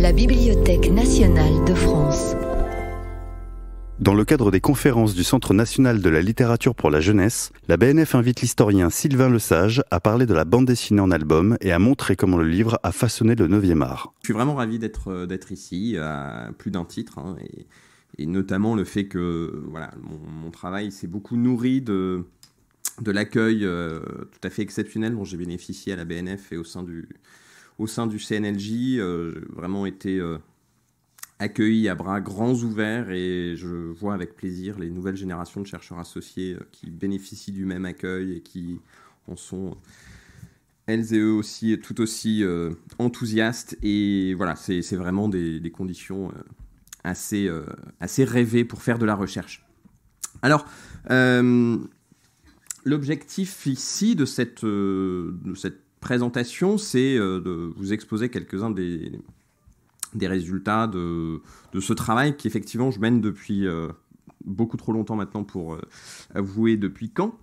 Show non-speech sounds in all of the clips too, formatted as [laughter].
la Bibliothèque nationale de France. Dans le cadre des conférences du Centre national de la littérature pour la jeunesse, la BNF invite l'historien Sylvain Lesage à parler de la bande dessinée en album et à montrer comment le livre a façonné le 9e art. Je suis vraiment ravi d'être, euh, ici, à plus d'un titre, hein, et, notamment le fait que voilà, mon, travail s'est beaucoup nourri de, de l'accueil euh, tout à fait exceptionnel dont j'ai bénéficié à la BNF et au sein du, au sein du CNLJ. Euh, j'ai vraiment été euh, accueilli à bras grands ouverts et je vois avec plaisir les nouvelles générations de chercheurs associés euh, qui bénéficient du même accueil et qui en sont elles et eux aussi tout aussi enthousiastes. Et voilà, c'est vraiment des, conditions assez, assez rêvées pour faire de la recherche. Alors, l'objectif ici de cette, de cette présentation, c'est euh, de vous exposer quelques-uns des, résultats de, ce travail qui effectivement je mène depuis euh, beaucoup trop longtemps maintenant pour euh, avouer depuis quand.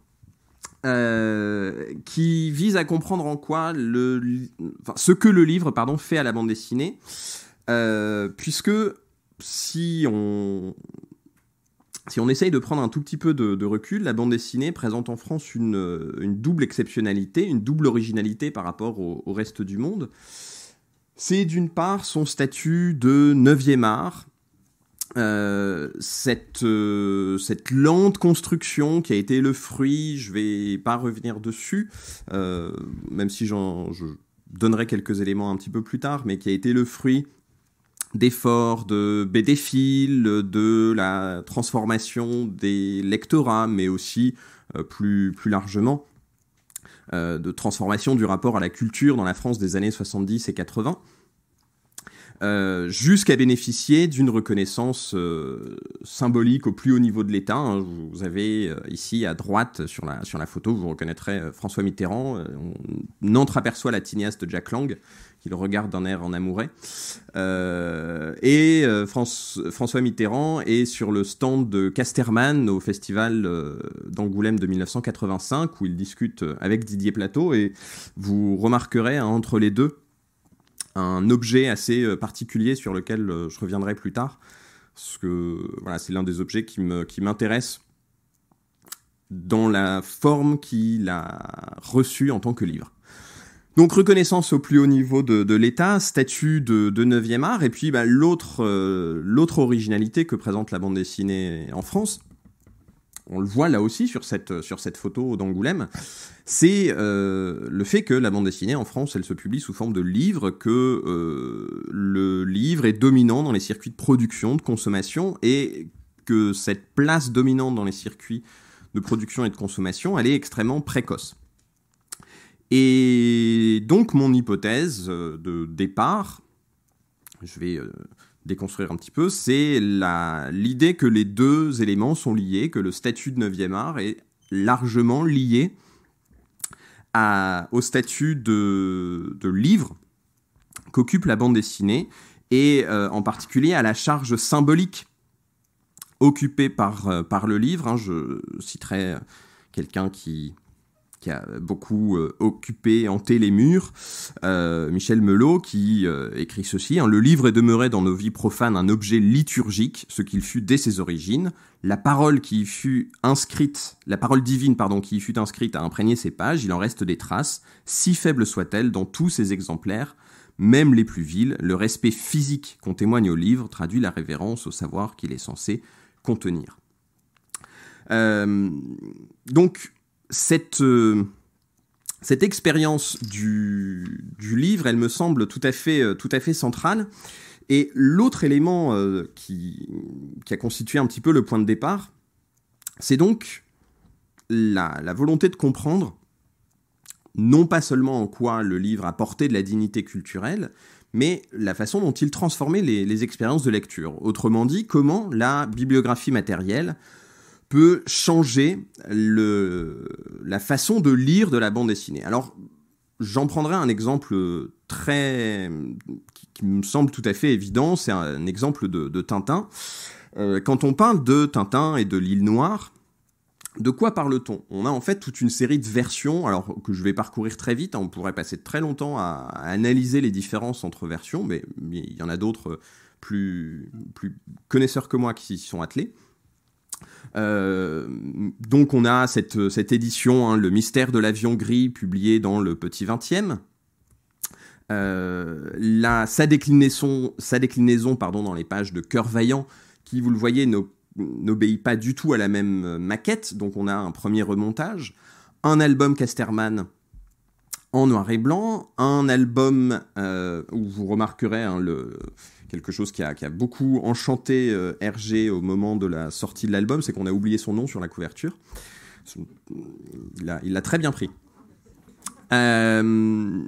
qui vise à comprendre en quoi le, enfin, ce que le livre pardon, fait à la bande dessinée, puisque si on, si on essaye de prendre un tout petit peu de, recul, la bande dessinée présente en France une, euh, double exceptionnalité, une double originalité par rapport au, reste du monde. C'est d'une part son statut de 9e art, euh, euh, cette, lente construction qui a été le fruit, je ne vais pas revenir dessus, même si je donnerai quelques éléments un petit peu plus tard, mais qui a été le fruit d'efforts de BDFIL, de la transformation des lectorats, mais aussi euh, plus, plus largement euh, de transformation du rapport à la culture dans la France des années 70 et 80. Euh, jusqu'à bénéficier d'une reconnaissance euh, symbolique au plus haut niveau de l'État. Hein. Vous avez euh, ici à droite sur la, sur la photo, vous reconnaîtrez François Mitterrand. on entreaperçoit la tignasse de Jack Lang, qui le regarde d'un air en amouré. et François Mitterrand est sur le stand de Casterman au festival d'Angoulême de 1985, où il discute avec Didier Plateau. Et vous remarquerez hein, entre les deux, un objet assez euh, particulier sur lequel euh, je reviendrai plus tard. Parce que voilà, c'est l'un des objets qui m'intéresse dans la forme qu'il a reçue en tant que livre. Donc reconnaissance au plus haut niveau de, l'État, statut de, de 9e art, et puis bah, euh, l'autre originalité que présente la bande dessinée en France, on le voit là aussi sur cette, sur cette photo d'Angoulême, c'est euh, le fait que la bande dessinée en France, elle se publie sous forme de livre, que euh, le livre est dominant dans les circuits de production, de consommation, et que cette place dominante dans les circuits de production et de consommation, elle est extrêmement précoce. Et donc mon hypothèse euh, de départ, je vais déconstruire un petit peu, c'est l'idée que les deux éléments sont liés, que le statut de 9e art est largement lié au statut de, livre qu'occupe la bande dessinée, et euh, en particulier à la charge symbolique occupée par, euh, le livre. Hein. je citerai quelqu'un qui, qui a beaucoup euh, occupé, hanté les murs, euh, Michel Melot, qui euh, écrit ceci hein, Le livre est demeuré dans nos vies profanes un objet liturgique, ce qu'il fut dès ses origines. La parole qui y fut inscrite, la parole divine, pardon, qui y fut inscrite a imprégné ses pages, il en reste des traces, si faibles soient-elles, dans tous ses exemplaires, même les plus vils. Le respect physique qu'on témoigne au livre traduit la révérence au savoir qu'il est censé contenir. donc, euh, cette, expérience du, livre, elle me semble tout à fait, euh, centrale. Et l'autre élément euh, qui, a constitué un petit peu le point de départ, c'est donc la, volonté de comprendre non pas seulement en quoi le livre a porté de la dignité culturelle, mais la façon dont il transformait les expériences de lecture. Autrement dit, comment la bibliographie matérielle peut changer le, la façon de lire de la bande dessinée. Alors, j'en prendrai un exemple euh, très. Qui, me semble tout à fait évident, c'est un, exemple de, Tintin. Euh, quand on parle de Tintin et de l'île noire, de quoi parle-t-on On a en fait toute une série de versions, alors que je vais parcourir très vite, hein, on pourrait passer très longtemps à, analyser les différences entre versions, mais, il y en a d'autres euh, plus, plus connaisseurs que moi qui s'y sont attelés. Euh, donc on a cette, euh, cette édition, hein, Le mystère de l'avion gris, publié dans le Petit 20e. Euh, la, sa déclinaison, sa déclinaison pardon, dans les pages de Cœur Vaillant, qui, vous le voyez, n'obéit pas du tout à la même maquette, donc on a un premier remontage, un album Casterman en noir et blanc, un album où vous remarquerez hein, le, quelque chose qui a, beaucoup enchanté euh, RG Hergé au moment de la sortie de l'album, c'est qu'on a oublié son nom sur la couverture. Il l'a très bien pris. Euh,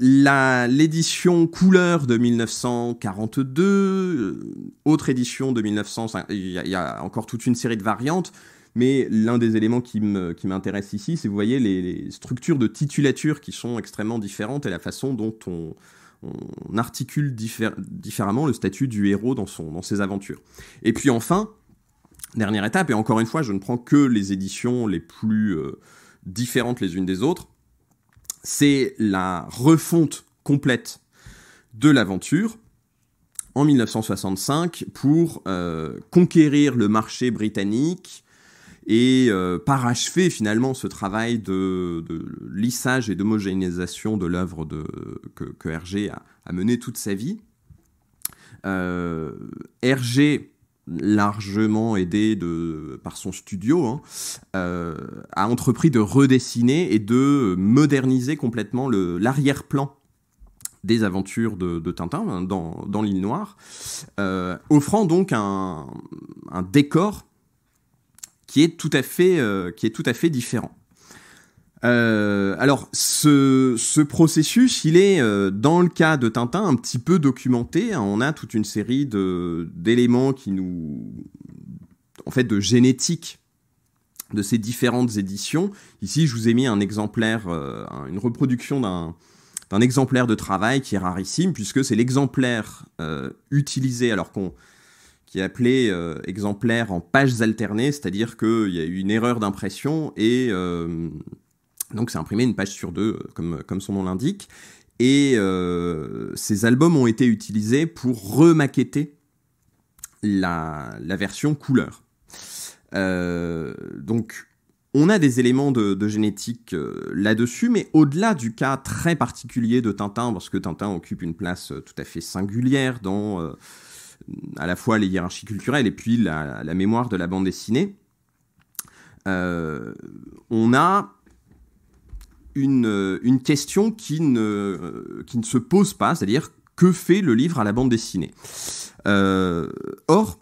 l'édition couleur de 1942, euh, autre édition de 1900, il y, a encore toute une série de variantes, mais l'un des éléments qui m'intéresse ici, c'est vous voyez les, structures de titulature qui sont extrêmement différentes et la façon dont on, on articule différemment le statut du héros dans, ses aventures. Et puis enfin, dernière étape, et encore une fois, je ne prends que les éditions les plus euh, différentes les unes des autres, c'est la refonte complète de l'aventure en 1965 pour euh, conquérir le marché britannique et euh, parachever finalement ce travail de, lissage et d'homogénéisation de l'œuvre que, que, Hergé a, a, mené toute sa vie. Euh, Hergé, largement aidé de, par son studio, hein, euh, a entrepris de redessiner et de moderniser complètement l'arrière-plan des aventures de, Tintin hein, dans, l'île Noire, euh, offrant donc un, un, décor qui est tout à fait, euh, qui est tout à fait différent. Euh, alors, ce, ce, processus, il est, euh, dans le cas de Tintin, un petit peu documenté. On a toute une série d'éléments qui nous. En fait, de génétique de ces différentes éditions. Ici, je vous ai mis un exemplaire, une reproduction d'un exemplaire de travail qui est rarissime, puisque c'est l'exemplaire utilisé, alors qu'on qui est appelé euh, exemplaire en pages alternées, c'est-à-dire qu'il euh, y a eu une erreur d'impression et euh, donc c'est imprimé une page sur deux, comme, son nom l'indique. Et ces albums ont été utilisés pour remaqueter la, version couleur. donc on a des éléments de, génétique là-dessus, mais au-delà du cas très particulier de Tintin, parce que Tintin occupe une place tout à fait singulière dans à la fois les hiérarchies culturelles et puis la, mémoire de la bande dessinée, euh, on a une, euh, question euh, qui ne, se pose pas, c'est-à-dire que fait le livre à la bande dessinée Or,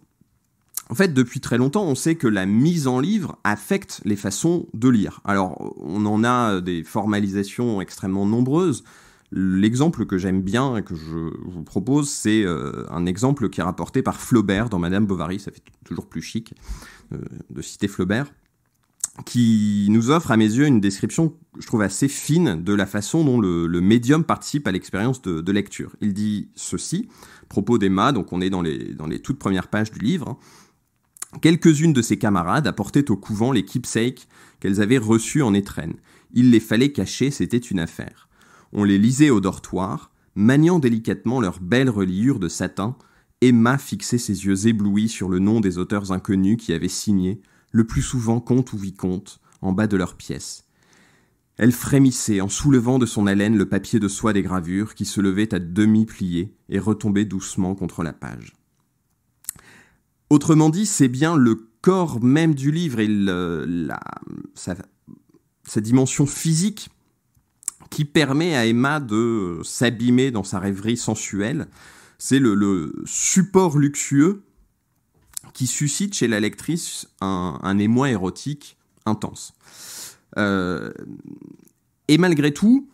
en fait, depuis très longtemps, on sait que la mise en livre affecte les façons de lire. Alors, on en a des formalisations extrêmement nombreuses. L'exemple que j'aime bien et que je vous propose, c'est euh, un exemple qui est rapporté par Flaubert dans Madame Bovary, ça fait toujours plus chic euh, de citer Flaubert, qui nous offre à mes yeux une description, je trouve, assez fine de la façon dont le, médium participe à l'expérience de, lecture. Il dit ceci, propos d'Emma, donc on est dans les, toutes premières pages du livre. Quelques-unes de ses camarades apportaient au couvent les keepsakes qu'elles avaient reçus en étrenne. Il les fallait cacher, c'était une affaire on les lisait au dortoir, maniant délicatement leurs belles reliures de satin, Emma fixait ses yeux éblouis sur le nom des auteurs inconnus qui avaient signé, le plus souvent comte ou vicomte, en bas de leurs pièces. Elle frémissait en soulevant de son haleine le papier de soie des gravures qui se levait à demi plié et retombait doucement contre la page. Autrement dit, c'est bien le corps même du livre et la, sa, sa dimension physique qui permet à Emma de s'abîmer dans sa rêverie sensuelle. C'est le, support luxueux qui suscite chez la lectrice un, émoi érotique intense. Euh, et malgré tout,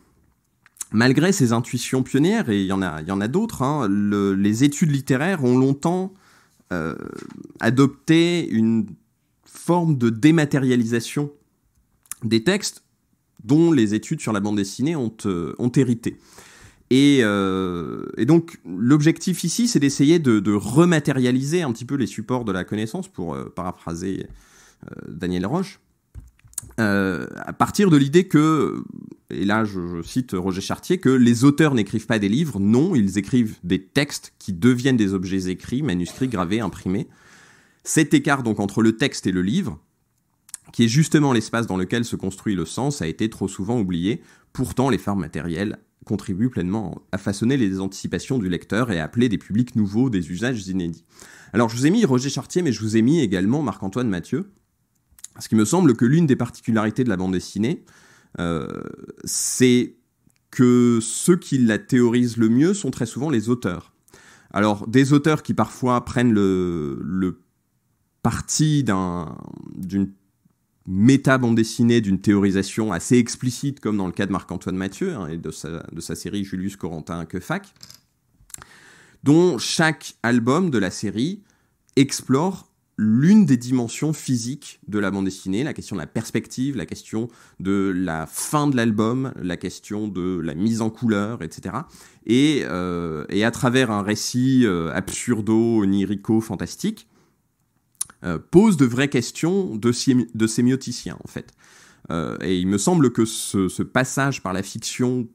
malgré ses intuitions pionnières, et il y en a, a d'autres, hein, les études littéraires ont longtemps euh, adopté une forme de dématérialisation des textes dont les études sur la bande dessinée ont, euh, hérité. Euh, et, donc l'objectif ici, c'est d'essayer de, rematérialiser un petit peu les supports de la connaissance, pour euh, paraphraser Daniel Roche, à partir de l'idée que, et là je, je, cite Roger Chartier, que les auteurs n'écrivent pas des livres, non, ils écrivent des textes qui deviennent des objets écrits, manuscrits, gravés, imprimés. Cet écart donc entre le texte et le livre, qui est justement l'espace dans lequel se construit le sens, a été trop souvent oublié. Pourtant, les formes matérielles contribuent pleinement à façonner les anticipations du lecteur et à appeler des publics nouveaux, des usages inédits. Alors, je vous ai mis Roger Chartier, mais je vous ai mis également Marc-Antoine Mathieu, parce qu'il me semble que l'une des particularités de la bande dessinée, euh, c'est que ceux qui la théorisent le mieux sont très souvent les auteurs. Alors, des auteurs qui parfois prennent le, le parti d'une méta-bande dessinée d'une théorisation assez explicite, comme dans le cas de Marc-Antoine Mathieu hein, et de sa, série Julius Corentin fac dont chaque album de la série explore l'une des dimensions physiques de la bande dessinée, la question de la perspective, la question de la fin de l'album, la question de la mise en couleur, etc. Euh, et, à travers un récit euh, absurdo, onirico, fantastique, euh, pose de vraies questions de, de sémioticiens, en fait. Euh, et il me semble que ce, passage par la fiction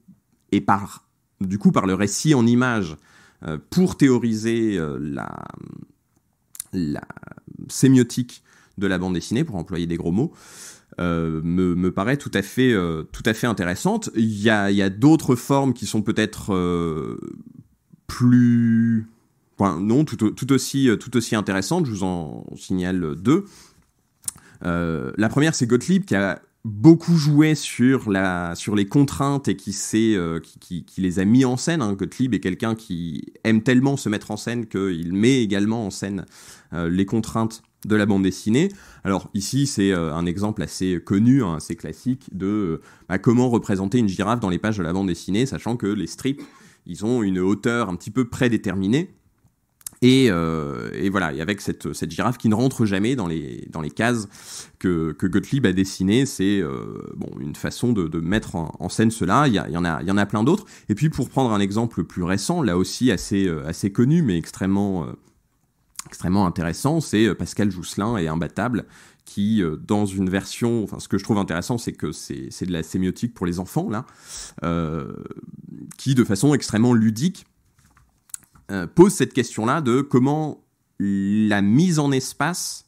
et par, du coup, par le récit en images euh, pour théoriser la, sémiotique de la bande dessinée, pour employer des gros mots, me, paraît tout à fait, tout à fait intéressante. Il y a, d'autres formes qui sont peut-être plus non, tout, aussi, euh, tout aussi intéressante, je vous en signale euh, deux. Euh, la première, c'est Gottlieb qui a beaucoup joué sur, la, sur les contraintes et qui, sait, qui, les a mis en scène. Hein. Gottlieb est quelqu'un qui aime tellement se mettre en scène qu'il met également en scène les contraintes de la bande dessinée. Alors ici, c'est un exemple assez connu, hein, assez classique, de bah, comment représenter une girafe dans les pages de la bande dessinée, sachant que les strips, ils ont une hauteur un petit peu prédéterminée. Et, euh, et, voilà, et avec cette, girafe qui ne rentre jamais dans les, cases que, Gottlieb a dessinées, c'est euh, une façon de, mettre en, scène cela. Il y, y, en a, plein d'autres. Et puis pour prendre un exemple plus récent, là aussi assez, euh, connu, mais extrêmement, extrêmement intéressant, c'est Pascal Jousselin et Imbattable, qui, dans une version, enfin, ce que je trouve intéressant, c'est que c'est de la sémiotique pour les enfants, là, qui, de façon extrêmement ludique, euh, pose cette question-là de comment la mise en espace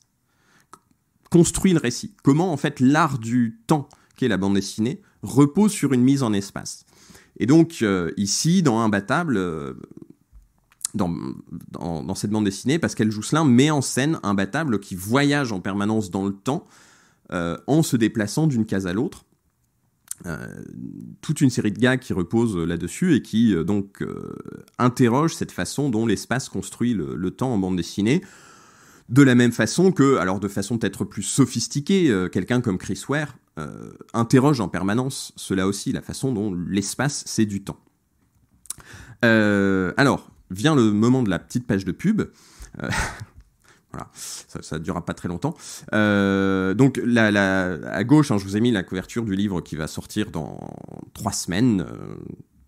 construit le récit. Comment en fait l'art du temps qui est la bande dessinée repose sur une mise en espace. Et donc euh, ici, dans Imbattable, battable, euh, dans, dans, cette bande dessinée, Pascal Jousselin met en scène Imbattable qui voyage en permanence dans le temps en se déplaçant d'une case à l'autre. Euh, toute une série de gars qui reposent là-dessus et qui euh, donc euh, interrogent cette façon dont l'espace construit le, le, temps en bande dessinée. De la même façon que, alors de façon peut-être plus sophistiquée, quelqu'un comme Chris Ware interroge en permanence cela aussi, la façon dont l'espace c'est du temps. alors, vient le moment de la petite page de pub. Voilà, ça ne durera pas très longtemps. Euh, donc la, à gauche, hein, je vous ai mis la couverture du livre qui va sortir dans trois semaines. Euh,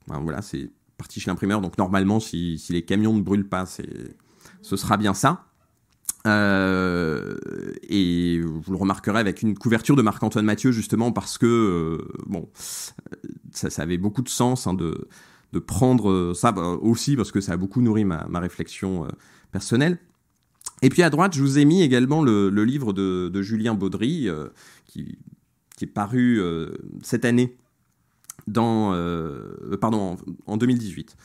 ben voilà, c'est parti chez l'imprimeur. Donc normalement, si, les camions ne brûlent pas, ce sera bien ça. Euh, et vous le remarquerez avec une couverture de Marc-Antoine Mathieu, justement, parce que, bon, ça, avait beaucoup de sens hein, de, prendre ça bah, aussi, parce que ça a beaucoup nourri ma, ma réflexion personnelle. Et puis à droite, je vous ai mis également le, livre de, Julien Baudry, euh, qui, qui, est paru euh, cette année, dans, euh, pardon, en, 2018.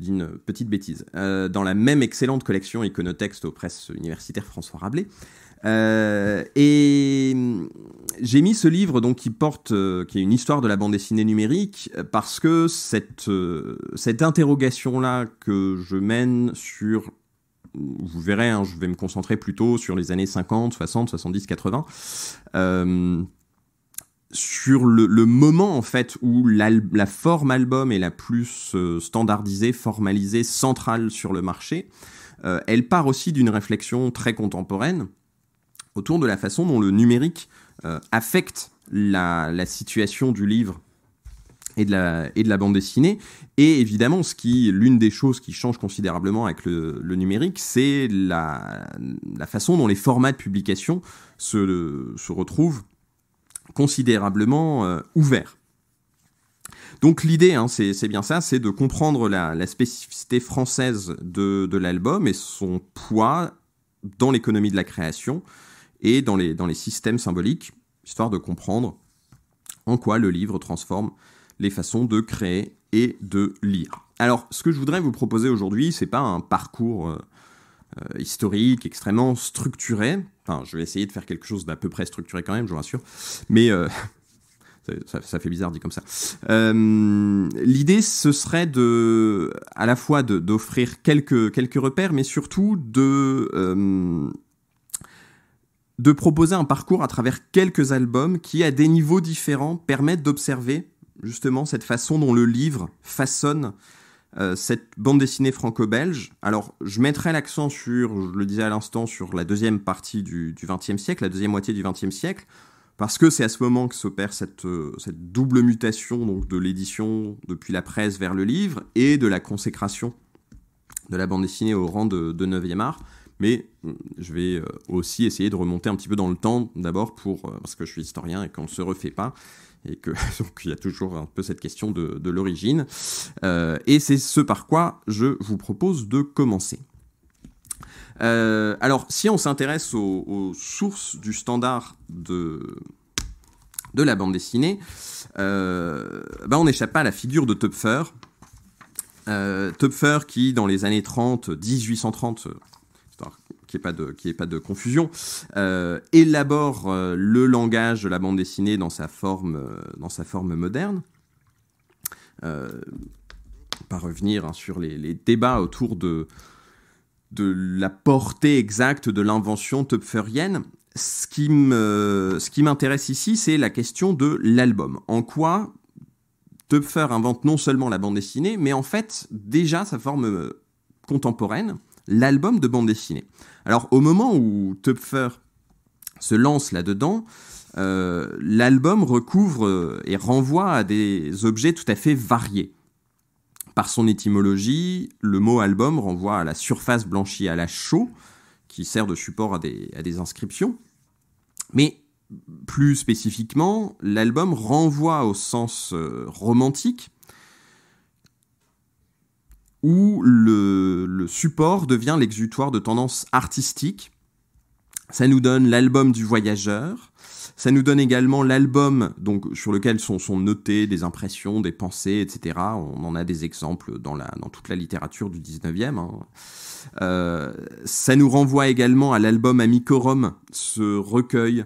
D'une petite bêtise. dans la même excellente collection Iconotexte aux presses universitaires François Rabelais. et j'ai mis ce livre donc qui porte, qui est une histoire de la bande dessinée numérique, parce que cette, cette interrogation là que je mène sur vous verrez, hein, je vais me concentrer plutôt sur les années 50, 60, 70, 80. sur le, moment en fait où la, forme album est la plus euh, standardisée, formalisée, centrale sur le marché, euh, elle part aussi d'une réflexion très contemporaine autour de la façon dont le numérique euh, affecte la, situation du livre et de la, et de la bande dessinée. Et évidemment, ce qui, l'une des choses qui change considérablement avec le, numérique, c'est la, façon dont les formats de publication se, retrouvent considérablement euh, ouverts. Donc l'idée, hein, c'est bien ça, c'est de comprendre la, spécificité française de, l'album et son poids dans l'économie de la création et dans les, dans les systèmes symboliques, histoire de comprendre en quoi le livre transforme les façons de créer et de lire. Alors, ce que je voudrais vous proposer aujourd'hui, c'est pas un parcours euh, euh, historique extrêmement structuré. Enfin, je vais essayer de faire quelque chose d'à peu près structuré quand même, je vous rassure. Mais euh, [laughs] ça, fait bizarre dit comme ça. L'idée, ce serait de, à la fois d'offrir quelques, quelques repères, mais surtout de, de proposer un parcours à travers quelques albums qui, à des niveaux différents, permettent d'observer justement cette façon dont le livre façonne euh, cette bande dessinée franco-belge. Alors, je mettrai l'accent sur, je le disais à l'instant, sur la deuxième partie du XXe siècle, la deuxième moitié du XXe siècle, parce que c'est à ce moment que s'opère euh, cette, double mutation donc de l'édition depuis la presse vers le livre et de la consécration de la bande dessinée au rang de, de 9e art. Mais euh, je vais aussi essayer de remonter un petit peu dans le temps d'abord pour parce que je suis historien et qu'on ne se refait pas et que [laughs] donc il y a toujours un peu cette question de, l'origine. Euh, et c'est ce par quoi je vous propose de commencer. Euh, alors, si on s'intéresse aux, sources du standard de, de la bande dessinée, euh, ben on n'échappe pas à la figure de Topfer. Topfer qui, dans les années 30, 1830, qu'il n'y ait, pas de, pas de confusion, euh, élabore euh, le langage de la bande dessinée dans sa forme, euh, dans sa forme moderne. pas revenir hein, sur les, débats autour de, de la portée exacte de l'invention topferienne. Ce qui m'intéresse ici, c'est la question de l'album. En quoi töpfer invente non seulement la bande dessinée, mais en fait déjà sa forme contemporaine, l'album de bande dessinée. Alors au moment où Tupfer se lance là-dedans, euh, l'album recouvre euh, et renvoie à des objets tout à fait variés. Par son étymologie, le mot album renvoie à la surface blanchie à la chaux, qui sert de support à des, inscriptions. Mais plus spécifiquement, l'album renvoie au sens euh, romantique où le, support devient l'exutoire de tendances artistiques. Ça nous donne l'album du voyageur. Ça nous donne également l'album donc sur lequel sont, sont, notées des impressions, des pensées, etc. On en a des exemples dans, la, dans toute la littérature du 19e. Hein. Euh, ça nous renvoie également à l'album Amicorum, ce recueil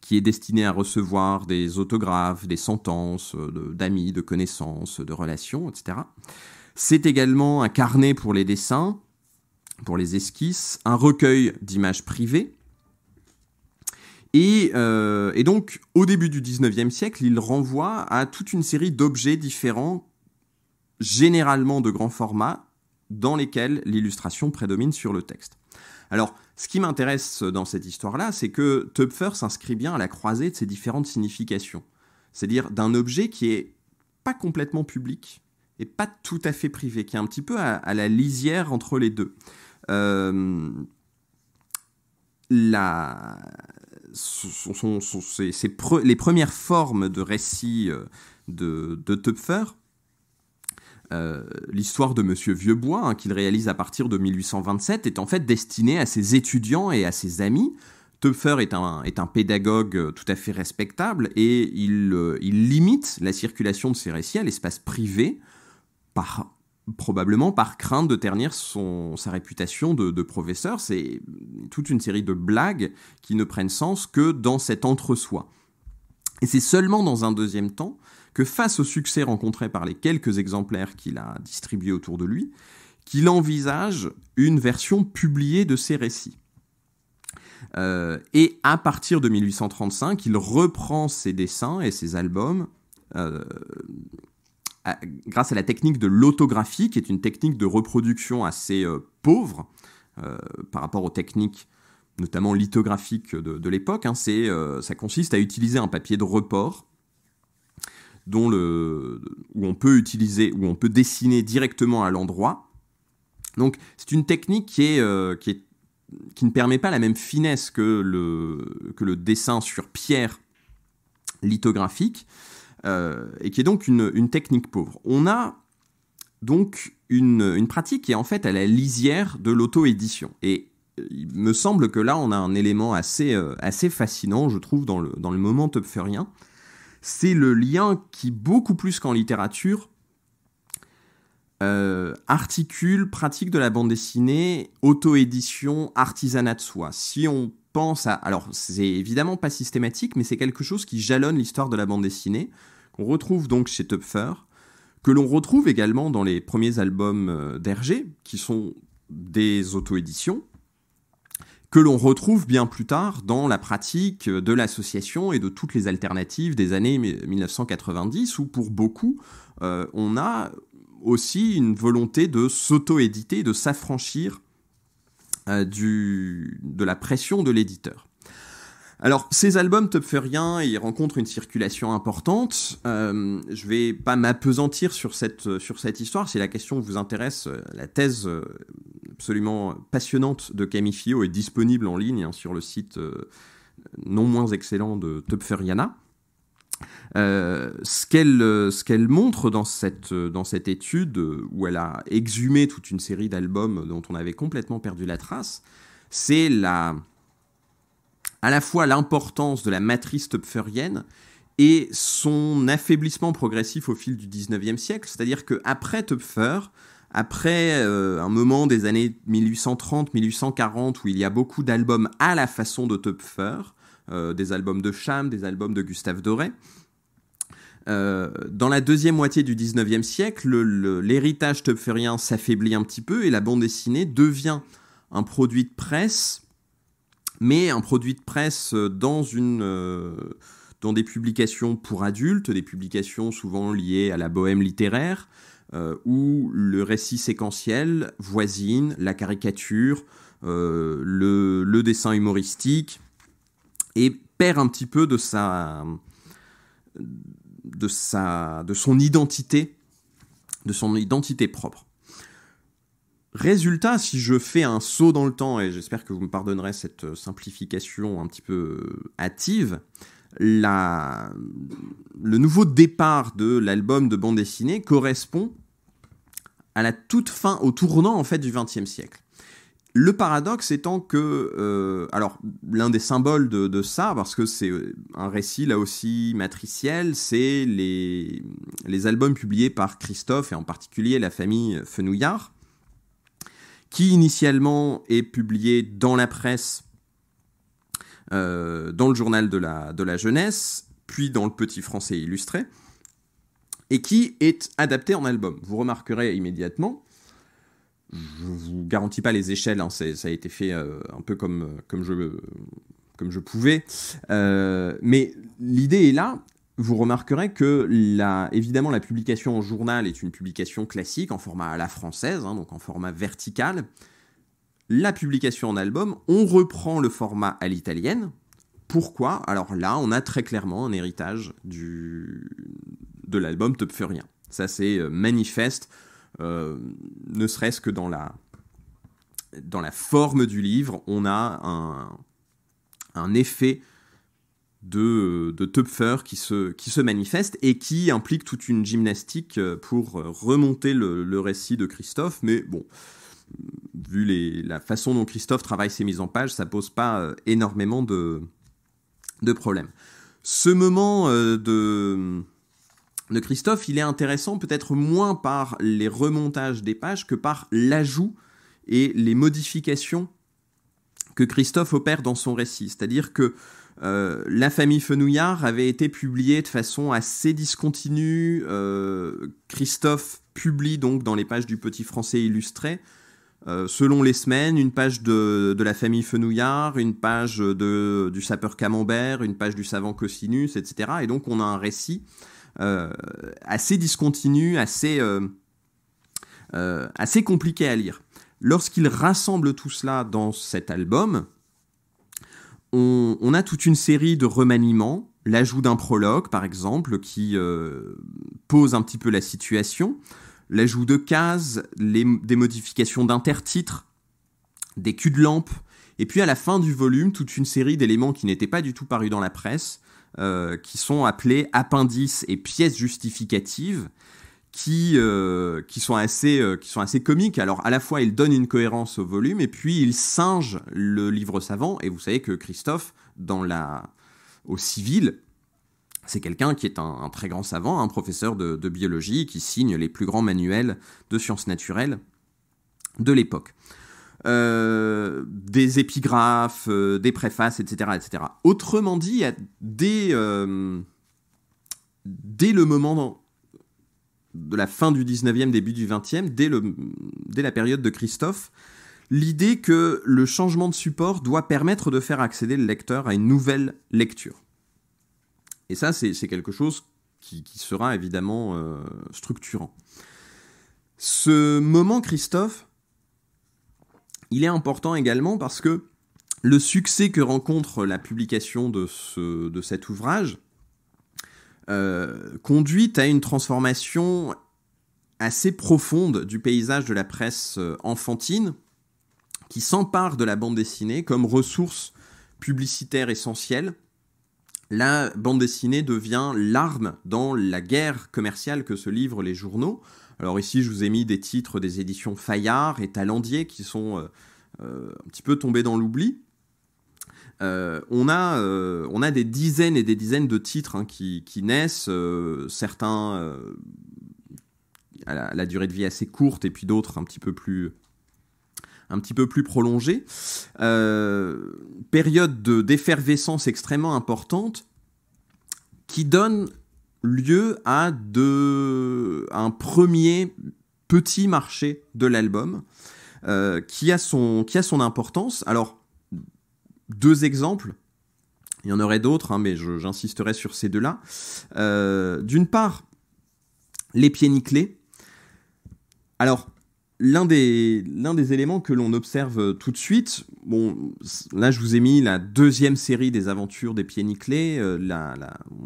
qui est destiné à recevoir des autographes, des sentences euh, d'amis, de connaissances, de relations, etc. C'est également un carnet pour les dessins, pour les esquisses, un recueil d'images privées. Et, euh, donc, au début du 19e siècle, il renvoie à toute une série d'objets différents, généralement de grand format, dans lesquels l'illustration prédomine sur le texte. Alors, ce qui m'intéresse dans cette histoire-là, c'est que Töpfer s'inscrit bien à la croisée de ces différentes significations, c'est-à-dire d'un objet qui est pas complètement public, et pas tout à fait privé, qui est un petit peu à, la lisière entre les deux. Euh, la, les premières formes de récits euh, de, de Tupfer, euh, l'histoire de Monsieur Vieuxbois, hein, qu'il réalise à partir de 1827, est en fait destinée à ses étudiants et à ses amis. Töpfer est un, est un pédagogue tout à fait respectable et il, il limite la circulation de ses récits à l'espace privé probablement par crainte de ternir son, sa réputation de, professeur. C'est toute une série de blagues qui ne prennent sens que dans cet entre-soi. Et c'est seulement dans un deuxième temps que face au succès rencontré par les quelques exemplaires qu'il a distribués autour de lui, qu'il envisage une version publiée de ses récits. Euh, et à partir de 1835, il reprend ses dessins et ses albums euh, grâce à la technique de l'autographie, qui est une technique de reproduction assez euh, pauvre euh, par rapport aux techniques notamment lithographiques de, l'époque. Hein. Euh, ça consiste à utiliser un papier de report où on peut utiliser, où on peut dessiner directement à l'endroit. Donc c'est une technique qui, ne permet pas la même finesse que le, que le dessin sur pierre lithographique. Euh, et qui est donc une, technique pauvre. On a donc une, pratique qui est en fait à la lisière de l'auto-édition. Et euh, il me semble que là, on a un élément assez, euh, assez fascinant, je trouve, dans le, dans le moment topferien. C'est le lien qui, beaucoup plus qu'en littérature, articule pratique de la bande dessinée, auto-édition, artisanat de soi. Si on pense à. Alors, c'est évidemment pas systématique, mais c'est quelque chose qui jalonne l'histoire de la bande dessinée, qu'on retrouve donc chez Tupfer, que l'on retrouve également dans les premiers albums euh, d'Hergé, qui sont des auto-éditions, que l'on retrouve bien plus tard dans la pratique de l'association et de toutes les alternatives des années 1990, où pour beaucoup, euh, on a aussi une volonté de s'auto-éditer, de s'affranchir euh, de la pression de l'éditeur. Alors, ces albums topferiens, ils rencontrent une circulation importante. Euh, je vais pas m'apesantir sur cette, sur cette histoire. Si la question vous intéresse, euh, la thèse absolument passionnante de Camille Fillot est disponible en ligne hein, sur le site non moins excellent de Topferiana. Euh, euh, ce qu'elle montre dans cette euh, étude où elle a exhumé toute une série d'albums dont on avait complètement perdu la trace, c'est la à la fois l'importance de la matrice topferienne et son affaiblissement progressif au fil du 19e siècle, c'est-à-dire que après après un moment des années 1830-1840 où il y a beaucoup d'albums à la façon de Töpfer, euh, des albums de Cham, des albums de Gustave Doré. Euh, dans la deuxième moitié du 19e siècle, l'héritage topferien s'affaiblit un petit peu et la bande dessinée devient un produit de presse, mais un produit de presse euh, dans, des publications pour adultes, des publications souvent liées à la bohème littéraire, où le récit séquentiel voisine la caricature, le dessin humoristique, et perd un petit peu de sa de sa de son identité de son identité propre. Résultat, si je fais un saut dans le temps, et j'espère que vous me pardonnerez cette simplification un petit peu hâtive, la... le nouveau départ de l'album de bande dessinée correspond à la toute fin, au tournant en fait du XXe siècle le paradoxe étant que, euh, alors, l'un des symboles de, ça, parce que c'est euh, un récit là aussi matriciel, c'est les, albums publiés par Christophe et en particulier la famille Fenouillard, qui initialement est publié dans la presse, euh, dans le journal de la, de la jeunesse, puis dans le Petit Français illustré, et qui est adapté en album. Vous remarquerez immédiatement je vous garantis pas les échelles, hein, ça a été fait euh, un peu comme, euh, comme, je, comme je pouvais. Euh, mais l'idée est là. Vous remarquerez que, la, évidemment, la publication en journal est une publication classique, en format à la française, hein, donc en format vertical. La publication en album, on reprend le format à l'italienne. Pourquoi Alors là, on a très clairement un héritage du, de l'album Top Rien. Ça, c'est manifeste euh, ne serait-ce que dans la, dans la forme du livre, on a un, effet de, de qui se, qui se manifeste et qui implique toute une gymnastique pour remonter le, le récit de Christophe. Mais bon, vu la façon dont Christophe travaille ses mises en page, ça pose pas euh, énormément de, de problèmes. Ce moment euh, de, de Christophe, il est intéressant peut-être moins par les remontages des pages que par l'ajout et les modifications que Christophe opère dans son récit. C'est-à-dire que euh, La famille Fenouillard avait été publiée de façon assez discontinue. Euh, Christophe publie donc dans les pages du Petit Français illustré, euh, selon les semaines, une page de, La famille Fenouillard, une page de, du sapeur Camembert, une page du savant Cosinus, etc. Et donc on a un récit euh, assez discontinu, assez, euh, euh, assez compliqué à lire. Lorsqu'il rassemble tout cela dans cet album, on, a toute une série de remaniements l'ajout d'un prologue, par exemple, qui pose un petit peu la situation, l'ajout de cases, des modifications d'intertitres, des culs de lampe, et puis à la fin du volume, toute une série d'éléments qui n'étaient pas du tout parus dans la presse, euh, qui sont appelés appendices et pièces justificatives, euh, euh, qui, sont assez, comiques. Alors à la fois, ils donnent une cohérence au volume, et puis ils singent le livre savant. Et vous savez que Christophe, dans la... au civil, c'est quelqu'un qui est un, très grand savant, un professeur de biologie, qui signe les plus grands manuels de sciences naturelles de l'époque. Euh, des épigraphes, euh, des préfaces, etc., etc. Autrement dit, dès, euh, dès le moment de la fin du 19e, début du 20e, dès, le, la période de Christophe, l'idée que le changement de support doit permettre de faire accéder le lecteur à une nouvelle lecture. Et ça, c'est quelque chose qui, sera évidemment structurant. Ce moment, Christophe, il est important également parce que le succès que rencontre la publication de, cet ouvrage euh, conduit à une transformation assez profonde du paysage de la presse euh, enfantine qui s'empare de la bande dessinée comme ressource publicitaire essentielle. La bande dessinée devient l'arme dans la guerre commerciale que se livrent les journaux alors ici, je vous ai mis des titres des éditions Fayard et Talandier qui sont euh, euh, un petit peu tombés dans l'oubli. Euh, on, a, on a des dizaines et des dizaines de titres hein, qui, naissent, certains à la, durée de vie assez courte et puis d'autres un petit peu plus un petit peu plus période d'effervescence extrêmement importante qui donne lieu à, de, un premier petit marché de l'album euh, qui, a son, qui a son importance. Alors, deux exemples. Il y en aurait d'autres, hein, mais j'insisterai sur ces deux-là. Euh, d'une part, les pieds nickelés. Alors, l'un des, l'un des éléments que l'on observe euh, tout de suite, bon, là je vous ai mis la deuxième série des aventures des pieds nickelés. Euh,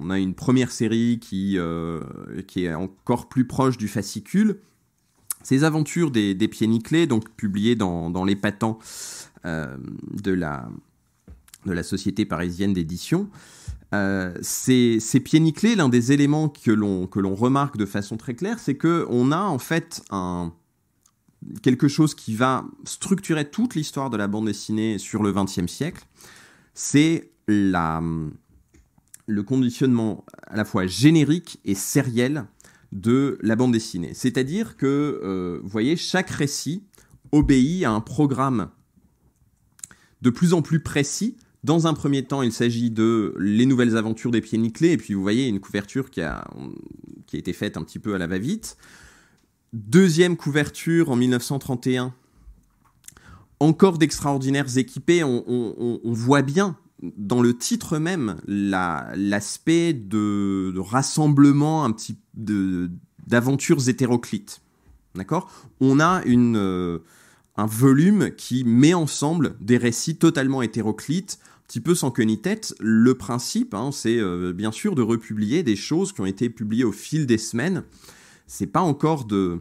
on a une première série qui, euh, qui est encore plus proche du fascicule. Ces aventures des, des pieds nickelés, donc publiées dans, dans les patents de, la, de la Société parisienne d'édition, c'est ces, ces, pieds nickelés, l'un des éléments que l'on, que l'on remarque de façon très claire, c'est qu'on a en fait un, quelque chose qui va structurer toute l'histoire de la bande dessinée sur le XXe siècle, c'est le conditionnement à la fois générique et sériel de la bande dessinée. C'est-à-dire que, euh, vous voyez, chaque récit obéit à un programme de plus en plus précis. Dans un premier temps, il s'agit de Les Nouvelles Aventures des Pieds Nickelés, et puis vous voyez une couverture qui a, qui a été faite un petit peu à la va-vite. Deuxième couverture en 1931. Encore d'extraordinaires équipés, on, voit bien dans le titre même l'aspect de, rassemblement un petit d'aventures hétéroclites. D'accord On a une, euh, un volume qui met ensemble des récits totalement hétéroclites, un petit peu sans queue ni tête. Le principe, hein, c'est euh, bien sûr de republier des choses qui ont été publiées au fil des semaines c'est pas encore de,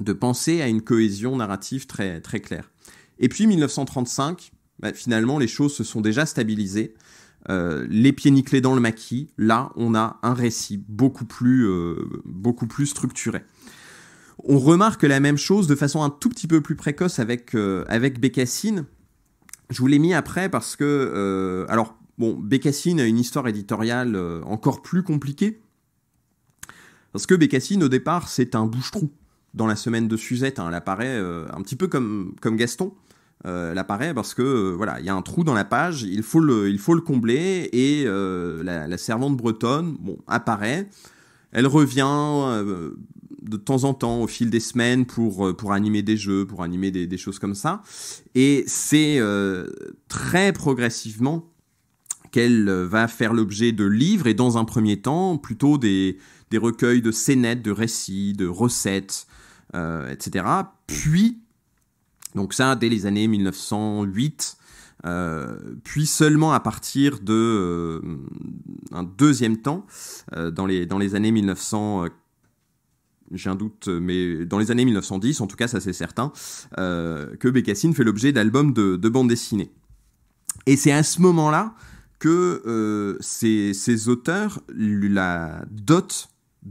de penser à une cohésion narrative très, très claire. Et puis 1935, bah, finalement, les choses se sont déjà stabilisées. Euh, les pieds nickelés dans le maquis, là, on a un récit beaucoup plus, euh, beaucoup plus structuré. On remarque la même chose de façon un tout petit peu plus précoce avec, euh, avec Bécassine. Je vous l'ai mis après parce que, alors, bon, Bécassine a une histoire éditoriale encore plus compliquée parce que Bécassine, au départ, c'est un bouche-trou. Dans la semaine de Suzette, hein. elle apparaît euh, un petit peu comme, comme Gaston. Euh, elle apparaît parce que euh, voilà, il y a un trou dans la page, il faut le, il faut le combler et la, servante bretonne, bon, apparaît. Elle revient de temps en temps au fil des semaines pour, pour animer des jeux, pour animer des choses comme ça. Et c'est très progressivement qu'elle va faire l'objet de livres et dans un premier temps plutôt des, des recueils de scénettes, de récits, de recettes, euh, etc. Puis, donc ça dès les années 1908, euh, puis seulement à partir de euh, un deuxième temps, dans, les, dans les années 1900 j'ai un doute, mais dans les années 1910, en tout cas ça c'est certain, que Bécassine fait l'objet d'albums de, de bande dessinée. Et c'est à ce moment-là que euh, ces, ces, auteurs la dotent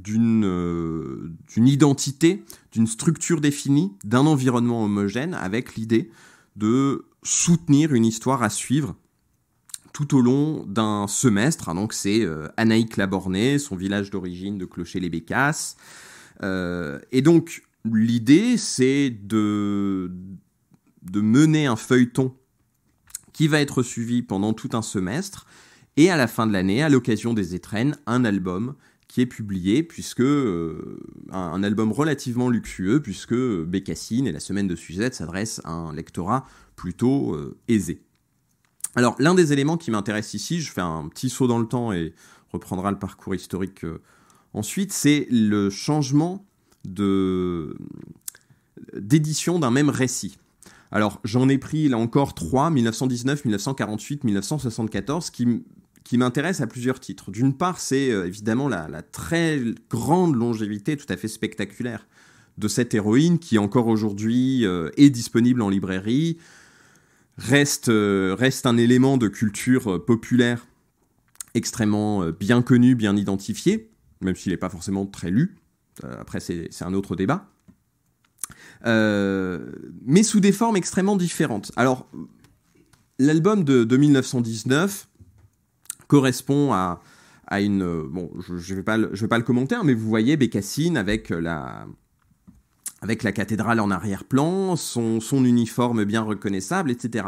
euh, d'une identité, d'une structure définie, d'un environnement homogène, avec l'idée de soutenir une histoire à suivre tout au long d'un semestre. donc c'est euh, Anaïque Laborné, son village d'origine de Clocher-les-Bécasses. Euh, et donc l'idée c'est de, de mener un feuilleton qui va être suivi pendant tout un semestre et à la fin de l'année, à l'occasion des étrennes, un album qui est publié, puisque euh, un, album relativement luxueux, puisque Bécassine et la semaine de Suzette s'adressent à un lectorat plutôt euh, aisé. Alors, l'un des éléments qui m'intéresse ici, je fais un petit saut dans le temps et reprendra le parcours historique euh, ensuite, c'est le changement de d'édition d'un même récit. Alors, j'en ai pris là encore trois, 1919, 1948, 1974, qui qui m'intéresse à plusieurs titres. D'une part, c'est euh, évidemment la, très grande longévité tout à fait spectaculaire de cette héroïne qui encore aujourd'hui euh, est disponible en librairie, reste, euh, reste un élément de culture populaire extrêmement bien connu, bien identifié, même s'il n'est pas forcément très lu. après, c'est un autre débat. mais sous des formes extrêmement différentes. Alors, l'album de, de, 1919 correspond à, à une... Euh, bon, je ne vais, pas je vais pas le commenter, hein, mais vous voyez Bécassine avec euh, la, avec la cathédrale en arrière-plan, son, son uniforme bien reconnaissable, etc.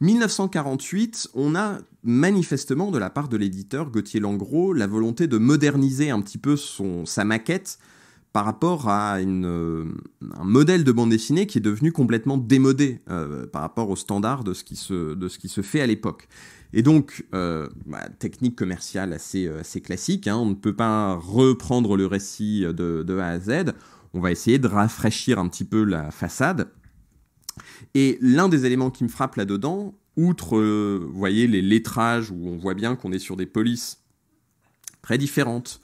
1948, on a manifestement de la part de l'éditeur Gauthier Langros la volonté de moderniser un petit peu son, sa maquette par rapport à une, euh, un modèle de bande dessinée qui est devenu complètement démodé par rapport aux standards de ce qui se, de ce qui se fait à l'époque. Et donc, euh, bah, technique commerciale assez, euh, classique, hein. on ne peut pas reprendre le récit de, A à Z, on va essayer de rafraîchir un petit peu la façade. Et l'un des éléments qui me frappe là-dedans, outre, euh, voyez, les lettrages où on voit bien qu'on est sur des polices très différentes,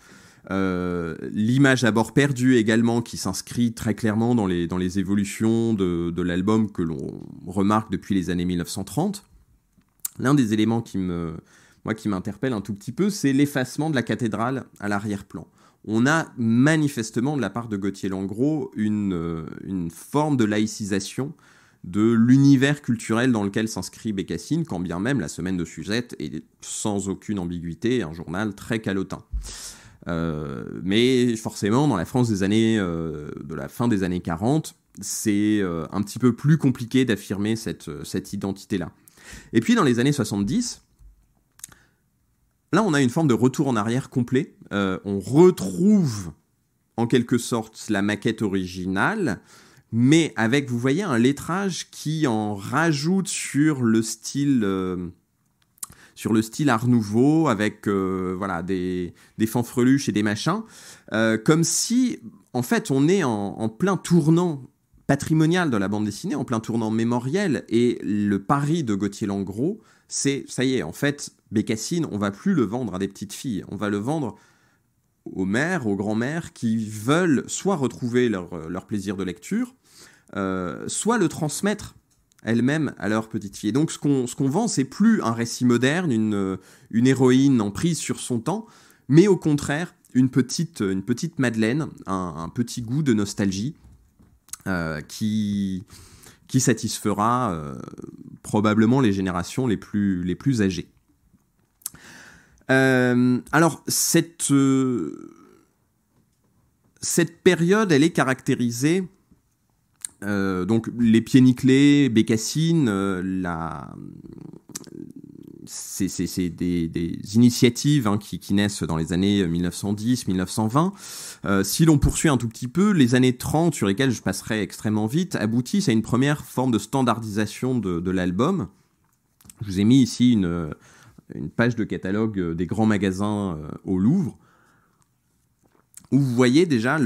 l'image à bord perdue également qui s'inscrit très clairement dans les, évolutions de l'album que l'on remarque depuis les années 1930. L'un des éléments qui me, moi, qui m'interpelle un tout petit peu, c'est l'effacement de la cathédrale à l'arrière-plan. On a manifestement, de la part de Gauthier Langros, une, euh, une forme de laïcisation de l'univers culturel dans lequel s'inscrit Bécassine, quand bien même la semaine de Suzette est sans aucune ambiguïté un journal très calotin. Euh, mais forcément, dans la France des années, euh, de la fin des années 40, c'est un petit peu plus compliqué d'affirmer cette, cette identité-là. Et puis dans les années 70, là on a une forme de retour en arrière complet. Euh, on retrouve en quelque sorte la maquette originale, mais avec, vous voyez, un lettrage qui en rajoute sur le style... Euh, sur le style Art Nouveau, avec euh, voilà des, des fanfreluches et des machins, comme si en fait on est en plein tournant patrimonial de la bande dessinée, en plein tournant mémoriel. Et le pari de Gauthier Langros, c'est ça y est, en fait, Bécassine, on va plus le vendre à des petites filles, on va le vendre aux mères, aux grands-mères qui veulent soit retrouver leur, euh, leur plaisir de lecture, euh, soit le transmettre elles-mêmes à leurs petites filles. donc ce qu'on ce qu'on vend, c'est plus un récit moderne, une, euh, une héroïne en prise sur son temps, mais au contraire, une petite, une petite Madeleine, un petit goût de nostalgie euh, qui, qui satisfera euh, probablement les générations les plus, les plus âgées. Euh, alors, cette, cette période, elle est caractérisée. donc les pieds nickelés, Bécassine, la, c'est des, initiatives hein, qui, naissent dans les années 1910, 1920. Euh, si l'on poursuit un tout petit peu, les années 30, sur lesquelles je passerai extrêmement vite, aboutissent à une première forme de standardisation de, l'album. Je vous ai mis ici une, page de catalogue euh, des grands magasins euh, au Louvre, où vous voyez déjà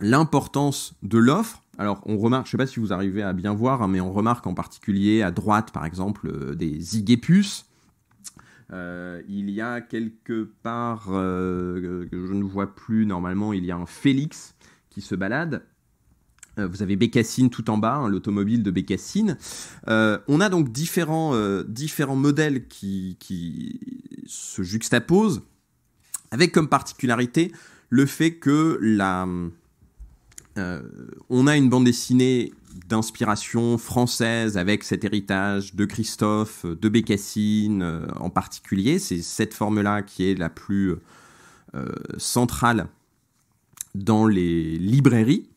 l'importance de l'offre alors, on remarque, je sais pas si vous arrivez à bien voir, hein, mais on remarque en particulier à droite, par exemple, des Igépus, euh, il y a quelque part, euh, euh, que je ne vois plus normalement, il y a un Félix qui se balade. vous avez Bécassine tout en bas, hein, l'automobile de Bécassine. on a donc différents, différents modèles qui, qui se juxtaposent, avec comme particularité le fait que la, euh, on a une bande dessinée d'inspiration française avec cet héritage de Christophe, de Bécassine euh, en particulier. C'est cette forme-là qui est la plus euh, centrale dans les librairies.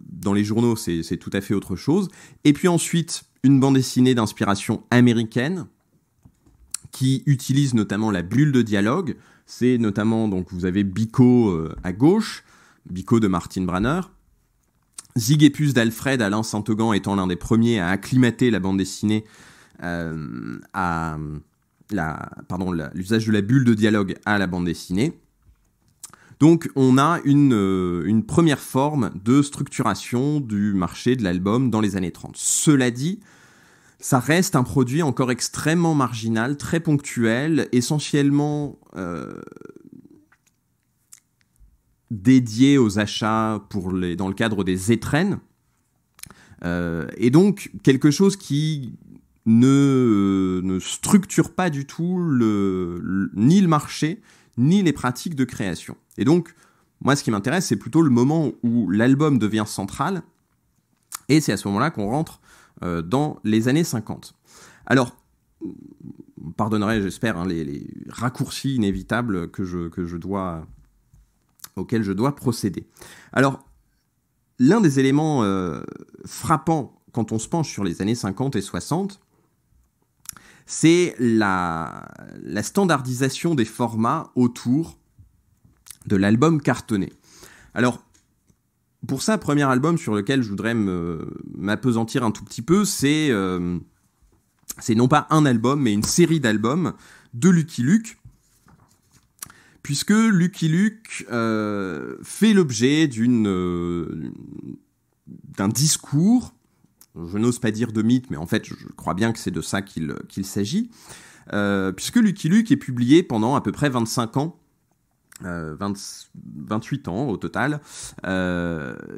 dans les journaux, c'est tout à fait autre chose. Et puis ensuite, une bande dessinée d'inspiration américaine qui utilise notamment la bulle de dialogue. C'est notamment, donc vous avez Bico à gauche, Bico de Martin Branner. Zig Puce d'Alfred, Alain saint étant l'un des premiers à acclimater la bande dessinée euh, à l'usage de la bulle de dialogue à la bande dessinée. Donc on a une, euh, première forme de structuration du marché de l'album dans les années 30. Cela dit, ça reste un produit encore extrêmement marginal, très ponctuel, essentiellement euh, dédié aux achats pour les, dans le cadre des étrennes. Euh, et donc quelque chose qui ne, euh, ne structure pas du tout le, ni le marché, ni les pratiques de création. Et donc, moi, ce qui m'intéresse, c'est plutôt le moment où l'album devient central, et c'est à ce moment-là qu'on rentre euh, dans les années 50. Alors, pardonnerai, j'espère, hein, les, raccourcis inévitables que je, que je dois auquel je dois procéder. Alors, l'un des éléments euh, frappants quand on se penche sur les années 50 et 60, c'est la, standardisation des formats autour de l'album cartonné. Alors, pour ça, premier album sur lequel je voudrais m'apesantir un tout petit peu, euh, c'est non pas un album, mais une série d'albums de Lucky Luke, puisque Lucky Luke euh, fait l'objet euh, d'un discours, je n'ose pas dire de mythe, mais en fait je crois bien que c'est de ça qu'il s'agit, euh, puisque Lucky Luke est publié pendant à peu près 25 ans. 28 ans au total,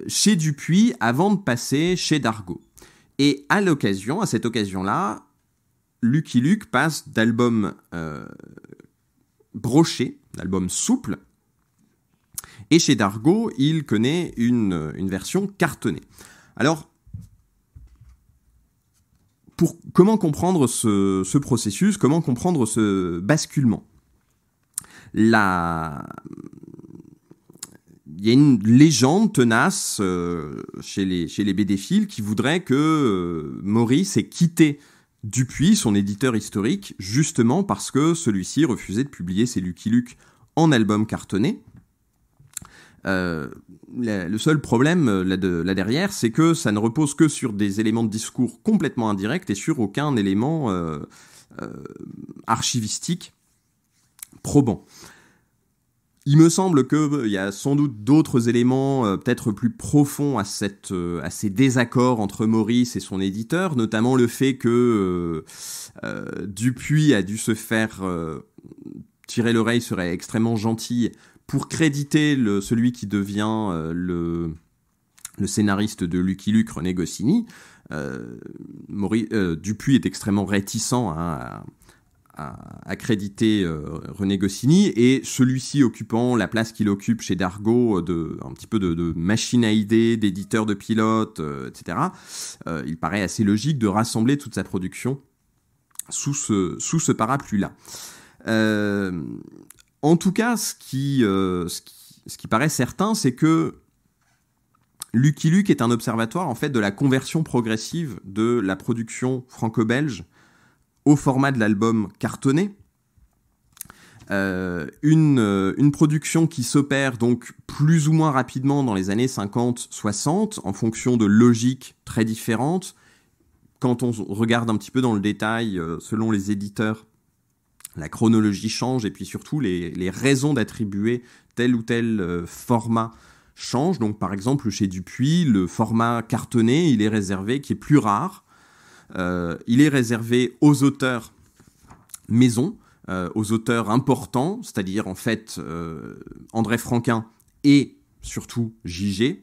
chez Dupuis avant de passer chez Dargo. Et à l'occasion, à cette occasion-là, Lucky Luke passe d'album broché album souple. Et chez Dargo, il connaît une, version cartonnée. Alors, pour, comment comprendre ce, processus, comment comprendre ce basculement il y a une légende tenace euh, chez les, chez les qui voudrait que euh, Maurice ait quitté Dupuis, son éditeur historique, justement parce que celui-ci refusait de publier ses Lucky Luke en album cartonné. Euh, le seul problème euh, là, derrière, c'est que ça ne repose que sur des éléments de discours complètement indirects et sur aucun élément euh, archivistique probant. Il me semble qu'il euh, y a sans doute d'autres éléments euh, peut-être plus profonds à, cette, euh, ces désaccords entre Maurice et son éditeur, notamment le fait que Dupuis a dû se faire tirer l'oreille serait extrêmement gentil pour créditer celui qui devient le, le scénariste de Lucky Luke, René Goscinny. Maurice, Dupuis est extrêmement réticent hein, à accrédité euh, René Goscinny, et celui-ci occupant la place qu'il occupe chez Dargo, euh, un petit peu de, machine à idées, d'éditeur de pilotes, euh, etc., il paraît assez logique de rassembler toute sa production sous ce, sous ce parapluie-là. en tout cas, ce qui, ce qui, paraît certain, c'est que Lucky Luke est un observatoire en fait de la conversion progressive de la production franco-belge au format de l'album cartonné. Euh, euh, une, production qui s'opère donc plus ou moins rapidement dans les années 50-60 en fonction de logiques très différentes. Quand on regarde un petit peu dans le détail, euh, selon les éditeurs, la chronologie change et puis surtout les, raisons d'attribuer tel ou tel format changent. Donc par exemple chez Dupuis, le format cartonné, il est réservé, qui est plus rare, euh, il est réservé aux auteurs maison, euh, aux auteurs importants, c'est-à-dire en fait euh, André Franquin et surtout JG.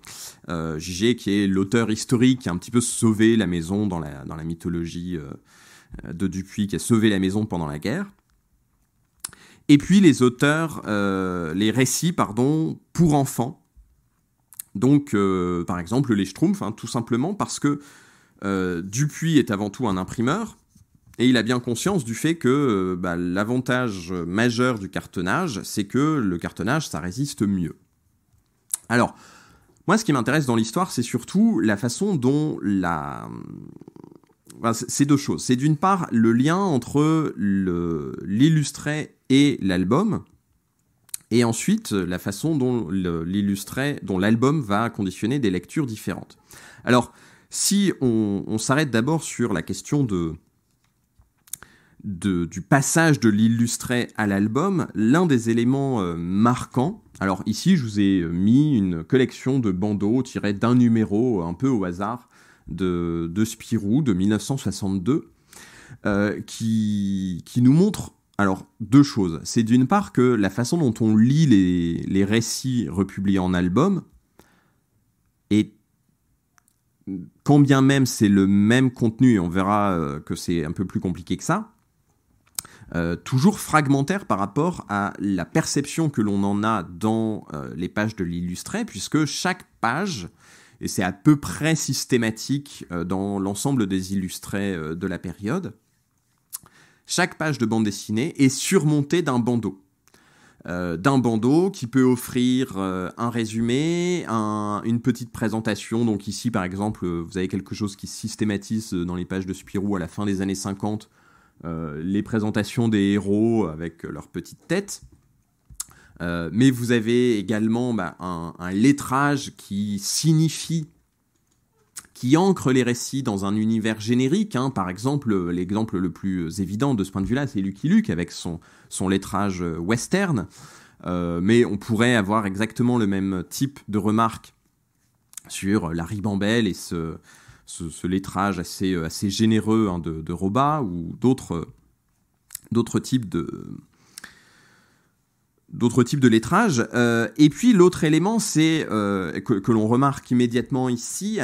Euh, qui est l'auteur historique qui a un petit peu sauvé la maison dans la, dans la mythologie de Dupuis, qui a sauvé la maison pendant la guerre. Et puis les auteurs, les récits, pardon, pour enfants. Donc, par exemple, les Schtroumpfs, hein, tout simplement parce que euh, Dupuis est avant tout un imprimeur, et il a bien conscience du fait que euh, bah, l'avantage majeur du cartonnage, c'est que le cartonnage, ça résiste mieux. Alors, moi, ce qui m'intéresse dans l'histoire, c'est surtout la façon dont la... c'est deux choses. C'est d'une part le lien entre l'illustré et l'album, et ensuite la façon dont l'illustré, dont l'album va conditionner des lectures différentes. Alors, si on, s'arrête d'abord sur la question de, du passage de l'illustré à l'album, l'un des éléments euh, marquants, alors ici je vous ai mis une collection de bandeaux tirés d'un numéro un peu au hasard de, Spirou de 1962, euh, qui, nous montre alors deux choses. C'est d'une part que la façon dont on lit les, les récits republiés en album, combien même c'est le même contenu, et on verra euh, que c'est un peu plus compliqué que ça, euh, toujours fragmentaire par rapport à la perception que l'on en a dans euh, les pages de l'illustré, puisque chaque page, et c'est à peu près systématique dans l'ensemble des illustrés de la période, chaque page de bande dessinée est surmontée d'un bandeau. Euh, d'un bandeau qui peut offrir euh, un résumé, une petite présentation. Donc ici, par exemple, euh, vous avez quelque chose qui systématise dans les pages de Spirou à la fin des années 50 les présentations des héros avec leur petite tête. mais vous avez également bah, un, lettrage qui signifie qui ancre les récits dans un univers générique. Hein. Par exemple, l'exemple le plus évident de ce point de vue-là, c'est Lucky Luke avec son, son lettrage euh, western. Euh, mais on pourrait avoir exactement le même type de remarque sur la ribambelle et ce, ce, lettrage assez, euh, assez généreux hein, de, de Roba ou d'autres, d'autres types de d'autres types de lettrage. et puis l'autre élément, c'est que, que l'on remarque immédiatement ici,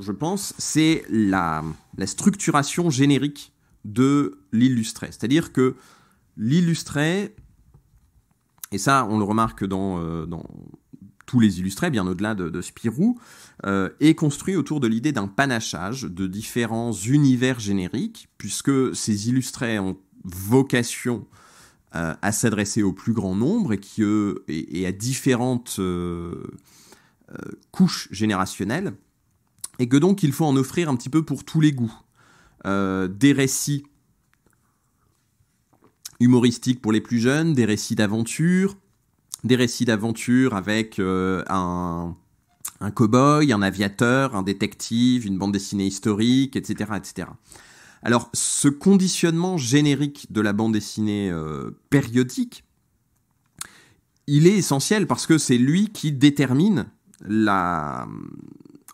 je pense, c'est la, la structuration générique de l'illustré. C'est-à-dire que L'illustré, et ça on le remarque dans, euh, tous les illustrés, bien au-delà de, Spirou, euh, est construit autour de l'idée d'un panachage de différents univers génériques, puisque ces illustrés ont vocation euh, à s'adresser au plus grand nombre et, à différentes couches générationnelles, et que donc il faut en offrir un petit peu pour tous les goûts. des récits Humoristique pour les plus jeunes, des récits d'aventure, des récits d'aventure avec euh, un, cow-boy, un aviateur, un détective, une bande dessinée historique, etc. etc. Alors ce conditionnement générique de la bande dessinée euh, périodique, il est essentiel parce que c'est lui qui détermine la,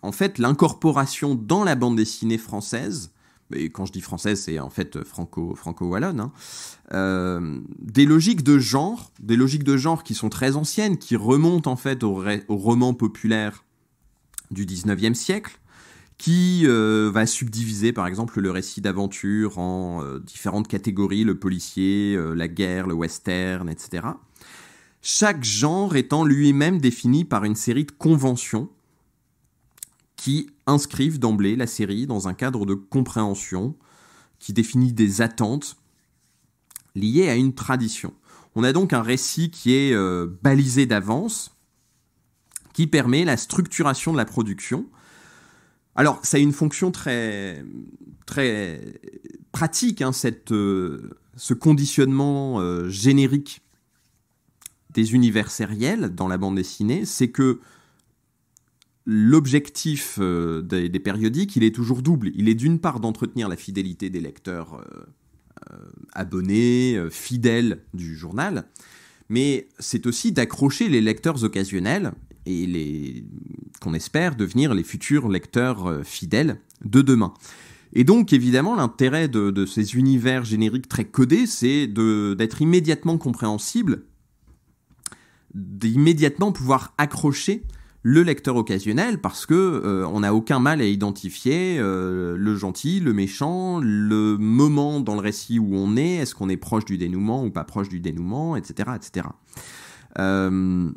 en fait, l'incorporation dans la bande dessinée française et quand je dis française, c'est en fait franco, franco-wallonne, hein. euh, des logiques de genre, des logiques de genre qui sont très anciennes, qui remontent en fait au, roman populaire du 19e siècle, qui euh, va subdiviser par exemple le récit d'aventure en euh, différentes catégories, le policier, la guerre, le western, etc. Chaque genre étant lui-même défini par une série de conventions qui inscrivent d'emblée la série dans un cadre de compréhension qui définit des attentes liées à une tradition. On a donc un récit qui est euh, balisé d'avance, qui permet la structuration de la production. Alors, ça a une fonction très, très pratique, hein, cette, euh, ce conditionnement euh, générique des univers sériels dans la bande dessinée, c'est que l'objectif euh, des, périodiques, il est toujours double. Il est d'une part d'entretenir la fidélité des lecteurs euh, euh, abonnés, fidèles du journal, mais c'est aussi d'accrocher les lecteurs occasionnels et les qu'on espère devenir les futurs lecteurs fidèles de demain. Et donc, évidemment, l'intérêt de, de, ces univers génériques très codés, c'est d'être immédiatement compréhensible, d'immédiatement pouvoir accrocher le lecteur occasionnel parce que euh, on n'a aucun mal à identifier euh, le gentil, le méchant, le moment dans le récit où on est, est-ce qu'on est proche du dénouement ou pas proche du dénouement, etc., etc. Euh,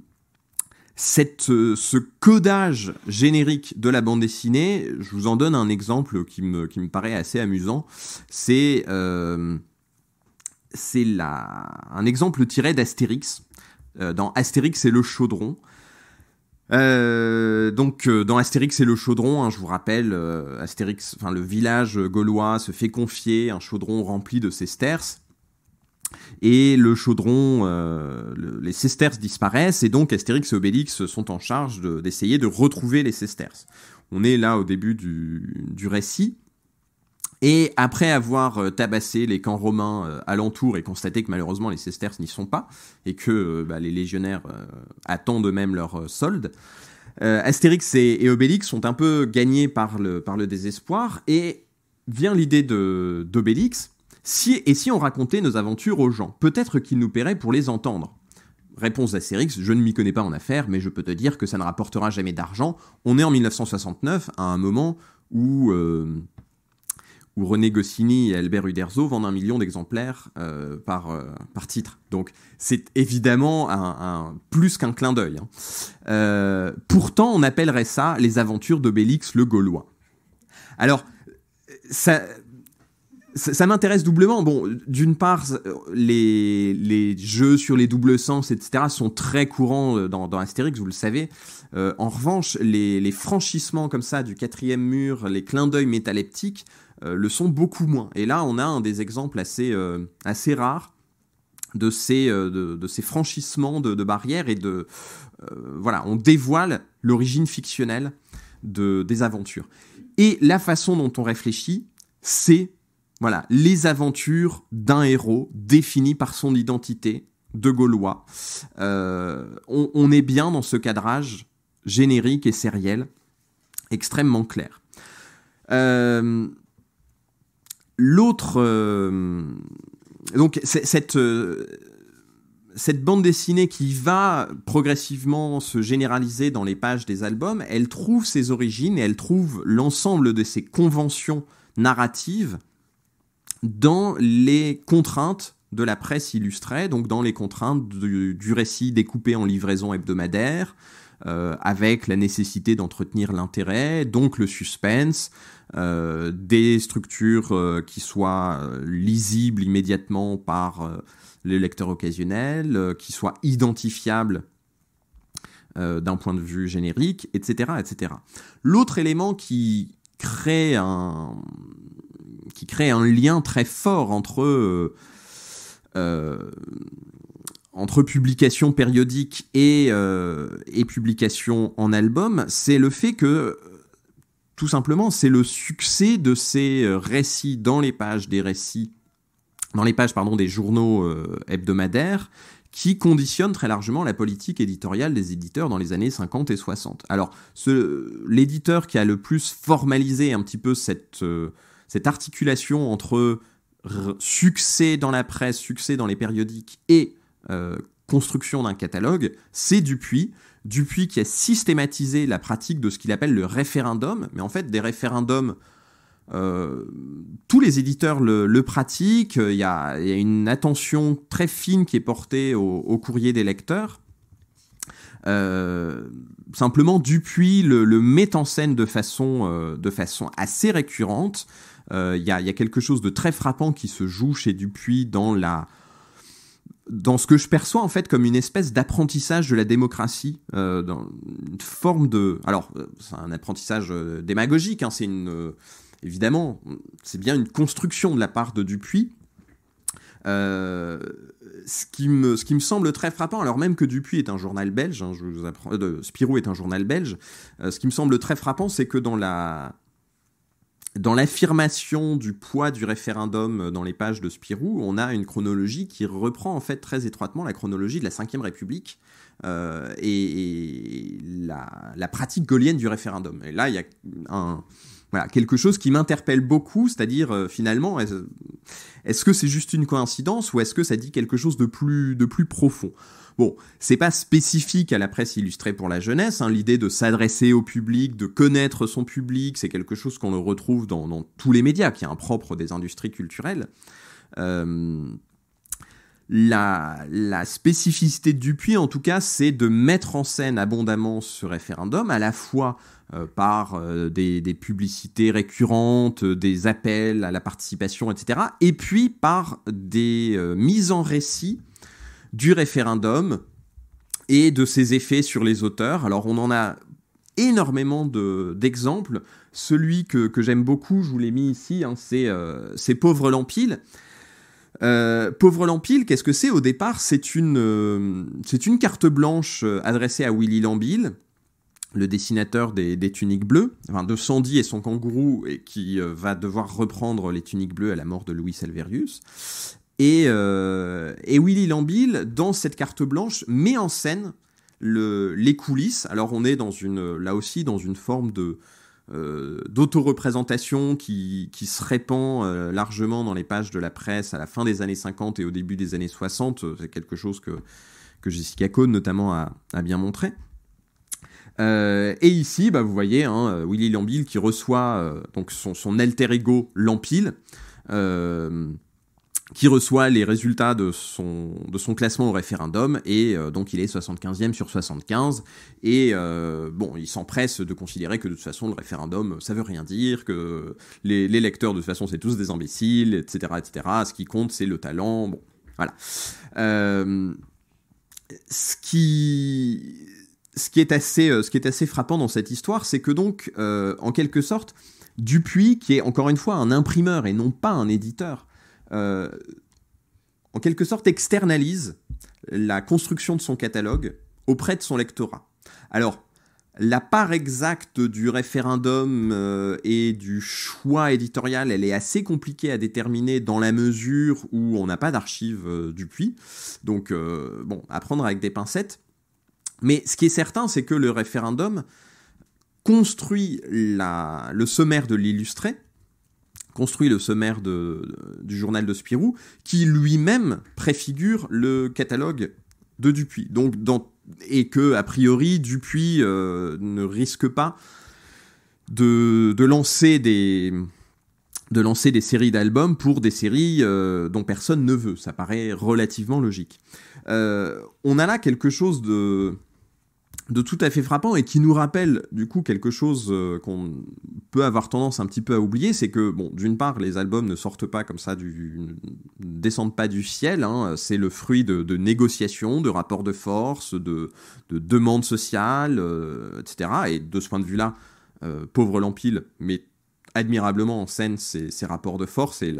cette, ce codage générique de la bande dessinée, je vous en donne un exemple qui me, paraît assez amusant. C'est c'est un exemple tiré d'Astérix. dans Astérix c'est le chaudron, euh, donc euh, dans Astérix et le chaudron, hein, je vous rappelle, euh, Astérix, enfin le village gaulois se fait confier un chaudron rempli de sesterces. Et le chaudron, les sesterces disparaissent et donc Astérix et Obélix sont en charge d'essayer de, retrouver les sesterces. On est là au début du, du récit. Et après avoir euh, tabassé les camps romains euh, alentour et constaté que malheureusement les sesterces n'y sont pas et que euh, bah, les légionnaires attendent eux-mêmes leur solde, Astérix et, Obélix sont un peu gagnés par le, par le désespoir et vient l'idée d'Obélix. Si, et si on racontait nos aventures aux gens Peut-être qu'ils nous paieraient pour les entendre. Réponse d'Astérix, je ne m'y connais pas en affaires, mais je peux te dire que ça ne rapportera jamais d'argent. On est en 1969, à un moment où où René Goscinny et Albert Uderzo vendent un million d'exemplaires euh, par, euh, par titre. Donc c'est évidemment un, plus qu'un clin d'œil. Hein. Euh, pourtant, on appellerait ça les aventures d'Obélix le Gaulois. Alors, ça, m'intéresse doublement. Bon, d'une part, les, jeux sur les doubles sens, etc., sont très courants dans, Astérix, vous le savez. en revanche, les, les, franchissements comme ça du quatrième mur, les clins d'œil métaleptiques, euh, le sont beaucoup moins. Et là, on a un des exemples assez, euh, assez rares de ces, euh, de, ces franchissements de, barrières et de... voilà, on dévoile l'origine fictionnelle de, des aventures. Et la façon dont on réfléchit, c'est voilà, les aventures d'un héros défini par son identité de Gaulois. on, on, est bien dans ce cadrage générique et sériel extrêmement clair. Euh, l'autre. Euh, donc, euh, cette bande dessinée qui va progressivement se généraliser dans les pages des albums, elle trouve ses origines et elle trouve l'ensemble de ses conventions narratives dans les contraintes de la presse illustrée, donc dans les contraintes du, récit découpé en livraison hebdomadaire, euh, avec la nécessité d'entretenir l'intérêt, donc le suspense, euh, des structures euh, qui soient euh, lisibles immédiatement par les lecteurs occasionnels, qui soient identifiables d'un point de vue générique, etc. etc. L'autre élément qui crée un qui crée un lien très fort entre entre publication périodique et, et publication en album, c'est le fait que tout simplement, c'est le succès de ces euh, récits dans les pages des récits, dans les pages pardon, des journaux euh, hebdomadaires qui conditionne très largement la politique éditoriale des éditeurs dans les années 50 et 60. Alors, l'éditeur qui a le plus formalisé un petit peu cette, euh, articulation entre succès dans la presse, succès dans les périodiques et construction d'un catalogue, c'est Dupuis, Dupuis qui a systématisé la pratique de ce qu'il appelle le référendum, mais en fait des référendums, euh, tous les éditeurs le, pratiquent, il y, a, une attention très fine qui est portée au, courrier des lecteurs. Euh, simplement, Dupuis le, met en scène de façon, euh, de façon assez récurrente. Il y, y a quelque chose de très frappant qui se joue chez Dupuis dans la, dans ce que je perçois en fait comme une espèce d'apprentissage de la démocratie, euh, dans une forme de... Alors, euh, c'est un apprentissage euh, démagogique, hein, c'est une... évidemment, c'est bien une construction de la part de Dupuis. ce, qui me, ce qui me semble très frappant, alors même que Dupuis est un journal belge, hein, je Spirou est un journal belge, ce qui me semble très frappant, c'est que dans la, dans l'affirmation du poids du référendum euh, dans les pages de Spirou, on a une chronologie qui reprend en fait très étroitement la chronologie de la Ve République euh, et, la, pratique gaulienne du référendum. Et là, il y a un, quelque chose qui m'interpelle beaucoup, c'est-à-dire euh, finalement, est-ce, est-ce que c'est juste une coïncidence ou est-ce que ça dit quelque chose de plus, de plus profond Bon, c'est pas spécifique à la presse illustrée pour la jeunesse. Hein. L'idée de s'adresser au public, de connaître son public, c'est quelque chose qu'on le retrouve dans, tous les médias, qui est un propre des industries culturelles. Euh, la, spécificité de Dupuis, en tout cas, c'est de mettre en scène abondamment ce référendum, à la fois euh, par euh, des, publicités récurrentes, des appels à la participation, etc., et puis par des mises en récit du référendum et de ses effets sur les auteurs. Alors on en a énormément d'exemples. Celui que, j'aime beaucoup, je vous l'ai mis ici, hein, euh, c'est Pauvre Lampile. Euh, Pauvre Lampile, qu'est-ce que c'est au départ C'est une, euh, une, carte blanche adressée à Willy Lambile, le dessinateur des, des tuniques bleues, enfin de Sandy et son kangourou, et qui va devoir reprendre les tuniques bleues à la mort de Louis Salverius. Euh, et, Willy Lambil, dans cette carte blanche, met en scène les coulisses. Alors on est dans une, là aussi dans une forme euh, d'autoreprésentation qui, se répand euh, largement dans les pages de la presse à la fin des années 50 et au début des années 60. C'est quelque chose que, Jessica Cohn notamment a, bien montré. et ici, bah, vous voyez hein, Willy Lambil qui reçoit donc son, alter ego Lampil qui reçoit les résultats de son, de son classement au référendum, et euh, donc il est 75e sur 75, et euh, bon, il s'empresse de considérer que de toute façon le référendum ça veut rien dire, que les, lecteurs de toute façon c'est tous des imbéciles, etc., etc., ce qui compte c'est le talent, bon, voilà. Euh, ce qui... Ce qui, est assez, ce qui est assez frappant dans cette histoire, c'est que donc, en quelque sorte, Dupuis, qui est encore une fois un imprimeur et non pas un éditeur, euh, en quelque sorte, externalise la construction de son catalogue auprès de son lectorat. Alors, la part exacte du référendum euh, et du choix éditorial, elle est assez compliquée à déterminer dans la mesure où on n'a pas d'archives euh, du puits. Donc, bon, à prendre avec des pincettes. Mais ce qui est certain, c'est que le référendum construit le sommaire de l'illustré construit le sommaire du journal de Spirou, qui lui-même préfigure le catalogue de Dupuis. Donc, et que, a priori, Dupuis euh, ne risque pas de, lancer des de lancer des séries d'albums pour des séries euh, dont personne ne veut. Ça paraît relativement logique. Euh, on a là quelque chose de, de tout à fait frappant et qui nous rappelle du coup quelque chose euh, qu'on peut avoir tendance un petit peu à oublier, c'est que bon, d'une part, les albums ne sortent pas comme ça, du, ne descendent pas du ciel. Hein. c'est le fruit de, négociations, de rapports de force, de, demandes sociales, euh, etc. Et de ce point de vue-là, euh, pauvre Lampile, mais admirablement en scène ces, rapports de force et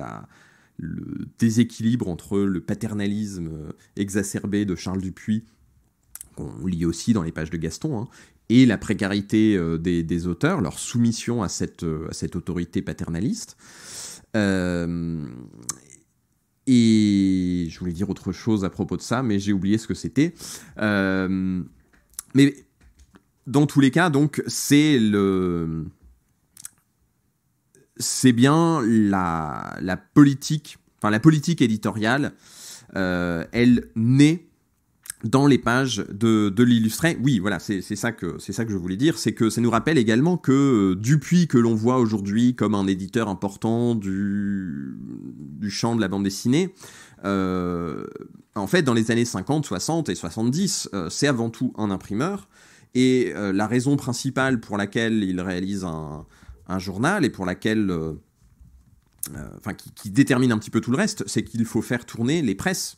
le déséquilibre entre le paternalisme exacerbé de Charles Dupuis qu'on lit aussi dans les pages de Gaston, hein, et la précarité euh, des, auteurs, leur soumission à cette, euh, autorité paternaliste. Euh, et je voulais dire autre chose à propos de ça, mais j'ai oublié ce que c'était. mais dans tous les cas, donc, c'est le. C'est bien la, politique, enfin la politique éditoriale, elle naît dans les pages de, de l'illustré. Oui, voilà, c'est ça que c'est ça que je voulais dire, c'est que ça nous rappelle également que euh, Dupuis que l'on voit aujourd'hui comme un éditeur important du du champ de la bande dessinée. Euh, en fait, dans les années 50, 60 et 70, euh, c'est avant tout un imprimeur. Et la raison principale pour laquelle il réalise un, un journal et pour laquelle euh, enfin qui, détermine un petit peu tout le reste, c'est qu'il faut faire tourner les presses.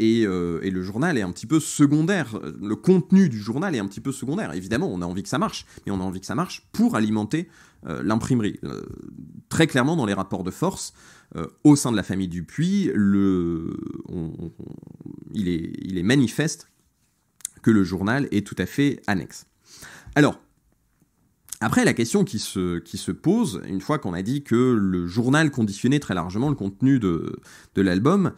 Euh, et, le journal est un petit peu secondaire. Le contenu du journal est un petit peu secondaire. Évidemment, on a envie que ça marche, mais on a envie que ça marche pour alimenter euh, l'imprimerie. très clairement, dans les rapports de force, au sein de la famille Dupuis, il, est, il est manifeste que le journal est tout à fait annexe. Alors, après, la question qui se, qui se pose, une fois qu'on a dit que le journal conditionnait très largement le contenu de, de l'album,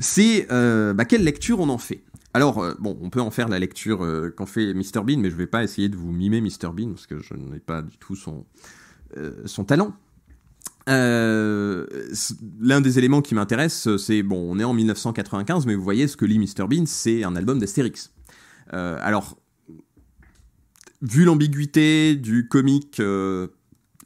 c'est euh, bah, quelle lecture on en fait alors, euh, bon, on peut en faire la lecture euh, qu'en fait Mr Bean, mais je vais pas essayer de vous mimer Mr Bean, parce que je n'ai pas du tout son, son talent. L'un des éléments qui m'intéresse, c'est, bon, on est en 1995, mais vous voyez, ce que lit Mr Bean, c'est un album d'Astérix. alors, vu l'ambiguïté du comique euh,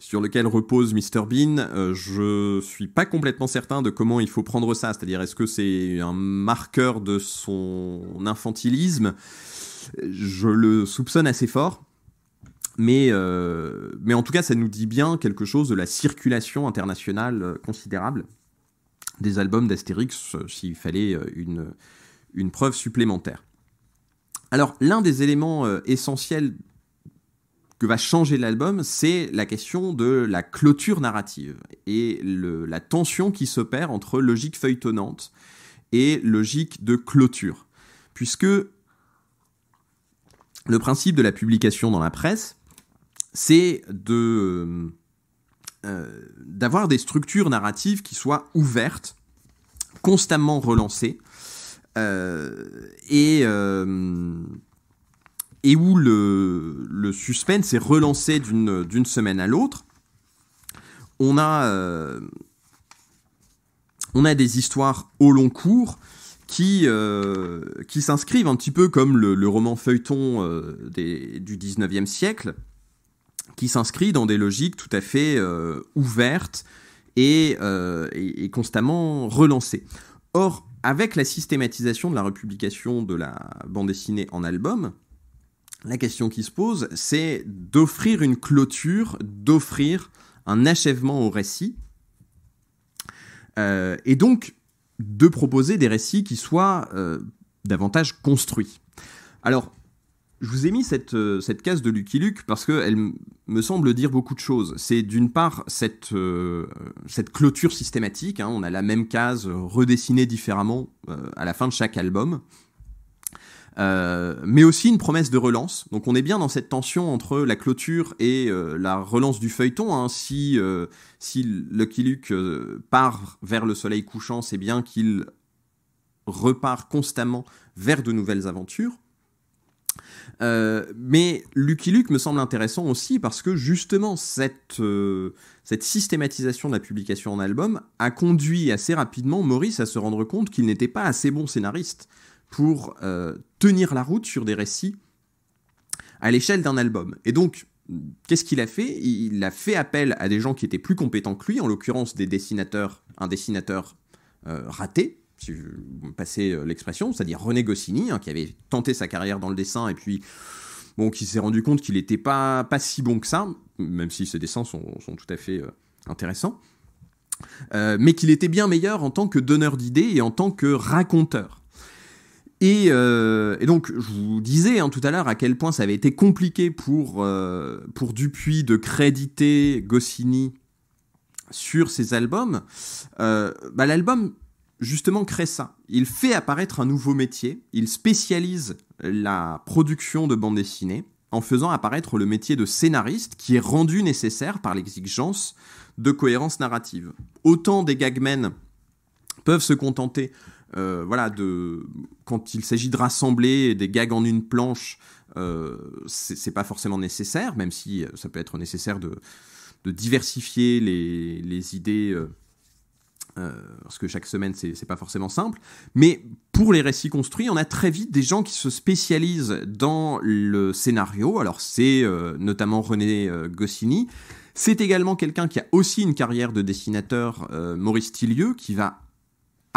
sur lequel repose Mr Bean, euh, je suis pas complètement certain de comment il faut prendre ça. C'est-à-dire, est-ce que c'est un marqueur de son infantilisme Je le soupçonne assez fort. Mais, euh, mais en tout cas, ça nous dit bien quelque chose de la circulation internationale considérable des albums d'Astérix, s'il fallait une, une preuve supplémentaire. Alors, l'un des éléments essentiels que va changer l'album, c'est la question de la clôture narrative et la tension qui s'opère entre logique feuilletonnante et logique de clôture. Puisque le principe de la publication dans la presse, c'est euh, d'avoir des structures narratives qui soient ouvertes, constamment relancées, euh, et euh, et où le, suspense est relancé d'une semaine à l'autre. Euh, on a, des histoires au long cours qui, euh, s'inscrivent un petit peu comme le, roman feuilleton euh, du 19e siècle, qui s'inscrit dans des logiques tout à fait ouvertes et constamment relancées. Or, avec la systématisation de la republication de la bande dessinée en album, la question qui se pose, c'est d'offrir une clôture, d'offrir un achèvement au récit, euh, et donc de proposer des récits qui soient euh, davantage construits. Alors, je vous ai mis cette, euh, case de Lucky Luke parce qu'elle me semble dire beaucoup de choses. C'est d'une part cette, clôture systématique, hein, on a la même case redessinée différemment à la fin de chaque album, euh, mais aussi une promesse de relance. Donc on est bien dans cette tension entre la clôture et euh, la relance du feuilleton. Hein. Si, euh, si Lucky Luke part vers le soleil couchant, c'est bien qu'il repart constamment vers de nouvelles aventures. mais Lucky Luke me semble intéressant aussi parce que justement cette, cette systématisation de la publication en album a conduit assez rapidement Maurice à se rendre compte qu'il n'était pas assez bon scénariste pour euh, tenir la route sur des récits à l'échelle d'un album. Et donc, qu'est-ce qu'il a fait Il a fait appel à des gens qui étaient plus compétents que lui, en l'occurrence des dessinateurs, un dessinateur euh, raté, si je passez euh, l'expression, c'est-à-dire René Goscinny, hein, qui avait tenté sa carrière dans le dessin et puis bon, qui s'est rendu compte qu'il n'était pas, pas si bon que ça, même si ses dessins sont, tout à fait intéressants, mais qu'il était bien meilleur en tant que donneur d'idées et en tant que raconteur. Euh, et, donc, je vous disais hein, tout à l'heure à quel point ça avait été compliqué pour, euh, pour Dupuis de créditer Goscinny sur ses albums. Euh, bah, l'album, justement, crée ça. Il fait apparaître un nouveau métier. Il spécialise la production de bandes dessinées en faisant apparaître le métier de scénariste qui est rendu nécessaire par l'exigence de cohérence narrative. Autant des gagmen peuvent se contenter euh, voilà, quand il s'agit de rassembler des gags en une planche, euh, c'est pas forcément nécessaire, même si euh, ça peut être nécessaire de, diversifier les, idées. parce que chaque semaine, c'est pas forcément simple. Mais pour les récits construits, on a très vite des gens qui se spécialisent dans le scénario. Alors, c'est notamment René Goscinny. C'est également quelqu'un qui a aussi une carrière de dessinateur, Maurice Tillieu, qui va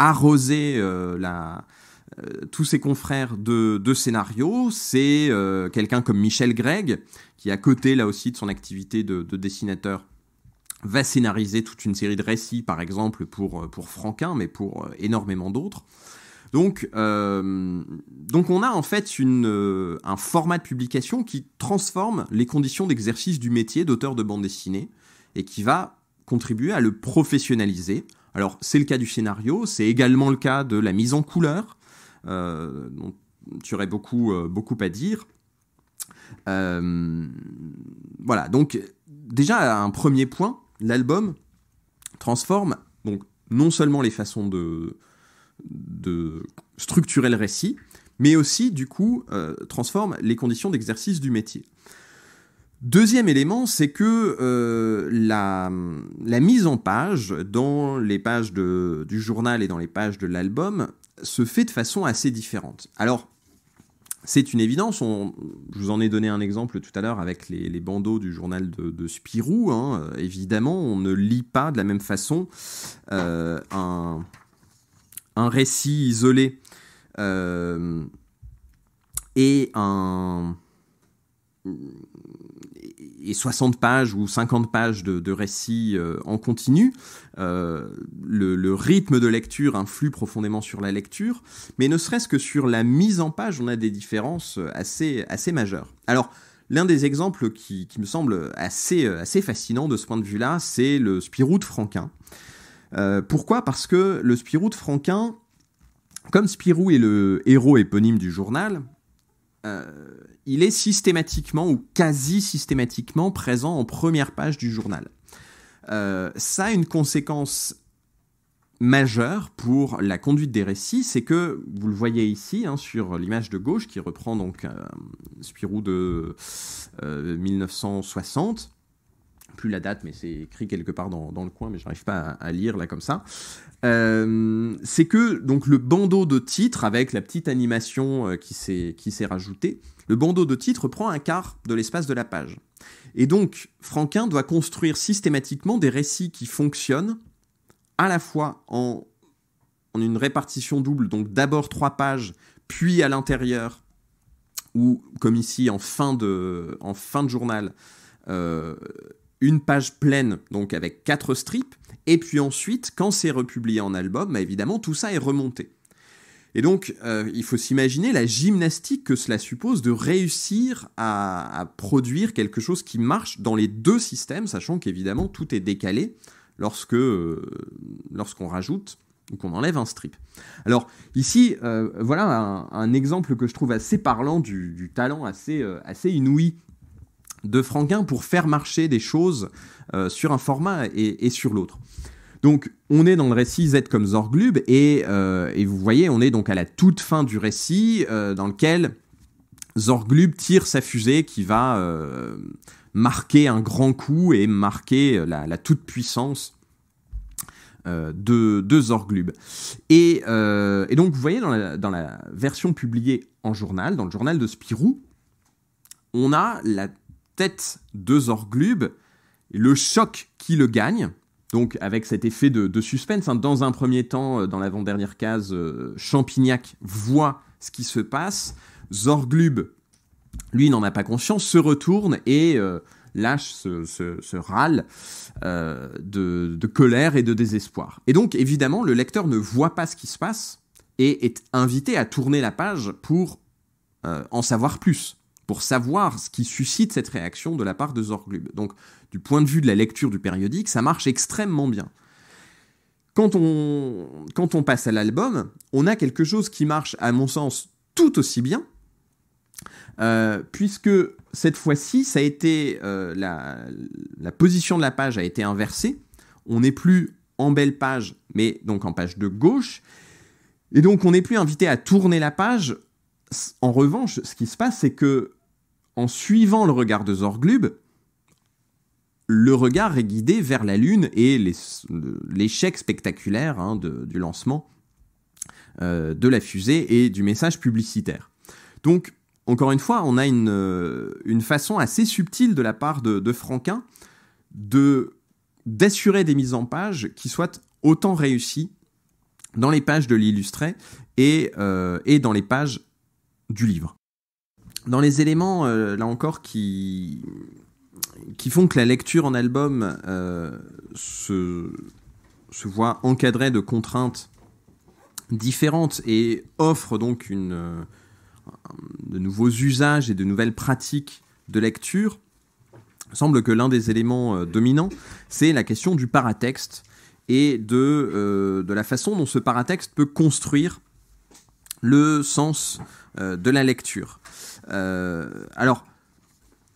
arroser euh, euh, tous ses confrères de, scénarios. C'est euh, quelqu'un comme Michel Gregg, qui à côté là aussi de son activité de, dessinateur, va scénariser toute une série de récits, par exemple pour, Franquin, mais pour énormément d'autres. Donc, donc on a en fait un format de publication qui transforme les conditions d'exercice du métier d'auteur de bande dessinée et qui va contribuer à le professionnaliser alors c'est le cas du scénario, c'est également le cas de la mise en couleur, euh, dont tu aurais beaucoup, euh, beaucoup à dire. Euh, voilà, donc déjà un premier point, l'album transforme donc non seulement les façons de, de structurer le récit, mais aussi du coup transforme les conditions d'exercice du métier. Deuxième élément, c'est que euh, la, mise en page dans les pages du journal et dans les pages de l'album se fait de façon assez différente. Alors, c'est une évidence, je vous en ai donné un exemple tout à l'heure avec les, bandeaux du journal de, Spirou, hein. évidemment, on ne lit pas de la même façon euh, un, un, récit isolé euh, et un et 60 pages ou 50 pages de, récits euh, en continu. Euh, le, rythme de lecture influe profondément sur la lecture, mais ne serait-ce que sur la mise en page, on a des différences assez, assez majeures. Alors, l'un des exemples qui, me semble assez, euh, assez fascinant de ce point de vue-là, c'est le Spirou de Franquin. pourquoi Parce que le Spirou de Franquin, comme Spirou est le héros éponyme du journal, euh, il est systématiquement ou quasi systématiquement présent en première page du journal. Euh, ça a une conséquence majeure pour la conduite des récits, c'est que, vous le voyez ici, hein, sur l'image de gauche, qui reprend donc euh, Spirou de 1960, plus la date, mais c'est écrit quelque part dans, le coin, mais je n'arrive pas à, lire là comme ça. Euh, c'est que donc le bandeau de titre avec la petite animation euh, qui s'est qui s'est rajoutée, le bandeau de titre prend un quart de l'espace de la page. Et donc Franquin doit construire systématiquement des récits qui fonctionnent à la fois en, en une répartition double, donc d'abord trois pages, puis à l'intérieur, ou comme ici en fin de, en fin de journal, euh, une page pleine, donc avec quatre strips, et puis ensuite, quand c'est republié en album, bah, évidemment, tout ça est remonté. Et donc, euh, il faut s'imaginer la gymnastique que cela suppose de réussir à, produire quelque chose qui marche dans les deux systèmes, sachant qu'évidemment, tout est décalé lorsque euh, lorsqu'on rajoute ou qu'on enlève un strip. Alors ici, euh, voilà un, exemple que je trouve assez parlant du, talent assez, assez inouï de Franquin pour faire marcher des choses euh, sur un format et, sur l'autre. Donc on est dans le récit Z comme Zorglub et, euh, vous voyez on est donc à la toute fin du récit euh, dans lequel Zorglub tire sa fusée qui va marquer un grand coup et marquer la, toute puissance de, de, Zorglub. Et, et, donc vous voyez dans la, dans la version publiée en journal, dans le journal de Spirou, on a la de Zorglub, le choc qui le gagne, donc avec cet effet de, suspense, hein. dans un premier temps, euh, dans l'avant-dernière case, euh, Champignac voit ce qui se passe, Zorglub, lui, n'en a pas conscience, se retourne et euh, lâche ce, râle de, colère et de désespoir. Et donc, évidemment, le lecteur ne voit pas ce qui se passe et est invité à tourner la page pour en savoir plus pour savoir ce qui suscite cette réaction de la part de Zorglub. Donc, du point de vue de la lecture du périodique, ça marche extrêmement bien. Quand on, quand on passe à l'album, on a quelque chose qui marche, à mon sens, tout aussi bien, euh, puisque cette fois-ci, ça a été euh, la, position de la page a été inversée. On n'est plus en belle page, mais donc en page de gauche. Et donc, on n'est plus invité à tourner la page. En revanche, ce qui se passe, c'est que en suivant le regard de Zorglub, le regard est guidé vers la Lune et l'échec spectaculaire hein, du lancement euh, de la fusée et du message publicitaire. Donc, encore une fois, on a une, euh, façon assez subtile de la part de, Franquin de d'assurer des mises en page qui soient autant réussies dans les pages de l'illustré et euh, dans les pages du livre dans les éléments, euh, là encore, qui, font que la lecture en album euh, se, voit encadrée de contraintes différentes et offre donc euh, de nouveaux usages et de nouvelles pratiques de lecture, semble que l'un des éléments dominants, c'est la question du paratexte et de la façon dont ce paratexte peut construire le sens de la lecture. Euh, alors,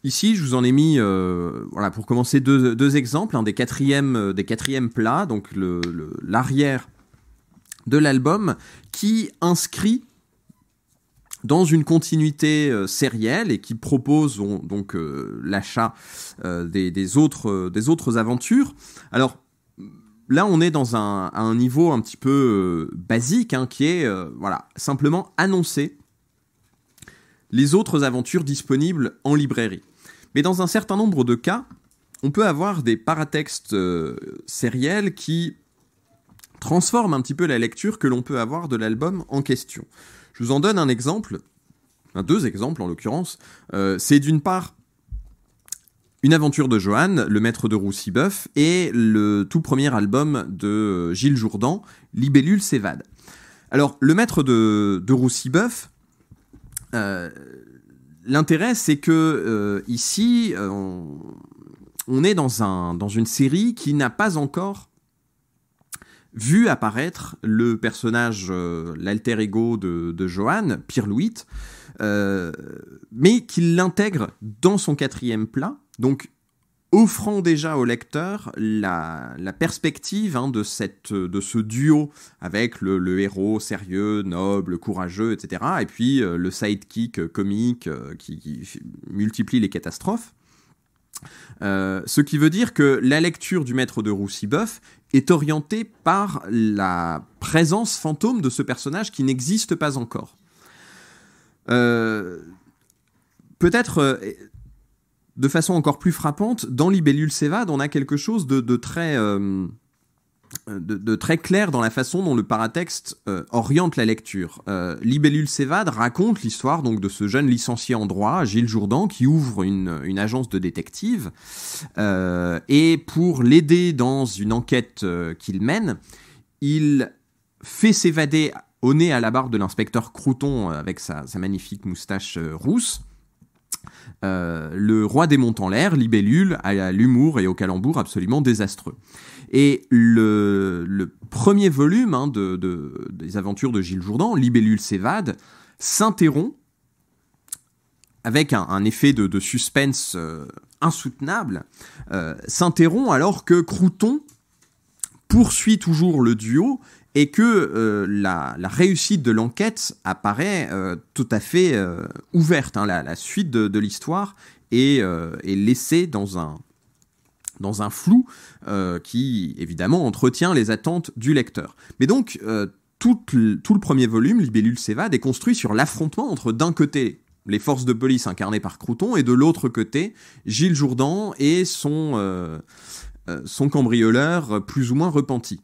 Ici, je vous en ai mis, euh, voilà, pour commencer, deux, exemples, un hein, des, quatrièmes, euh, des plats, donc l'arrière le, de l'album, qui inscrit dans une continuité sérielle et qui propose donc l'achat des, autres, des autres aventures. Alors, là, on est dans un, niveau un petit peu basique, hein, qui est voilà, simplement annoncé les autres aventures disponibles en librairie. Mais dans un certain nombre de cas, on peut avoir des paratextes euh, sériels qui transforment un petit peu la lecture que l'on peut avoir de l'album en question. Je vous en donne un exemple, deux exemples en l'occurrence. Euh, c'est d'une part une aventure de Johan, le maître de boeuf et le tout premier album de euh, Gilles Jourdan, Libellule s'évade. Alors, le maître de, de Roussiboeuf, euh, l'intérêt, c'est que euh, ici, euh, on, est dans, une série qui n'a pas encore vu apparaître le personnage, l'alter ego de, Johan, Pierre-Louis, mais qui l'intègre dans son quatrième plat. Donc, offrant déjà au lecteur la, perspective hein, de, cette, de ce duo avec le, héros sérieux, noble, courageux, etc. Et puis euh, le sidekick comique euh, qui, multiplie les catastrophes. Euh, ce qui veut dire que la lecture du maître de Roussiboeuf est orientée par la présence fantôme de ce personnage qui n'existe pas encore. Peut-être de façon encore plus frappante, dans Libellule Sévade, on a quelque chose de, très. Euh, de, très clair dans la façon dont le paratexte euh, oriente la lecture. Euh, Libellule Sévade raconte l'histoire donc de ce jeune licencié en droit, Gilles Jourdan, qui ouvre une, agence de détective. et pour l'aider dans une enquête qu'il mène, il fait s'évader au nez à la barre de l'inspecteur Crouton avec sa magnifique moustache rousse. Euh, le roi des montants en lair Libellule, à l'humour et au calembour absolument désastreux. Et le, premier volume hein, des aventures de Gilles Jourdan, Libellule s'évade, s'interrompt avec un, effet de, suspense euh, insoutenable, euh, s'interrompt alors que Crouton poursuit toujours le duo et que euh, la, réussite de l'enquête apparaît euh, tout à fait euh, ouverte. Hein, la, suite de, l'histoire est, laissée dans un, dans un flou qui, évidemment, entretient les attentes du lecteur. Mais donc, tout le, premier volume, Libellule s'évade, est construit sur l'affrontement entre, d'un côté, les forces de police incarnées par Crouton, et de l'autre côté, Gilles Jourdan et son, son cambrioleur plus ou moins repenti.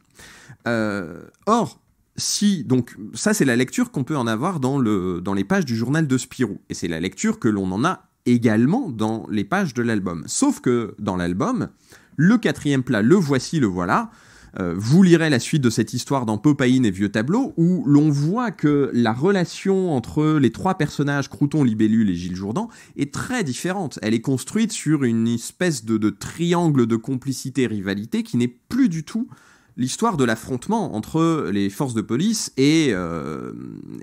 Euh, or, si, donc, ça, c'est la lecture qu'on peut en avoir dans, le, dans les pages du journal de Spirou. Et c'est la lecture que l'on en a également dans les pages de l'album. Sauf que dans l'album, le quatrième plat, le voici, le voilà, euh, vous lirez la suite de cette histoire dans Popaïne et Vieux Tableau, où l'on voit que la relation entre les trois personnages, Crouton, Libellule et Gilles Jourdan, est très différente. Elle est construite sur une espèce de triangle de complicité-rivalité qui n'est plus du tout l'histoire de l'affrontement entre les forces de police et, euh,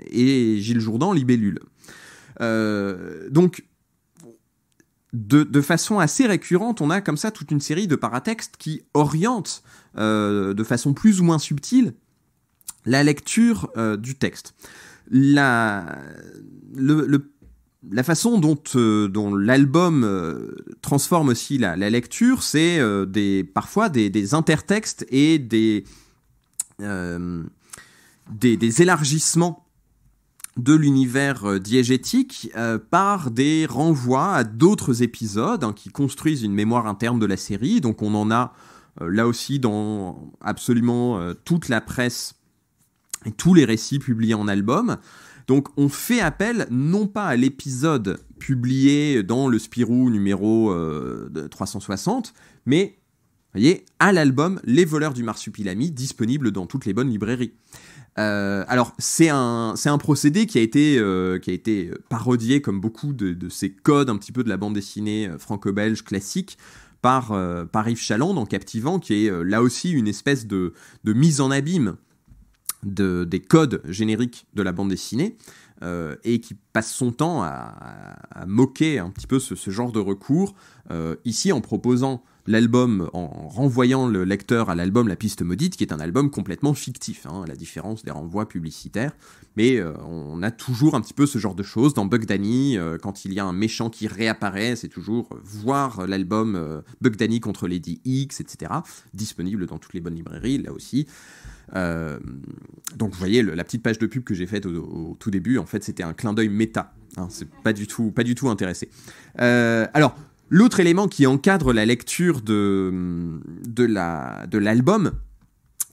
et Gilles Jourdan, Libellule. Euh, donc, de, façon assez récurrente, on a comme ça toute une série de paratextes qui orientent euh, de façon plus ou moins subtile la lecture du texte. La, le, la façon dont, euh, l'album euh, transforme aussi la, lecture, c'est euh, parfois des, intertextes et des, élargissements de l'univers diégétique par des renvois à d'autres épisodes hein, qui construisent une mémoire interne de la série. Donc on en a là aussi dans absolument toute la presse et tous les récits publiés en album. Donc on fait appel non pas à l'épisode publié dans le Spirou numéro 360, euh, mais voyez, à l'album Les voleurs du marsupilami, disponible dans toutes les bonnes librairies. Euh, alors c'est un, procédé qui a été, euh, qui a été parodié comme beaucoup de, ces codes un petit peu de la bande dessinée franco-belge classique par, par Yves Chaland en Captivant, qui est là aussi une espèce de mise en abîme des codes génériques de la bande dessinée euh, et qui passe son temps à, moquer un petit peu ce, genre de recours, euh, ici en proposant l'album, en, renvoyant le lecteur à l'album La Piste Maudite, qui est un album complètement fictif, hein, à la différence des renvois publicitaires, mais euh, on a toujours un petit peu ce genre de choses. Dans Bug Danny, quand il y a un méchant qui réapparaît, c'est toujours voir l'album Bug Danny contre Lady X, etc., disponible dans toutes les bonnes librairies, là aussi. Euh, donc vous voyez, la petite page de pub que j'ai faite au, tout début, en fait, c'était un clin d'œil méta. Hein, c'est pas du tout, pas du tout intéressé. Euh, alors, l'autre élément qui encadre la lecture de, de l'album,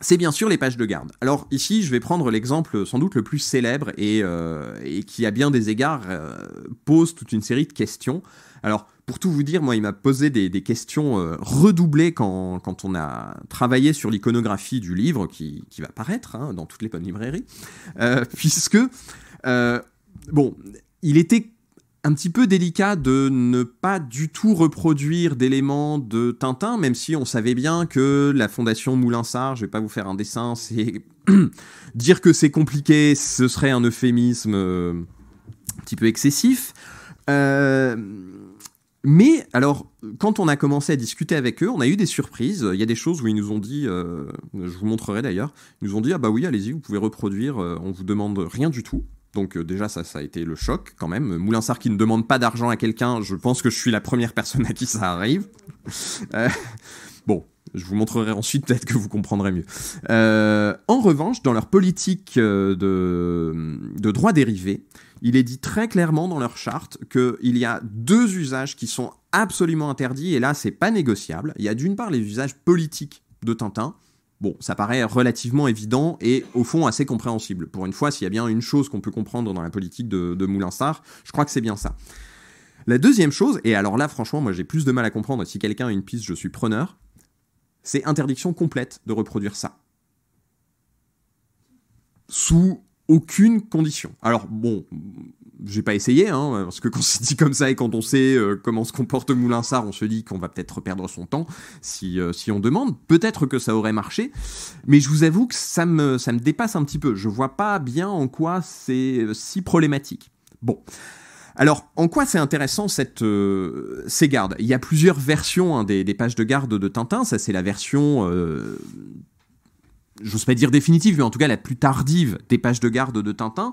c'est bien sûr les pages de garde. Alors ici, je vais prendre l'exemple sans doute le plus célèbre et, euh, qui, à bien des égards, euh, pose toute une série de questions. Alors, pour tout vous dire, moi, il m'a posé des, questions euh, redoublées quand, on a travaillé sur l'iconographie du livre qui, va paraître hein, dans toutes les bonnes librairies, [laughs] puisque, bon, il était un petit peu délicat de ne pas du tout reproduire d'éléments de Tintin, même si on savait bien que la fondation moulin je vais pas vous faire un dessin, c'est [coughs] dire que c'est compliqué, ce serait un euphémisme euh, un petit peu excessif. Euh, mais alors, quand on a commencé à discuter avec eux, on a eu des surprises. Il y a des choses où ils nous ont dit, euh, je vous montrerai d'ailleurs, ils nous ont dit ah bah oui, allez-y, vous pouvez reproduire, on vous demande rien du tout. Donc euh, déjà, ça, ça a été le choc quand même. moulinsard qui ne demande pas d'argent à quelqu'un, je pense que je suis la première personne à qui ça arrive. Euh, bon, je vous montrerai ensuite, peut-être que vous comprendrez mieux. Euh, en revanche, dans leur politique de, de droit dérivé, il est dit très clairement dans leur charte qu'il y a deux usages qui sont absolument interdits, et là, c'est pas négociable. Il y a d'une part les usages politiques de Tintin, Bon, ça paraît relativement évident et au fond assez compréhensible. Pour une fois, s'il y a bien une chose qu'on peut comprendre dans la politique de, de Moulin-Star, je crois que c'est bien ça. La deuxième chose, et alors là franchement moi j'ai plus de mal à comprendre, si quelqu'un a une piste je suis preneur, c'est interdiction complète de reproduire ça. Sous aucune condition. Alors bon, j'ai pas essayé, hein, parce que quand c'est dit comme ça et quand on sait euh, comment se comporte Moulinsard, on se dit qu'on va peut-être perdre son temps si, euh, si on demande. Peut-être que ça aurait marché, mais je vous avoue que ça me, ça me dépasse un petit peu. Je vois pas bien en quoi c'est euh, si problématique. Bon. Alors, en quoi c'est intéressant cette, ces gardes Il y a plusieurs versions hein, des, des, pages de garde de Tintin. Ça, c'est la version j'ose pas dire définitive, mais en tout cas la plus tardive des pages de garde de Tintin,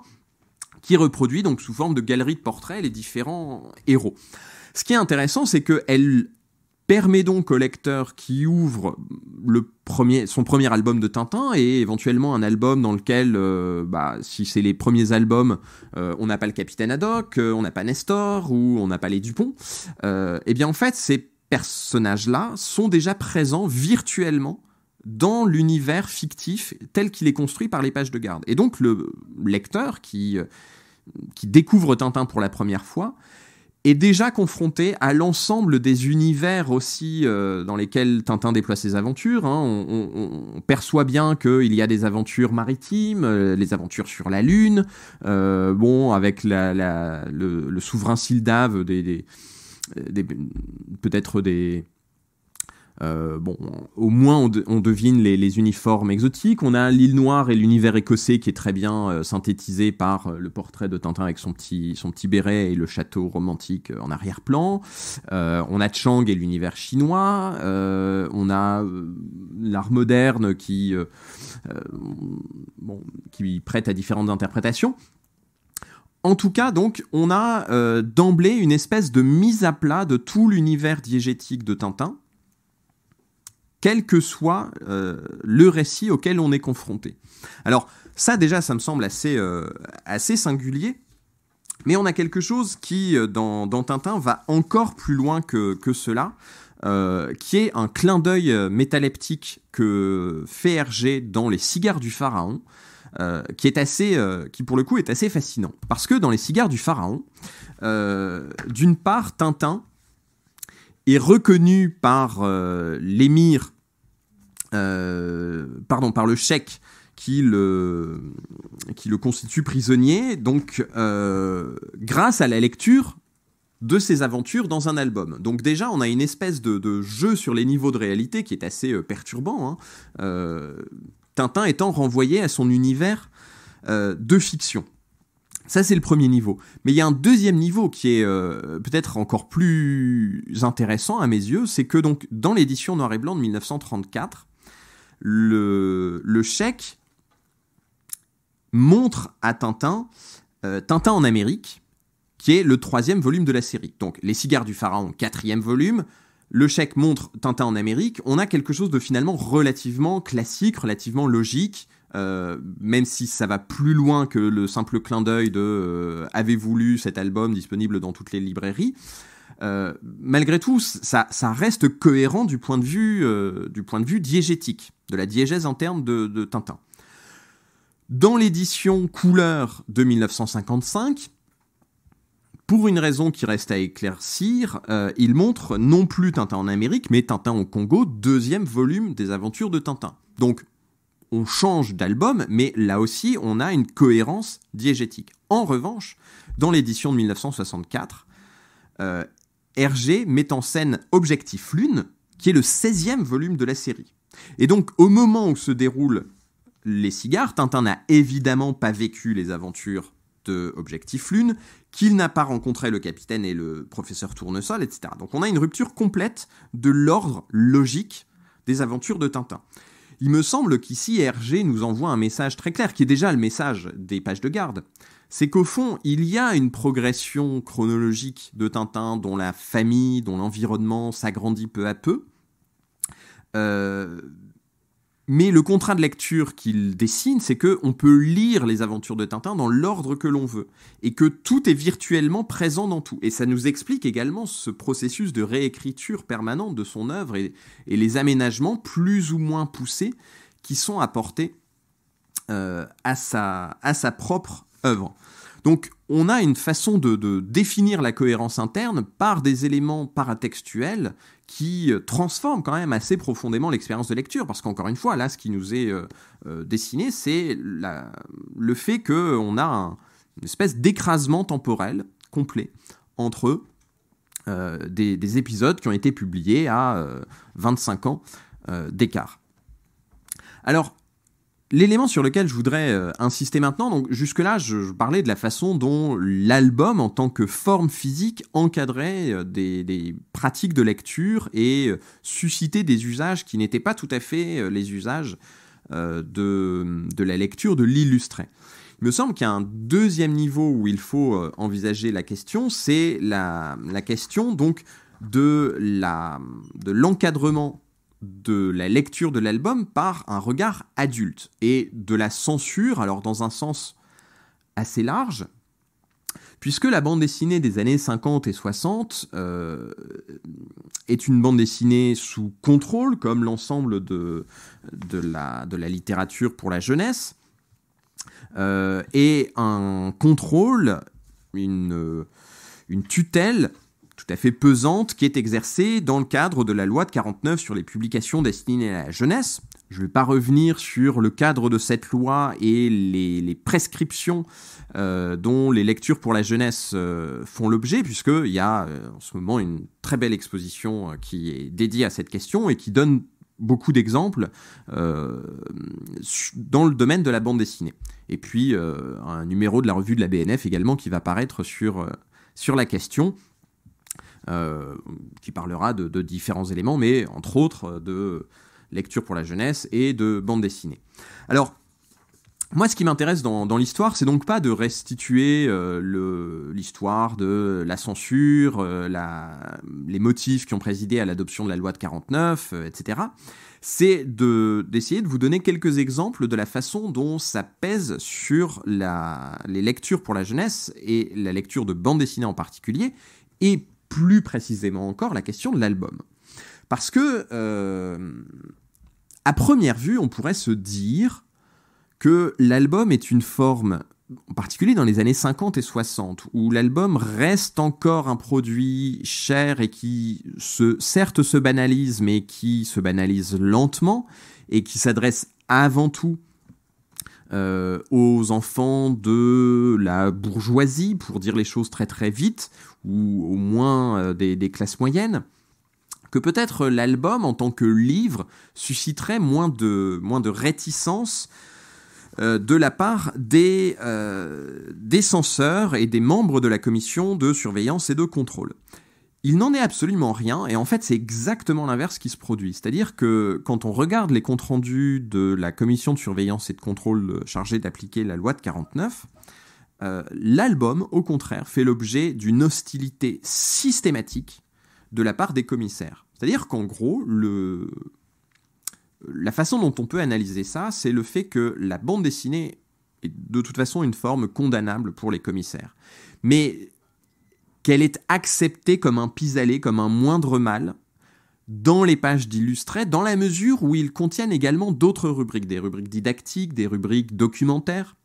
qui reproduit donc sous forme de galerie de portraits les différents héros. Ce qui est intéressant, c'est qu'elle permet donc au lecteur qui ouvre son premier album de Tintin et éventuellement un album dans lequel, euh, bah, si c'est les premiers albums, euh, on n'a pas le Capitaine Haddock, euh, on n'a pas Nestor ou on n'a pas les Dupont, et eh bien en fait ces personnages-là sont déjà présents virtuellement dans l'univers fictif tel qu'il est construit par les pages de garde. Et donc le lecteur qui, euh, découvre Tintin pour la première fois est déjà confronté à l'ensemble des univers aussi euh, dans lesquels Tintin déploie ses aventures. Hein. On, perçoit bien qu'il y a des aventures maritimes, euh, les aventures sur la Lune, bon, avec le, souverain Sildave, peut-être des, euh, bon, au moins on, devine les, uniformes exotiques. On a l'île noire et l'univers écossais qui est très bien euh, synthétisé par euh, le portrait de Tintin avec son petit, son petit béret et le château romantique en arrière-plan. on a Chang et l'univers chinois. on a l'art moderne qui, bon, qui prête à différentes interprétations. En tout cas, donc, on a d'emblée une espèce de mise à plat de tout l'univers diégétique de Tintin, quel que soit euh, le récit auquel on est confronté. Alors ça déjà, ça me semble assez, euh, assez singulier, mais on a quelque chose qui, euh, dans, Tintin, va encore plus loin que, cela, qui est un clin d'œil métaleptique que fait Hergé dans Les cigares du pharaon, qui est assez, qui pour le coup est assez fascinant, parce que dans les cigares du pharaon, d'une part, Tintin est reconnu par l'émir euh, pardon, par le chèque qui le, qui le constitue prisonnier, donc euh, grâce à la lecture de ses aventures dans un album. Donc déjà, on a une espèce de, jeu sur les niveaux de réalité qui est assez euh, perturbant. Hein. Tintin étant renvoyé à son univers de fiction. Ça, c'est le premier niveau. Mais il y a un deuxième niveau qui est peut-être encore plus intéressant à mes yeux, c'est que donc dans l'édition noir et blanc de 1934, le, chèque montre à Tintin euh, Tintin en Amérique, qui est le troisième volume de la série. Donc les cigares du pharaon, quatrième volume, le chèque montre Tintin en Amérique, on a quelque chose de finalement relativement classique, relativement logique, euh, même si ça va plus loin que le simple clin d'œil de euh, avez-vous cet album disponible dans toutes les librairies. Euh, malgré tout, ça, reste cohérent du point de vue, euh, du point de vue diégétique, de la diégèse en termes de Tintin. Dans l'édition couleur de 1955, pour une raison qui reste à éclaircir, euh, il montre non plus Tintin en Amérique, mais Tintin au Congo, deuxième volume des aventures de Tintin. Donc, on change d'album, mais là aussi, on a une cohérence diégétique. En revanche, dans l'édition de 1964, Hergé met en scène Objectif Lune, qui est le 16e volume de la série. Et donc, au moment où se déroulent les cigares, Tintin n'a évidemment pas vécu les aventures de Objectif Lune, qu'il n'a pas rencontré le capitaine et le professeur Tournesol, etc. Donc on a une rupture complète de l'ordre logique des aventures de Tintin. Il me semble qu'ici, Hergé nous envoie un message très clair, qui est déjà le message des pages de garde, c'est qu'au fond, il y a une progression chronologique de Tintin dont la famille, dont l'environnement s'agrandit peu à peu. Euh, mais le contrat de lecture qu'il dessine, c'est que on peut lire les aventures de Tintin dans l'ordre que l'on veut et que tout est virtuellement présent dans tout. Et ça nous explique également ce processus de réécriture permanente de son œuvre et, les aménagements plus ou moins poussés qui sont apportés euh, à, sa, à sa propre œuvre. Donc on a une façon de, définir la cohérence interne par des éléments paratextuels qui euh, transforment quand même assez profondément l'expérience de lecture, parce qu'encore une fois, là, ce qui nous est euh, euh, dessiné, c'est le fait qu'on a une espèce d'écrasement temporel complet entre des, épisodes qui ont été publiés à 25 ans d'écart. Alors, L'élément sur lequel je voudrais euh, insister maintenant, donc jusque-là, je, parlais de la façon dont l'album, en tant que forme physique, encadrait euh, des, pratiques de lecture et euh, suscitait des usages qui n'étaient pas tout à fait les usages de, la lecture, de l'illustré. Il me semble qu'il y a un deuxième niveau où il faut envisager la question, c'est la, la, question donc de l'encadrement de la lecture de l'album par un regard adulte et de la censure, alors dans un sens assez large, puisque la bande dessinée des années 50 et 60 euh, est une bande dessinée sous contrôle, comme l'ensemble de, la, littérature pour la jeunesse, euh, et un contrôle, une tutelle tout à fait pesante qui est exercée dans le cadre de la loi de 49 sur les publications destinées à la jeunesse. Je ne vais pas revenir sur le cadre de cette loi et les, prescriptions euh, dont les lectures pour la jeunesse euh, font l'objet, puisqu'il y a euh, en ce moment une très belle exposition qui est dédiée à cette question et qui donne beaucoup d'exemples dans le domaine de la bande dessinée. Et puis un numéro de la revue de la BNF également qui va paraître sur, sur la question. Euh, qui parlera de, différents éléments, mais entre autres euh, de lecture pour la jeunesse et de bande dessinée. Alors, moi, ce qui m'intéresse dans, l'histoire, c'est donc pas de restituer euh, l'histoire de la censure, les motifs qui ont présidé à l'adoption de la loi de 49, etc. C'est d'essayer de, vous donner quelques exemples de la façon dont ça pèse sur la, les lectures pour la jeunesse et la lecture de bande dessinée en particulier, et plus précisément encore la question de l'album. Parce que, euh, à première vue, on pourrait se dire que l'album est une forme, en particulier dans les années 50 et 60, où l'album reste encore un produit cher et qui se, certes se banalise, mais qui se banalise lentement et qui s'adresse avant tout euh, aux enfants de la bourgeoisie, pour dire les choses très très vite, ou au moins euh, des, classes moyennes, que peut-être l'album en tant que livre susciterait moins de, moins de réticence euh, de la part des, des censeurs et des membres de la commission de surveillance et de contrôle. Il n'en est absolument rien, et en fait c'est exactement l'inverse qui se produit. C'est-à-dire que quand on regarde les comptes rendus de la commission de surveillance et de contrôle chargée d'appliquer la loi de 49, euh, l'album, au contraire, fait l'objet d'une hostilité systématique de la part des commissaires. C'est-à-dire qu'en gros, la façon dont on peut analyser ça, c'est le fait que la bande dessinée est de toute façon une forme condamnable pour les commissaires. Mais qu'elle est acceptée comme un pis-aller, comme un moindre mal, dans les pages d'illustrés, dans la mesure où ils contiennent également d'autres rubriques, des rubriques didactiques, des rubriques documentaires.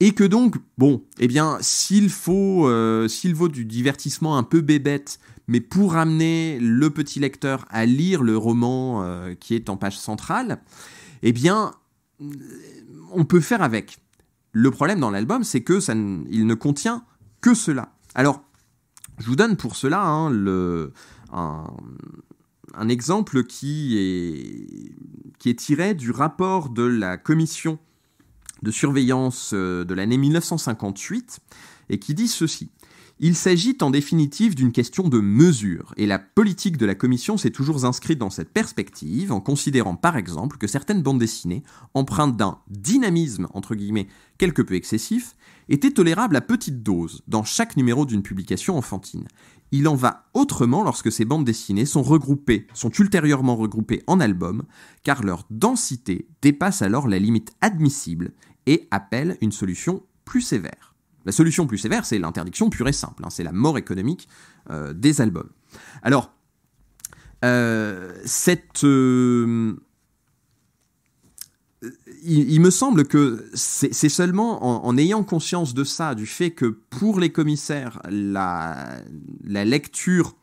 Et que donc, bon, eh bien, s'il faut, euh, vaut du divertissement un peu bébête, mais pour amener le petit lecteur à lire le roman euh, qui est en page centrale, eh bien, on peut faire avec. Le problème dans l'album, c'est que ça il ne contient que cela. Alors, je vous donne pour cela hein, un, exemple qui est, qui est tiré du rapport de la commission de surveillance euh, de l'année 1958 et qui dit ceci. Il s'agit en définitive d'une question de mesure, et la politique de la Commission s'est toujours inscrite dans cette perspective, en considérant par exemple que certaines bandes dessinées, empreintes d'un dynamisme entre guillemets quelque peu excessif, étaient tolérables à petite dose dans chaque numéro d'une publication enfantine. Il en va autrement lorsque ces bandes dessinées sont regroupées, sont ultérieurement regroupées en albums, car leur densité dépasse alors la limite admissible et appelle une solution plus sévère. La solution plus sévère, c'est l'interdiction pure et simple, hein, c'est la mort économique euh, des albums. Alors, euh, cette... Euh, il, me semble que c'est seulement en, ayant conscience de ça, du fait que pour les commissaires, la, lecture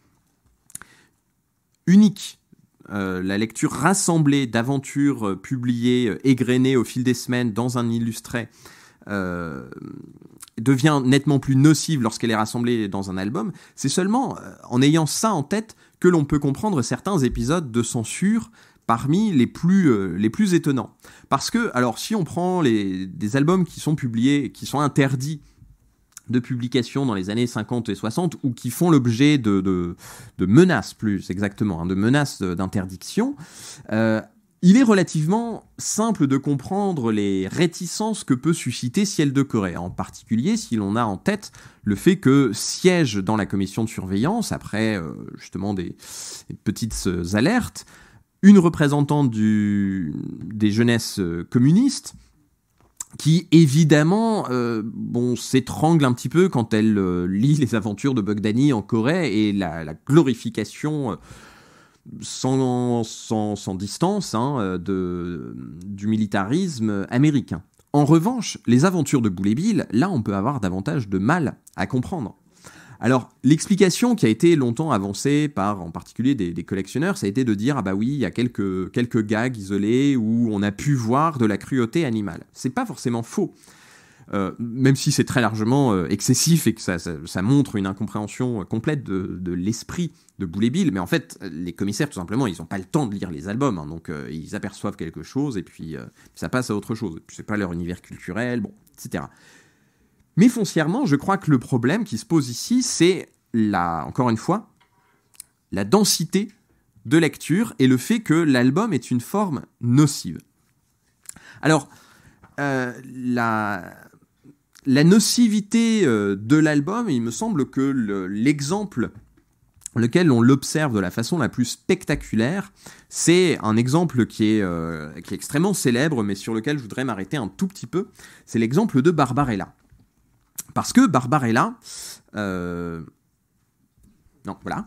unique, la lecture rassemblée d'aventures publiées, égrenées au fil des semaines dans un illustré, devient nettement plus nocive lorsqu'elle est rassemblée dans un album, c'est seulement euh, en ayant ça en tête que l'on peut comprendre certains épisodes de censure parmi les plus, euh, les plus étonnants. Parce que, alors, si on prend des albums qui sont publiés, qui sont interdits de publication dans les années 50 et 60, ou qui font l'objet de, de, menaces, plus exactement, hein, de menaces d'interdiction, euh, il est relativement simple de comprendre les réticences que peut susciter Ciel de Corée, en particulier si l'on a en tête le fait que siège dans la commission de surveillance, après euh, justement des, petites euh, alertes, une représentante des jeunesses euh, communistes qui évidemment bon, s'étrangle un petit peu quand elle lit les aventures de Bogdani en Corée et la glorification sans, sans, distance hein, euh, de, du militarisme américain. En revanche, les aventures de Boulet Bill, là on peut avoir davantage de mal à comprendre. Alors, l'explication qui a été longtemps avancée par en particulier des, collectionneurs, ça a été de dire Ah bah oui, il y a quelques, quelques gags isolés où on a pu voir de la cruauté animale. C'est pas forcément faux. Euh, même si c'est très largement euh, excessif et que ça, montre une incompréhension euh, complète de, l'esprit de Boulet mais en fait, les commissaires, tout simplement, ils n'ont pas le temps de lire les albums, hein, donc ils aperçoivent quelque chose et puis ça passe à autre chose. C'est pas leur univers culturel, bon, etc. Mais foncièrement, je crois que le problème qui se pose ici, c'est encore une fois, la densité de lecture et le fait que l'album est une forme nocive. Alors, la la nocivité euh, de l'album, il me semble que l'exemple lequel on l'observe de la façon la plus spectaculaire, c'est un exemple euh, qui est, extrêmement célèbre, mais sur lequel je voudrais m'arrêter un tout petit peu, c'est l'exemple de Barbarella. Parce que Barbarella... Euh, non, voilà.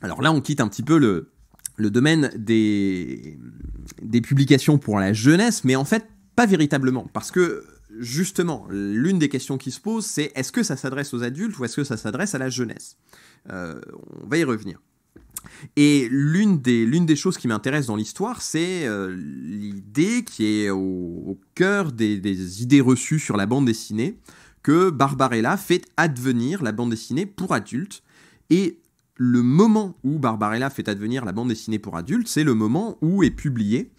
Alors là, on quitte un petit peu le, le domaine des, des publications pour la jeunesse, mais en fait, véritablement, parce que justement, l'une des questions qui se pose, c'est est-ce que ça s'adresse aux adultes ou est-ce que ça s'adresse à la jeunesse euh, On va y revenir. Et l'une des, l'une des choses qui m'intéresse dans l'histoire, c'est euh, l'idée qui est au, cœur des, idées reçues sur la bande dessinée, que Barbarella fait advenir la bande dessinée pour adultes. Et le moment où Barbarella fait advenir la bande dessinée pour adultes, c'est le moment où est publié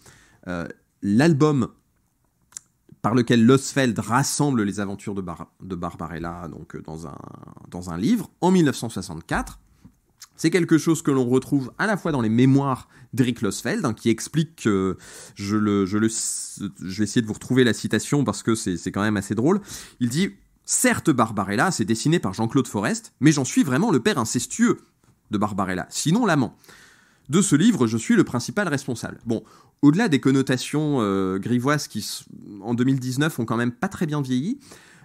euh, l'album par lequel Losfeld rassemble les aventures de, de Barbarella donc, euh, dans, un, dans un livre en 1964. C'est quelque chose que l'on retrouve à la fois dans les mémoires d'Eric Losfeld, hein, qui explique je, le, je, le, je vais essayer de vous retrouver la citation parce que c'est quand même assez drôle, il dit « Certes, Barbarella, c'est dessiné par Jean-Claude Forest, mais j'en suis vraiment le père incestueux de Barbarella, sinon l'amant. De ce livre, je suis le principal responsable. » Bon, au-delà des connotations euh, grivoises qui, en 2019, ont quand même pas très bien vieilli,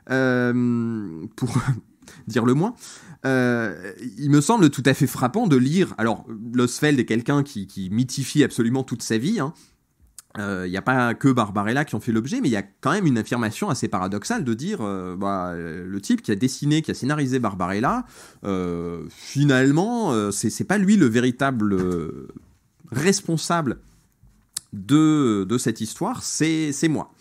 euh, pour [laughs] dire le moins, euh, il me semble tout à fait frappant de lire. Alors, Losfeld est quelqu'un qui, mythifie absolument toute sa vie. Hein. Il n'y a pas que Barbarella qui en fait l'objet, mais il y a quand même une affirmation assez paradoxale de dire bah, le type qui a dessiné, qui a scénarisé Barbarella, finalement, c'est pas lui le véritable responsable de, cette histoire, c'est moi.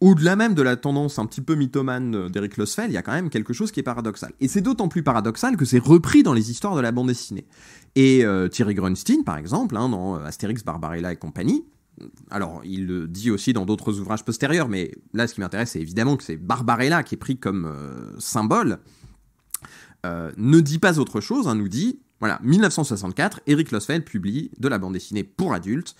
Au-delà même de la tendance un petit peu mythomane d'Eric Losfeld, il y a quand même quelque chose qui est paradoxal. Et c'est d'autant plus paradoxal que c'est repris dans les histoires de la bande dessinée. Et euh, Thierry Grunstein, par exemple, hein, dans euh, Astérix, Barbarella et compagnie, alors, il le dit aussi dans d'autres ouvrages postérieurs, mais là, ce qui m'intéresse, c'est évidemment que c'est Barbarella qui est pris comme euh, symbole. ne dit pas autre chose, hein, nous dit, voilà, 1964, Eric Losfeld publie de la bande dessinée pour adultes,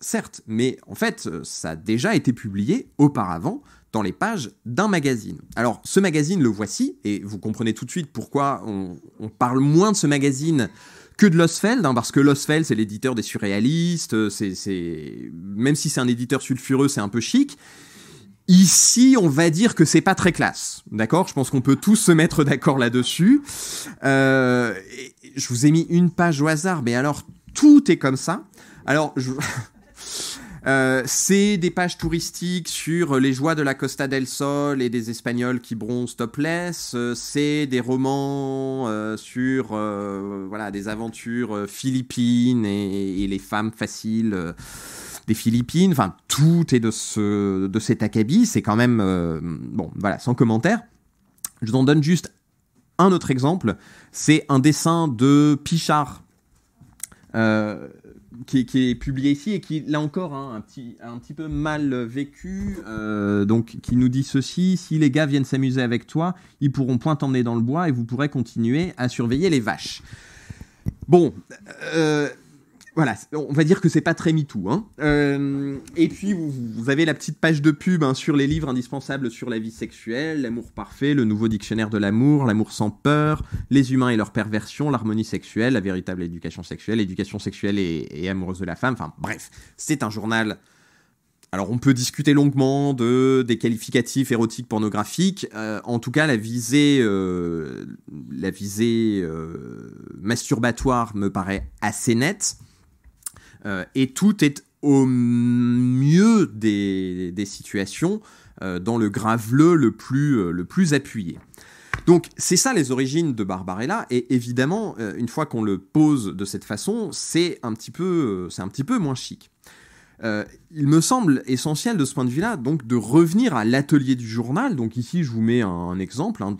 certes, mais en fait, euh, ça a déjà été publié auparavant dans les pages d'un magazine. Alors, ce magazine, le voici, et vous comprenez tout de suite pourquoi on, parle moins de ce magazine que de Losfeld, hein, parce que Losfeld, c'est l'éditeur des surréalistes, euh, c'est, même si c'est un éditeur sulfureux, c'est un peu chic. Ici, on va dire que c'est pas très classe, d'accord Je pense qu'on peut tous se mettre d'accord là-dessus. Euh, je vous ai mis une page au hasard, mais alors tout est comme ça. Alors, je... [laughs] Euh, c'est des pages touristiques sur les joies de la Costa del Sol et des Espagnols qui bronzent topless. Euh, c'est des romans euh, sur voilà des aventures philippines et, les femmes faciles des Philippines. Enfin, tout est de ce de cet acabit. C'est quand même bon, voilà, sans commentaire. Je vous en donne juste un autre exemple. C'est un dessin de Pichard qui, est publié ici et qui, là encore, hein, un, petit, un petit peu mal vécu, euh, donc qui nous dit ceci, si les gars viennent s'amuser avec toi, ils pourront point t'emmener dans le bois et vous pourrez continuer à surveiller les vaches. Bon, euh, voilà, on va dire que c'est pas très MeToo. Hein. Euh, et puis, vous, avez la petite page de pub hein, sur les livres indispensables sur la vie sexuelle, L'amour parfait, le nouveau dictionnaire de l'amour, L'amour sans peur, Les humains et leur perversion, L'harmonie sexuelle, La véritable éducation sexuelle, Éducation sexuelle et, amoureuse de la femme. Enfin, bref, c'est un journal. Alors, on peut discuter longuement de des qualificatifs érotiques pornographiques. Euh, en tout cas, la visée, euh, la visée masturbatoire me paraît assez nette. Euh, et tout est au mieux des, situations euh, dans le graveleux le plus, euh, le plus appuyé. Donc c'est ça les origines de Barbarella et évidemment une fois qu'on le pose de cette façon c'est un petit peu un petit peu moins chic. il me semble essentiel de ce point de vue-là, donc de revenir à l'atelier du journal. Donc ici, je vous mets un, exemple, hein,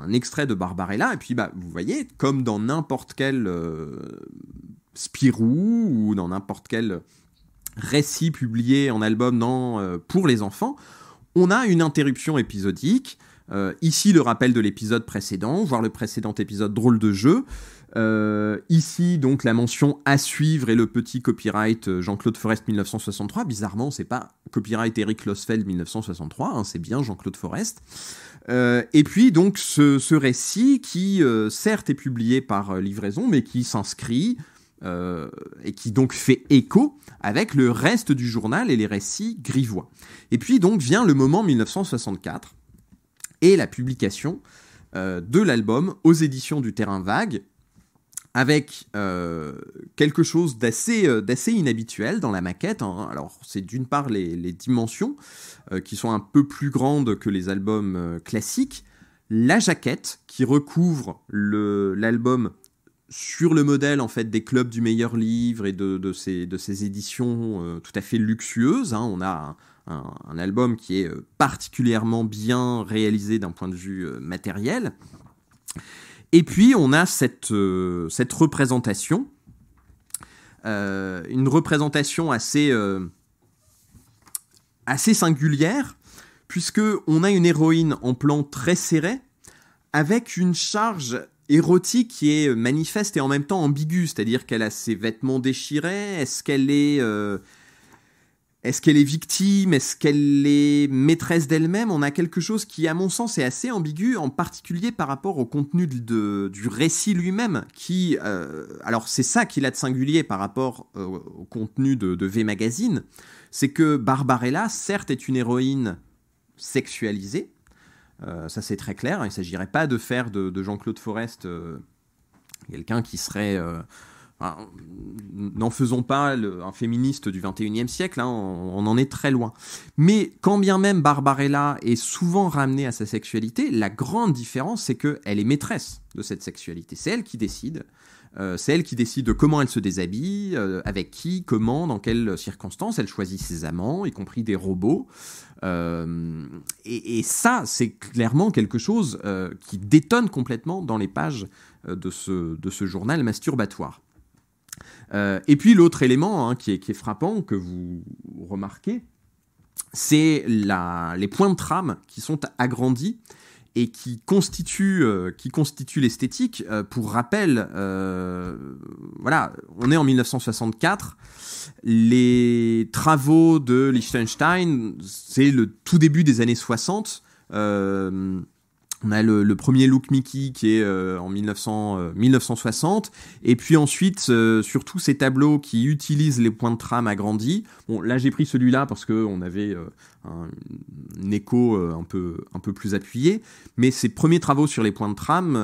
un, extrait de Barbarella. Et puis, bah, vous voyez, comme dans n'importe quel Spirou ou dans n'importe quel récit publié en album non euh, pour les enfants, on a une interruption épisodique. Euh, ici, le rappel de l'épisode précédent, voire le précédent épisode drôle de jeu. Euh, ici, donc, la mention à suivre et le petit copyright Jean-Claude Forest 1963. Bizarrement, c'est pas copyright Eric Losfeld 1963, hein, c'est bien Jean-Claude Forest. et puis, donc, ce, récit qui, certes, est publié par Livraison, mais qui s'inscrit euh, et qui donc fait écho avec le reste du journal et les récits grivois. Et puis donc vient le moment 1964 et la publication euh, de l'album aux éditions du Terrain Vague, avec euh, quelque chose d'assez inhabituel dans la maquette. Hein. Alors, c'est d'une part les, dimensions, qui sont un peu plus grandes que les albums classiques, la jaquette, qui recouvre l'album sur le modèle en fait des clubs du meilleur livre et de, ces, de ces, éditions euh, tout à fait luxueuses, hein. on a un, album qui est euh, particulièrement bien réalisé d'un point de vue euh, matériel. Et puis on a cette, cette représentation, une représentation assez, assez singulière, puisque on a une héroïne en plan très serré, avec une charge érotique qui est manifeste et en même temps ambiguë, c'est-à-dire qu'elle a ses vêtements déchirés, est-ce qu'elle est... Euh, est-ce qu'elle est victime Est-ce qu'elle est maîtresse d'elle-même On a quelque chose qui, à mon sens, est assez ambigu, en particulier par rapport au contenu de, du récit lui-même, qui... Euh, alors c'est ça qu'il a de singulier par rapport euh, au contenu de V Magazine, c'est que Barbarella, certes, est une héroïne sexualisée, euh, ça c'est très clair. Il ne s'agirait pas de faire de, Jean-Claude Forest euh, quelqu'un qui serait... Euh, n'en faisons pas un féministe du 21e siècle, hein, on, en est très loin. Mais quand bien même Barbarella est souvent ramenée à sa sexualité, la grande différence c'est qu'elle est maîtresse de cette sexualité, c'est elle qui décide. c'est elle qui décide de comment elle se déshabille, avec qui, comment, dans quelles circonstances. Elle choisit ses amants, y compris des robots. Euh, et, ça, c'est clairement quelque chose euh, qui détonne complètement dans les pages euh, de, ce, journal masturbatoire. et puis l'autre élément hein, qui, est, qui, est, frappant, que vous remarquez, c'est les points de trame qui sont agrandis et qui constitue, euh, qui constitue l'esthétique. Euh, pour rappel, euh, voilà, on est en 1964. Les travaux de Liechtenstein, c'est le tout début des années 60. Euh, on a le, premier look Mickey qui est euh, en 1960, euh, et puis ensuite euh, sur tous ces tableaux qui utilisent les points de trame agrandis. Bon, là j'ai pris celui-là parce qu'on avait un, écho un peu un peu plus appuyé, mais ces premiers travaux sur les points de trame,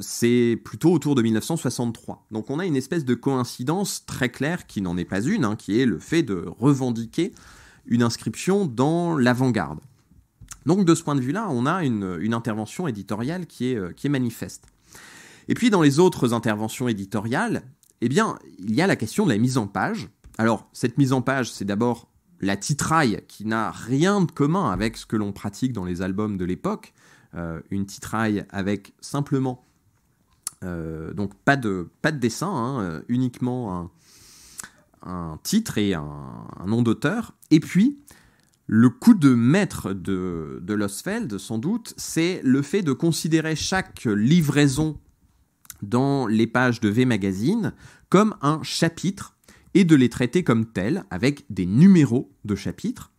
c'est plutôt autour de 1963. Donc on a une espèce de coïncidence très claire qui n'en est pas une, hein, qui est le fait de revendiquer une inscription dans l'avant-garde. Donc de ce point de vue-là, on a une, intervention éditoriale euh, qui est, manifeste. Et puis dans les autres interventions éditoriales, eh bien, il y a la question de la mise en page. Alors, cette mise en page, c'est d'abord la titraille qui n'a rien de commun avec ce que l'on pratique dans les albums de l'époque. Euh, une titraille avec simplement, euh, donc pas de, pas de dessin, hein, uniquement un, titre et un nom d'auteur. Et puis, le coup de maître de, de Losfeld, sans doute, c'est le fait de considérer chaque livraison dans les pages de V Magazine comme un chapitre et de les traiter comme tels, avec des numéros de chapitres.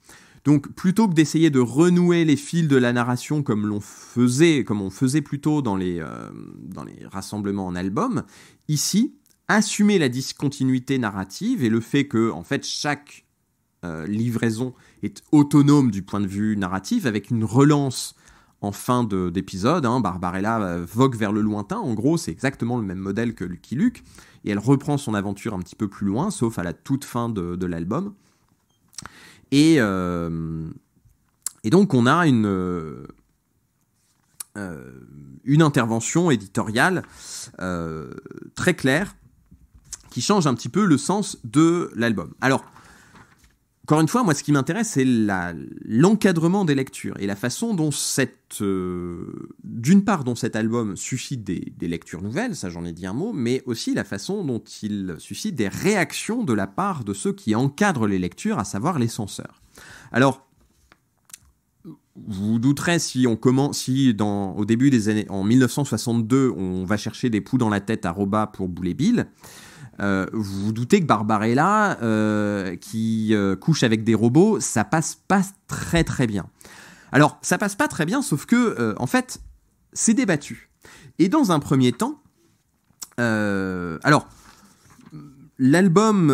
Donc plutôt que d'essayer de renouer les fils de la narration comme l'on faisait, comme on faisait plutôt dans les, euh, dans les rassemblements en album, ici, assumer la discontinuité narrative et le fait que en fait chaque euh, livraison est autonome du point de vue narratif, avec une relance en fin d'épisode. Hein. Barbarella euh, vogue vers le lointain, en gros, c'est exactement le même modèle que Lucky Luke, et elle reprend son aventure un petit peu plus loin, sauf à la toute fin de, l'album. Et, euh, et, donc on a une, euh, une intervention éditoriale très claire qui change un petit peu le sens de l'album. Alors, encore une fois, moi, ce qui m'intéresse, c'est l'encadrement des lectures et la façon dont cette, euh, d'une part, dont cet album suscite des, lectures nouvelles, ça j'en ai dit un mot, mais aussi la façon dont il suscite des réactions de la part de ceux qui encadrent les lectures, à savoir les censeurs. Alors, vous, vous douterez si on commence, si dans, au début des années, en 1962, on va chercher des poux dans la tête à Roba pour Boulet Bill. Euh, vous vous doutez que Barbarella, euh, qui euh, couche avec des robots, ça passe pas très très bien. Alors, ça passe pas très bien, sauf que, en fait, c'est débattu. Et dans un premier temps, alors, l'album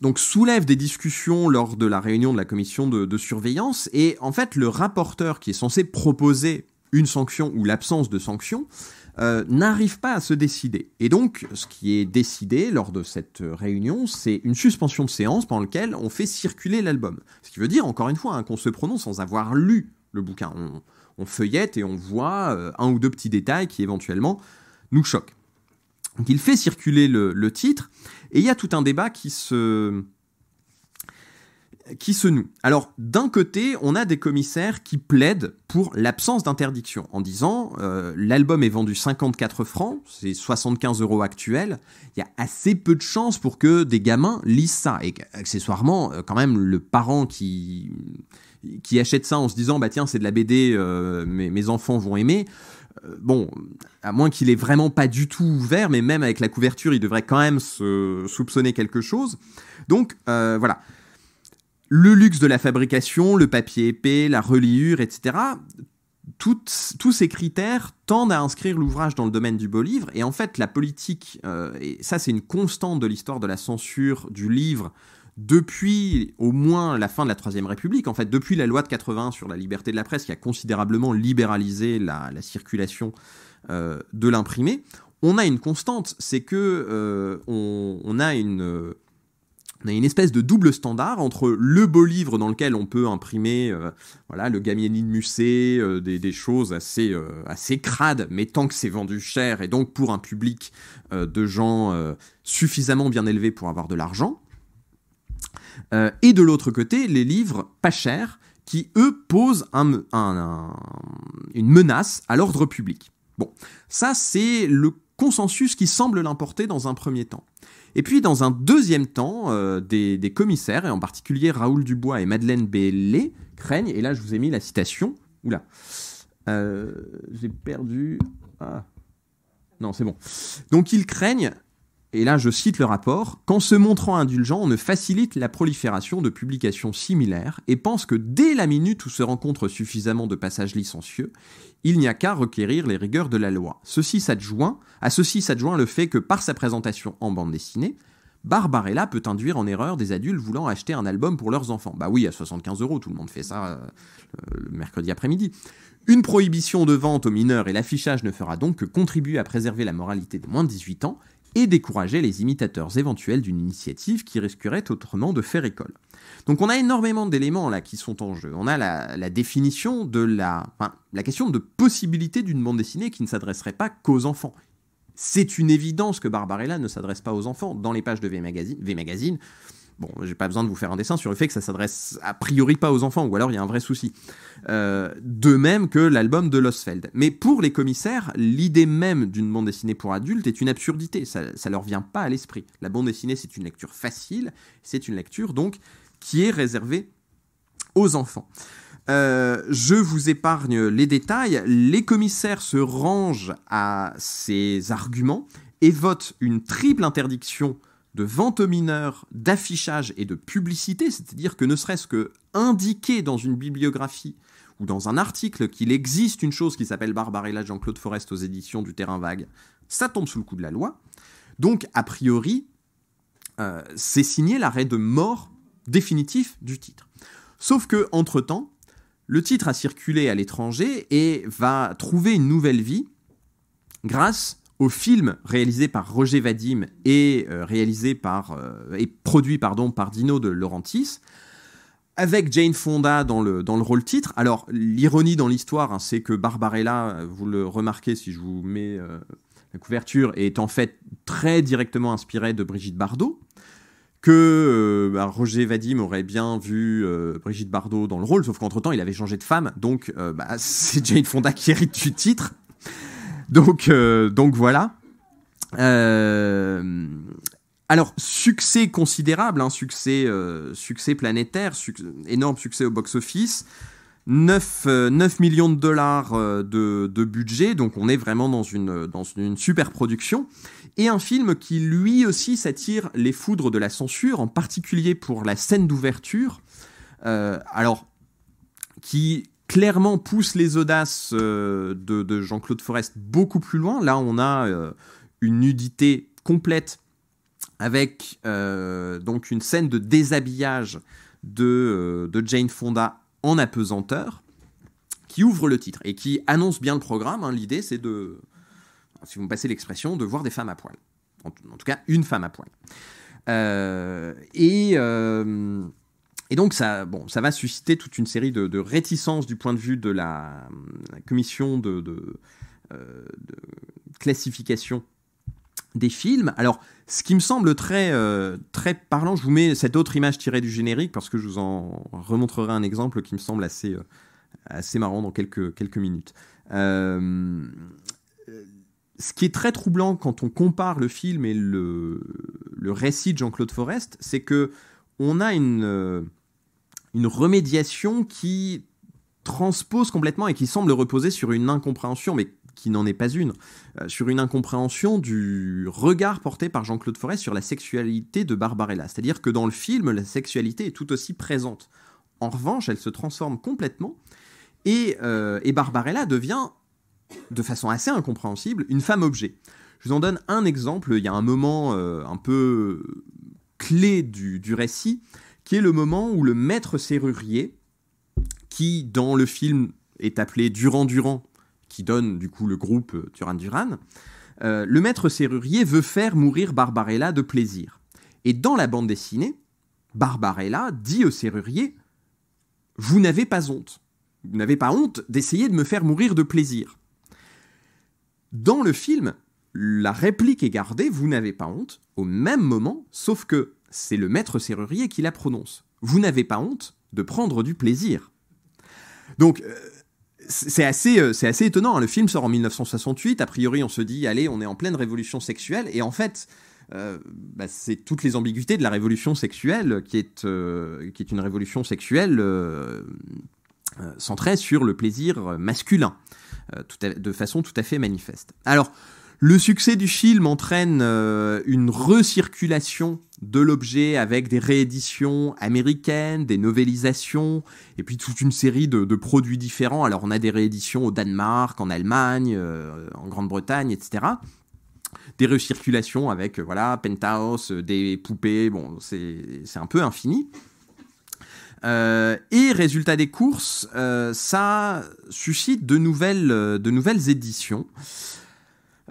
donc soulève des discussions lors de la réunion de la commission de surveillance, et en fait, le rapporteur qui est censé proposer une sanction ou l'absence de sanction, euh, n'arrive pas à se décider. Et donc, ce qui est décidé lors de cette euh, réunion, c'est une suspension de séance pendant laquelle on fait circuler l'album. Ce qui veut dire, encore une fois, hein, qu'on se prononce sans avoir lu le bouquin. On, feuillette et on voit euh, un ou deux petits détails qui éventuellement nous choquent. Donc il fait circuler le titre, et il y a tout un débat qui se, qui se noue Alors, d'un côté, on a des commissaires qui plaident pour l'absence d'interdiction, en disant euh, l'album est vendu 54 francs, c'est 75 euros actuels, il y a assez peu de chances pour que des gamins lisent ça. Et accessoirement, euh, quand même, le parent qui, qui achète ça en se disant bah tiens, c'est de la BD, euh, mes, enfants vont aimer bon, à moins qu'il ait vraiment pas du tout ouvert, mais même avec la couverture, il devrait quand même se soupçonner quelque chose. Donc euh, voilà le luxe de la fabrication, le papier épais, la reliure, etc. tous ces critères tendent à inscrire l'ouvrage dans le domaine du beau livre, et en fait la politique, euh, et ça c'est une constante de l'histoire de la censure du livre depuis au moins la fin de la Troisième République, en fait depuis la loi de 80 sur la liberté de la presse qui a considérablement libéralisé la, circulation euh, de l'imprimé, on a une constante, c'est que euh, on, a une on a une espèce de double standard entre le beau livre dans lequel on peut imprimer euh, voilà, le de Musée, euh, des, choses assez, euh, assez crades, mais tant que c'est vendu cher, et donc pour un public de gens suffisamment bien élevés pour avoir de l'argent. et de l'autre côté, les livres pas chers, qui, eux, posent une menace à l'ordre public. Bon, ça c'est le consensus qui semble l'importer dans un premier temps. Et puis, dans un deuxième temps, euh, des, commissaires, et en particulier Raoul Dubois et Madeleine Bellé, craignent, et là je vous ai mis la citation, oula, euh, j'ai perdu... Ah. Non, c'est bon. Donc ils craignent et là je cite le rapport, qu'en se montrant indulgent, on ne facilite la prolifération de publications similaires et pense que dès la minute où se rencontrent suffisamment de passages licencieux, il n'y a qu'à requérir les rigueurs de la loi. Ceci s'adjoint, à ceci s'adjoint le fait que par sa présentation en bande dessinée, Barbarella peut induire en erreur des adultes voulant acheter un album pour leurs enfants. Bah oui, à 75 euros, tout le monde fait ça euh, le mercredi après-midi. Une prohibition de vente aux mineurs et l'affichage ne fera donc que contribuer à préserver la moralité des moins de 18 ans et décourager les imitateurs éventuels d'une initiative qui risquerait autrement de faire école. Donc on a énormément d'éléments là qui sont en jeu. On a la, définition de la... la question de possibilité d'une bande dessinée qui ne s'adresserait pas qu'aux enfants. C'est une évidence que Barbarella ne s'adresse pas aux enfants. Dans les pages de v Magazine Bon, j'ai pas besoin de vous faire un dessin sur le fait que ça s'adresse a priori pas aux enfants, ou alors il y a un vrai souci. Euh, de même que l'album de Losfeld. Mais pour les commissaires, l'idée même d'une bande dessinée pour adultes est une absurdité, ça, ça leur vient pas à l'esprit. La bande dessinée, c'est une lecture facile, c'est une lecture donc qui est réservée aux enfants. Euh, je vous épargne les détails. Les commissaires se rangent à ces arguments et votent une triple interdiction de vente aux mineurs, d'affichage et de publicité, c'est-à-dire que ne serait-ce que indiquer dans une bibliographie ou dans un article qu'il existe une chose qui s'appelle Barbarella Jean-Claude Forest aux éditions du Terrain Vague, ça tombe sous le coup de la loi. Donc, a priori, euh, c'est signé l'arrêt de mort définitif du titre. Sauf que, entre-temps, le titre a circulé à l'étranger et va trouver une nouvelle vie grâce au film réalisé par Roger Vadim et euh, réalisé par euh, et produit pardon par Dino de Laurentis avec Jane Fonda dans le, dans le rôle titre. Alors l'ironie dans l'histoire, hein, c'est que Barbarella, vous le remarquez si je vous mets euh, la couverture, est en fait très directement inspirée de Brigitte Bardot. Que bah, Roger Vadim aurait bien vu Brigitte Bardot dans le rôle, sauf qu'entre temps il avait changé de femme, donc bah, [laughs] c'est Jane Fonda qui hérite du titre. Donc, euh, donc voilà. Euh, alors, succès considérable, hein, succès, euh, succès planétaire, énorme succès au box-office. 9, millions de dollars de, budget, donc on est vraiment dans une, dans une super production. Et un film qui lui aussi s'attire les foudres de la censure, en particulier pour la scène d'ouverture. alors, qui clairement pousse les audaces euh, de, Jean-Claude Forest beaucoup plus loin. Là, on a euh, une nudité complète avec euh, donc une scène de déshabillage de, Jane Fonda en apesanteur qui ouvre le titre et qui annonce bien le programme. Hein. L'idée, c'est de, si vous me passez l'expression, de voir des femmes à poil. En, tout cas, une femme à poil. et. Et donc ça, bon, ça va susciter toute une série de, réticences du point de vue de la, commission euh, de, classification des films. Alors, ce qui me semble très, euh, très parlant, je vous mets cette autre image tirée du générique parce que je vous en remontrerai un exemple qui me semble assez, euh, assez marrant dans quelques, quelques minutes. ce qui est très troublant quand on compare le film et le, le récit de Jean-Claude Forest, c'est que on a une, une remédiation qui transpose complètement et qui semble reposer sur une incompréhension, mais qui n'en est pas une, euh, sur une incompréhension du regard porté par Jean-Claude Forest sur la sexualité de Barbarella. C'est-à-dire que dans le film, la sexualité est tout aussi présente. En revanche, elle se transforme complètement et, euh, Barbarella devient, de façon assez incompréhensible, une femme objet. Je vous en donne un exemple, il y a un moment euh, un peu clé du, du récit, qui est le moment où le maître serrurier, qui dans le film est appelé Durand Durand, qui donne du coup le groupe euh, Duran Duran, euh, le maître serrurier veut faire mourir Barbarella de plaisir. Et dans la bande dessinée, Barbarella dit au serrurier Vous n'avez pas honte. Vous n'avez pas honte d'essayer de me faire mourir de plaisir. Dans le film, la réplique est gardée Vous n'avez pas honte au même moment, sauf que c'est le maître serrurier qui la prononce. Vous n'avez pas honte de prendre du plaisir. Donc, euh, c'est assez, euh, c'est assez étonnant. Hein. Le film sort en 1968. A priori, on se dit, allez, on est en pleine révolution sexuelle. Et en fait, euh, bah, c'est toutes les ambiguïtés de la révolution sexuelle qui est, qui est une révolution sexuelle centrée sur le plaisir masculin, de façon tout à fait manifeste. Alors, le succès du film entraîne une recirculation de l'objet avec des rééditions américaines, des novélisations, et puis toute une série de, produits différents. Alors on a des rééditions au Danemark, en Allemagne, euh, en Grande-Bretagne, etc. Des recirculations avec euh, voilà Penthouse, euh, des poupées, bon c'est un peu infini. et résultat des courses, ça suscite de nouvelles, de nouvelles éditions.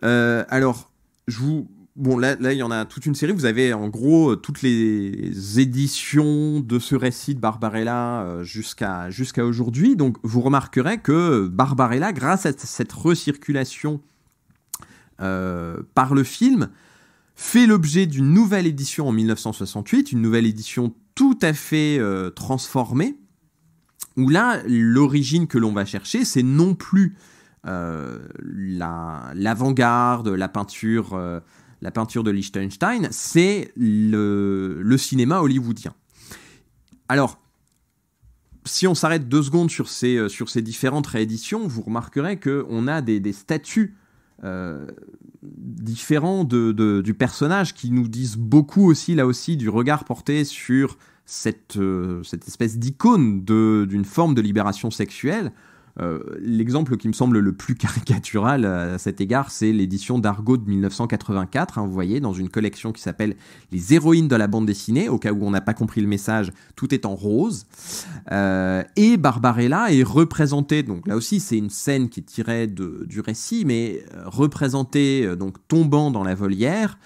alors, je vous Bon, là, il y en a toute une série. Vous avez en gros euh, toutes les éditions de ce récit de Barbarella euh, jusqu'à aujourd'hui. Donc, vous remarquerez que Barbarella, grâce à cette recirculation euh, par le film, fait l'objet d'une nouvelle édition en 1968, une nouvelle édition tout à fait transformée, où là, l'origine que l'on va chercher, c'est non plus l'avant-garde, la, peinture la peinture de Liechtenstein, c'est le, cinéma hollywoodien. Alors, si on s'arrête deux secondes sur ces, euh, différentes rééditions, vous remarquerez qu'on a des, statuts euh, différents du personnage qui nous disent beaucoup aussi, là aussi, du regard porté sur cette euh, espèce d'icône d'une forme de libération sexuelle. Euh, l'exemple qui me semble le plus [laughs] caricatural euh, à cet égard, c'est l'édition d'Argo de 1984. Hein, vous voyez, dans une collection qui s'appelle Les héroïnes de la bande dessinée, au cas où on n'a pas compris le message, tout est en rose. Euh, et Barbarella est représentée, donc là aussi c'est une scène qui tirait tirée du récit, mais représentée donc tombant dans la volière.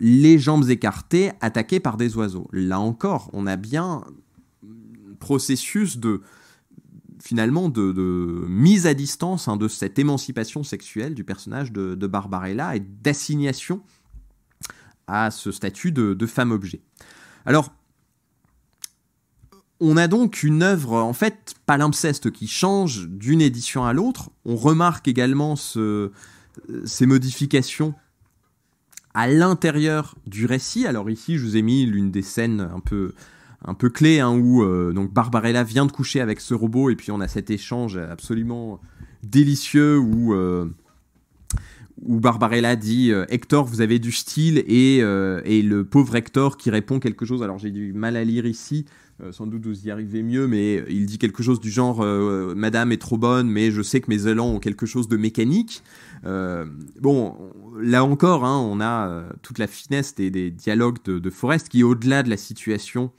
les jambes écartées, attaquées par des oiseaux. Là encore, on a bien un processus de, finalement de, mise à distance hein, de cette émancipation sexuelle du personnage de, Barbarella et d'assignation à ce statut de, femme objet. Alors, on a donc une œuvre, en fait, palimpseste qui change d'une édition à l'autre. On remarque également ce, ces modifications à l'intérieur du récit. Alors ici, je vous ai mis l'une des scènes un peu, un peu clé hein, où euh, donc Barbarella vient de coucher avec ce robot et puis on a cet échange absolument délicieux où euh, où Barbarella dit euh, Hector, vous avez du style, et, et, le pauvre Hector qui répond quelque chose. Alors j'ai du mal à lire ici, sans doute vous y arrivez mieux, mais il dit quelque chose du genre Madame est trop bonne, mais je sais que mes élans ont quelque chose de mécanique. bon, là encore, hein, on a toute la finesse des, des dialogues de, de Forest qui, au-delà de la situation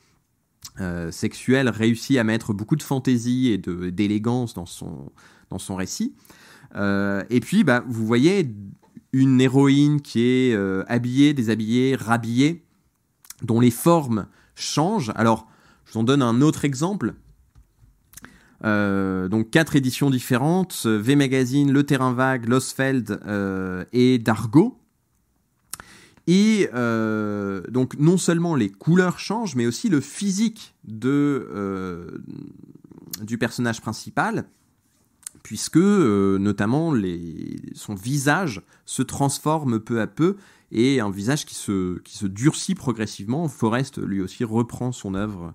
sexuelle, sexuel réussit à mettre beaucoup de fantaisie et d'élégance dans son, dans son récit. Euh, et puis, bah, vous voyez une héroïne qui est euh, habillée, déshabillée, rhabillée, dont les formes changent. Alors, je vous en donne un autre exemple. Euh, donc quatre éditions différentes, V Magazine, Le Terrain Vague, Losfeld et Dargo. Et euh, donc non seulement les couleurs changent, mais aussi le physique de, euh, du personnage principal, puisque euh, notamment les, son visage se transforme peu à peu, et un visage qui se, qui se durcit progressivement. Forrest lui aussi reprend son œuvre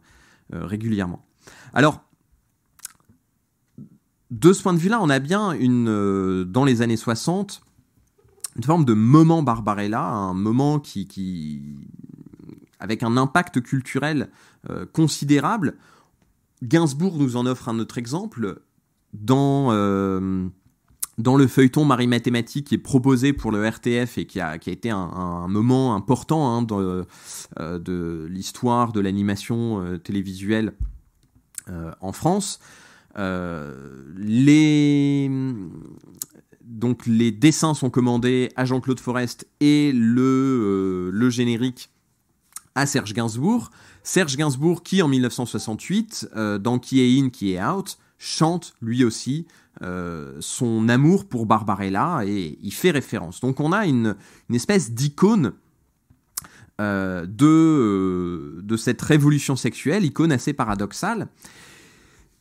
régulièrement. Alors, de ce point de vue-là, on a bien une, dans les années 60, une forme de moment Barbarella, un moment qui, avec un impact culturel euh, considérable. Gainsbourg nous en offre un autre exemple dans, euh, dans le feuilleton Marie Mathématique qui est proposé pour le RTF et qui a, qui a été un, moment important hein, de, euh, de l'histoire de l'animation télévisuelle en France. les donc les dessins sont commandés à Jean-Claude Forest et le, euh, générique à Serge Gainsbourg. Serge Gainsbourg qui en 1968, euh, dans Qui est In, Qui est Out, chante lui aussi euh, son amour pour Barbarella et il fait référence. Donc on a une, espèce d'icône de cette révolution sexuelle, icône assez paradoxale.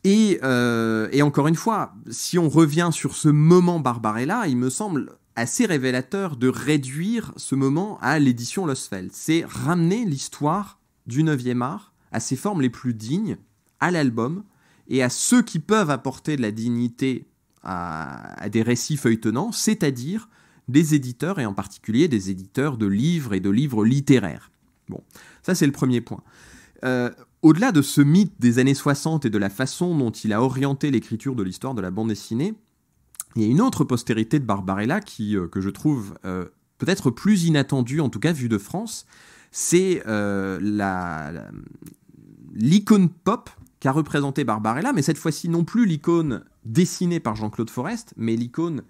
Euh, et, encore une fois, si on revient sur ce moment Barbarella, il me semble assez révélateur de réduire ce moment à l'édition Losfeld. C'est ramener l'histoire du 9e art à ses formes les plus dignes, à l'album, et à ceux qui peuvent apporter de la dignité à, des récits feuilletonnants, c'est-à-dire des éditeurs, et en particulier des éditeurs de livres et de livres littéraires. Bon, ça c'est le premier point. Euh, au-delà de ce mythe des années 60 et de la façon dont il a orienté l'écriture de l'histoire de la bande dessinée, il y a une autre postérité de Barbarella qui, euh, que je trouve euh, peut-être plus inattendue, en tout cas vue de France, c'est euh, l'icône pop qu'a représenté Barbarella, mais cette fois-ci non plus l'icône dessinée par Jean-Claude Forest, mais l'icône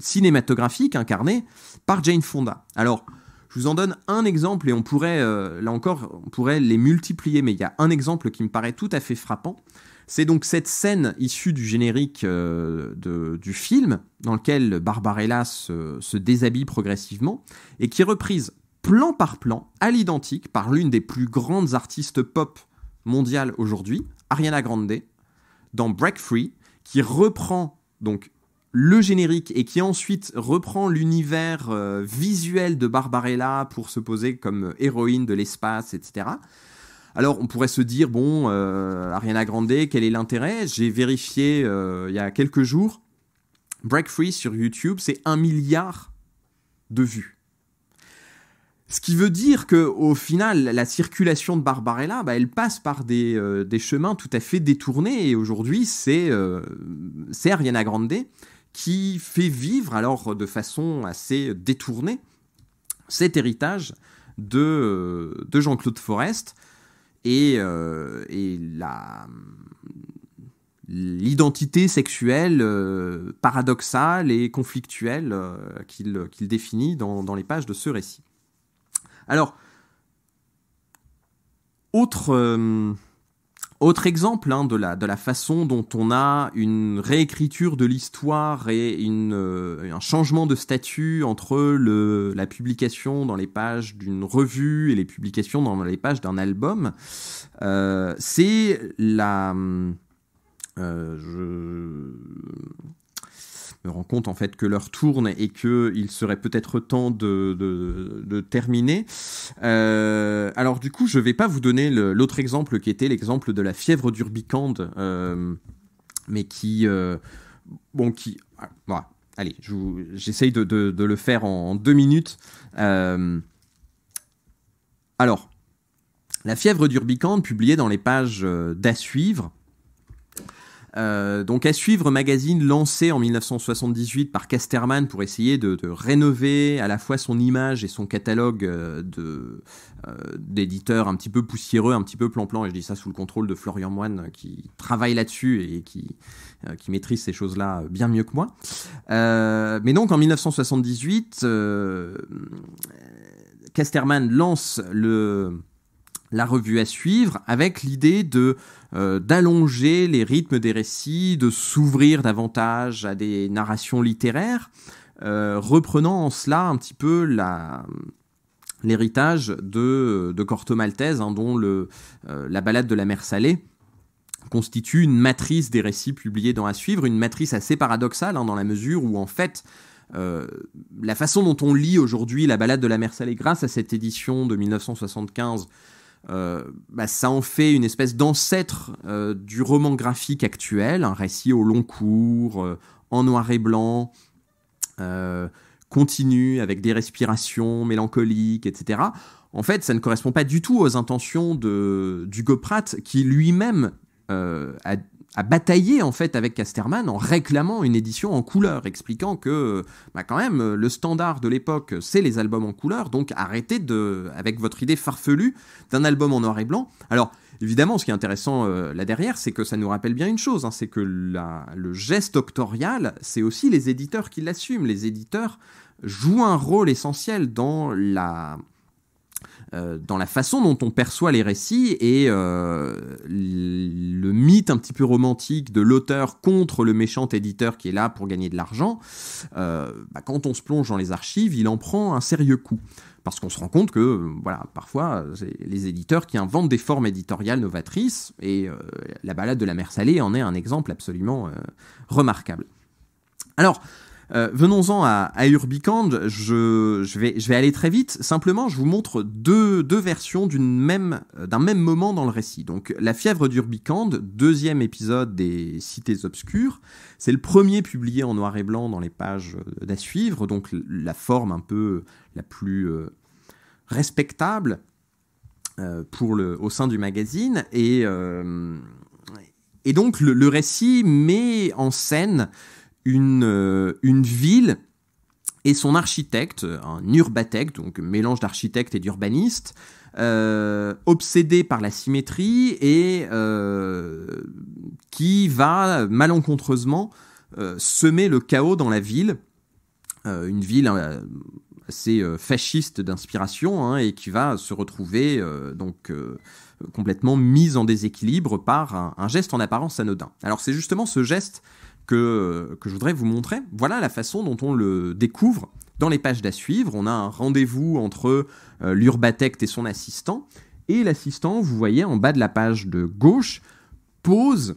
cinématographique incarnée par Jane Fonda. Alors, je vous en donne un exemple et on pourrait, euh, là encore, on pourrait les multiplier, mais il y a un exemple qui me paraît tout à fait frappant. C'est donc cette scène issue du générique euh, du film, dans lequel Barbarella se, se, déshabille progressivement, et qui est reprise plan par plan, à l'identique, par l'une des plus grandes artistes pop mondiales aujourd'hui, Ariana Grande, dans Break Free, qui reprend donc le générique et qui ensuite reprend l'univers euh, visuel de Barbarella pour se poser comme euh, héroïne de l'espace, etc. Alors on pourrait se dire, bon, euh, Ariana Grande, quel est l'intérêt J'ai vérifié il y a quelques jours, Break Free sur YouTube, c'est un milliard de vues. Ce qui veut dire que au final, la circulation de Barbarella, bah, elle passe par des, des, chemins tout à fait détournés. Et aujourd'hui, c'est Ariana Grande qui fait vivre, alors de façon assez détournée, cet héritage de, Jean-Claude Forest et, euh, l'identité sexuelle euh, paradoxale et conflictuelle euh, qu'il définit dans, les pages de ce récit. Alors, autre autre exemple hein, de, la, façon dont on a une réécriture de l'histoire et euh, un changement de statut entre la publication dans les pages d'une revue et les publications dans les pages d'un album, euh, c'est la... Euh, me rend compte en fait que l'heure tourne et qu'il serait peut-être temps de, terminer. Euh, alors du coup, je ne vais pas vous donner l'autre exemple qui était l'exemple de la fièvre d'Urbicande, euh, mais qui... Euh, bon, qui... Ah, voilà. Allez, j'essaye de, de, le faire en, deux minutes. alors, la fièvre d'Urbicande, publiée dans les pages d'à suivre, euh, donc à suivre magazine lancé en 1978 par Casterman pour essayer de, rénover à la fois son image et son catalogue euh, de, euh, d'éditeurs un petit peu poussiéreux, un petit peu plan-plan, et je dis ça sous le contrôle de Florian Moine qui travaille là-dessus et qui, qui maîtrise ces choses-là bien mieux que moi. mais donc en 1978, Casterman lance le, la revue à suivre avec l'idée de euh, d'allonger les rythmes des récits, de s'ouvrir davantage à des narrations littéraires, euh, reprenant en cela un petit peu l'héritage de, de, Corto Maltese, hein, dont le, euh, la balade de la mer salée constitue une matrice des récits publiés dans À suivre, une matrice assez paradoxale hein, dans la mesure où en fait la façon dont on lit aujourd'hui la balade de la mer salée grâce à cette édition de 1975 euh, bah, ça en fait une espèce d'ancêtre euh, du roman graphique actuel, un récit au long cours, euh, en noir et blanc, continu, avec des respirations mélancoliques, etc. En fait, ça ne correspond pas du tout aux intentions de, d'Hugo Pratt, qui lui-même a a bataillé en fait avec Casterman en réclamant une édition en couleur, expliquant que bah quand même le standard de l'époque c'est les albums en couleur, donc arrêtez de avec votre idée farfelue d'un album en noir et blanc. Alors évidemment ce qui est intéressant euh, là derrière c'est que ça nous rappelle bien une chose, hein, c'est que le geste octorial c'est aussi les éditeurs qui l'assument, les éditeurs jouent un rôle essentiel dans la euh, dans la façon dont on perçoit les récits et euh, le mythe un petit peu romantique de l'auteur contre le méchant éditeur qui est là pour gagner de l'argent, euh, bah, quand on se plonge dans les archives, il en prend un sérieux coup parce qu'on se rend compte que voilà, parfois c'est les éditeurs qui inventent des formes éditoriales novatrices et la balade de la mer salée en est un exemple absolument remarquable. Alors, euh, venons-en à, à Urbicand. Je, vais, je vais aller très vite. Simplement, je vous montre deux, versions euh, d'un même, même moment dans le récit. Donc, La fièvre d'Urbicand, deuxième épisode des Cités Obscures. C'est le premier publié en noir et blanc dans les pages euh, à suivre, donc la forme un peu la plus respectable pour le, au sein du magazine. Et. Et donc le, récit met en scène une, euh, une ville et son architecte, un urbatec, donc mélange d'architecte et d'urbaniste, euh, obsédé par la symétrie et euh, qui va malencontreusement semer le chaos dans la ville, une ville assez fasciste d'inspiration hein, et qui va se retrouver donc complètement mise en déséquilibre par un geste en apparence anodin. Alors c'est justement ce geste euh, que, je voudrais vous montrer. Voilà la façon dont on le découvre dans les pages à suivre. On a un rendez-vous entre euh, l'urbatect et son assistant. Et l'assistant, vous voyez en bas de la page de gauche, pose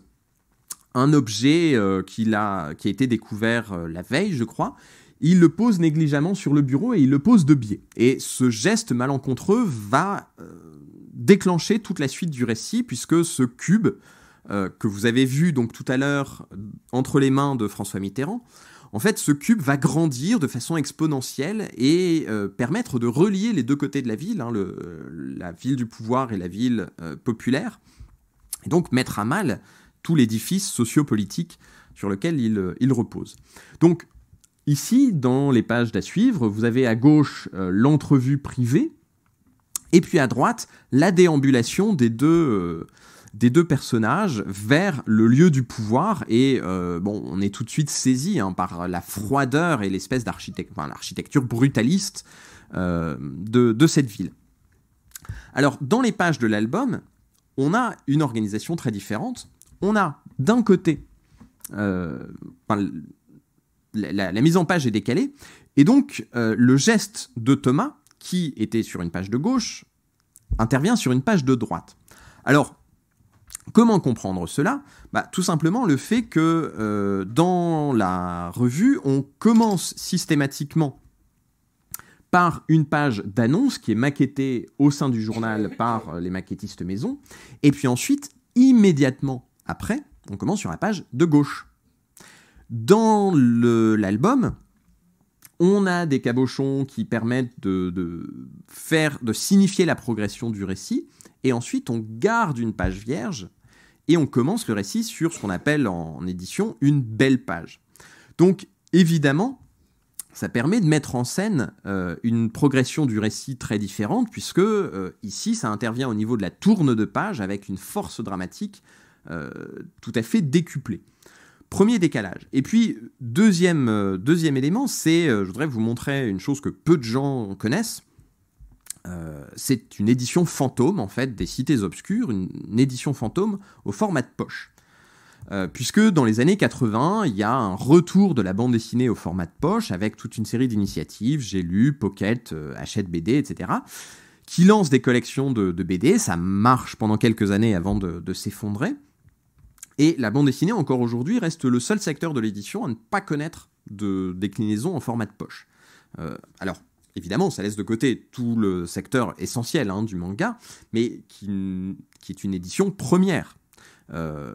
un objet euh, qui a été découvert la veille, je crois. Il le pose négligemment sur le bureau et il le pose de biais. Et ce geste malencontreux va déclencher toute la suite du récit, puisque ce cube euh, que vous avez vu donc tout à l'heure euh, entre les mains de François Mitterrand, en fait, ce cube va grandir de façon exponentielle et euh, permettre de relier les deux côtés de la ville, hein, la ville du pouvoir et la ville populaire, et donc mettre à mal tout l'édifice sociopolitique sur lequel il, repose. Donc, ici, dans les pages à suivre, vous avez à gauche l'entrevue privée, et puis à droite, la déambulation des deux des deux personnages vers le lieu du pouvoir et euh, bon, on est tout de suite saisi hein, par la froideur et l'espèce d'architecture, enfin, l'architecture brutaliste euh, de, cette ville. Alors, dans les pages de l'album, on a une organisation très différente. On a d'un côté, euh, la, mise en page est décalée, et donc le geste de Thomas, qui était sur une page de gauche, intervient sur une page de droite. Alors, Comment comprendre cela bah, Tout simplement le fait que euh, dans la revue, on commence systématiquement par une page d'annonce qui est maquettée au sein du journal [laughs] par euh, les maquettistes maison, et puis ensuite, immédiatement après, on commence sur la page de gauche. Dans l'album, on a des cabochons qui permettent de, faire, de signifier la progression du récit, et ensuite on garde une page vierge et on commence le récit sur ce qu'on appelle en édition une belle page. Donc évidemment, ça permet de mettre en scène euh, une progression du récit très différente, puisque euh, ici, ça intervient au niveau de la tourne de page avec une force dramatique euh, tout à fait décuplée. Premier décalage. Et puis, deuxième, deuxième élément, c'est, je voudrais vous montrer une chose que peu de gens connaissent, euh, c'est une édition fantôme, en fait, des Cités Obscures, une, édition fantôme au format de poche. Euh, puisque dans les années 80, il y a un retour de la bande dessinée au format de poche avec toute une série d'initiatives, j'ai lu, Pocket, euh, Hachette BD, etc., qui lance des collections de, BD, ça marche pendant quelques années avant de, de s'effondrer. Et la bande dessinée, encore aujourd'hui, reste le seul secteur de l'édition à ne pas connaître de déclinaison en format de poche. alors, évidemment, ça laisse de côté tout le secteur essentiel hein, du manga, mais qui, est une édition première. Euh,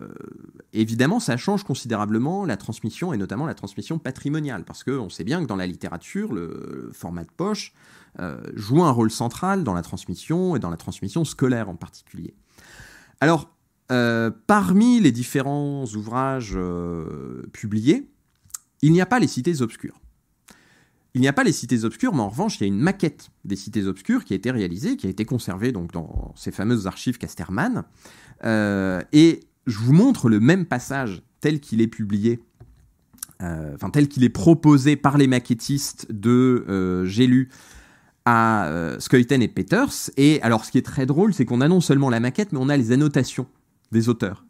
évidemment, ça change considérablement la transmission et notamment la transmission patrimoniale, parce qu'on sait bien que dans la littérature, le format de poche euh, joue un rôle central dans la transmission et dans la transmission scolaire en particulier. Alors, euh, parmi les différents ouvrages publiés, il n'y a pas les cités obscures. Il n'y a pas les cités obscures, mais en revanche, il y a une maquette des cités obscures qui a été réalisée, qui a été conservée donc, dans ces fameuses archives Casterman. Euh, et je vous montre le même passage tel qu'il est publié, euh, tel qu'il est proposé par les maquettistes de euh, J'ai à euh, Skuyten et Peters. Et alors, ce qui est très drôle, c'est qu'on a non seulement la maquette, mais on a les annotations des auteurs.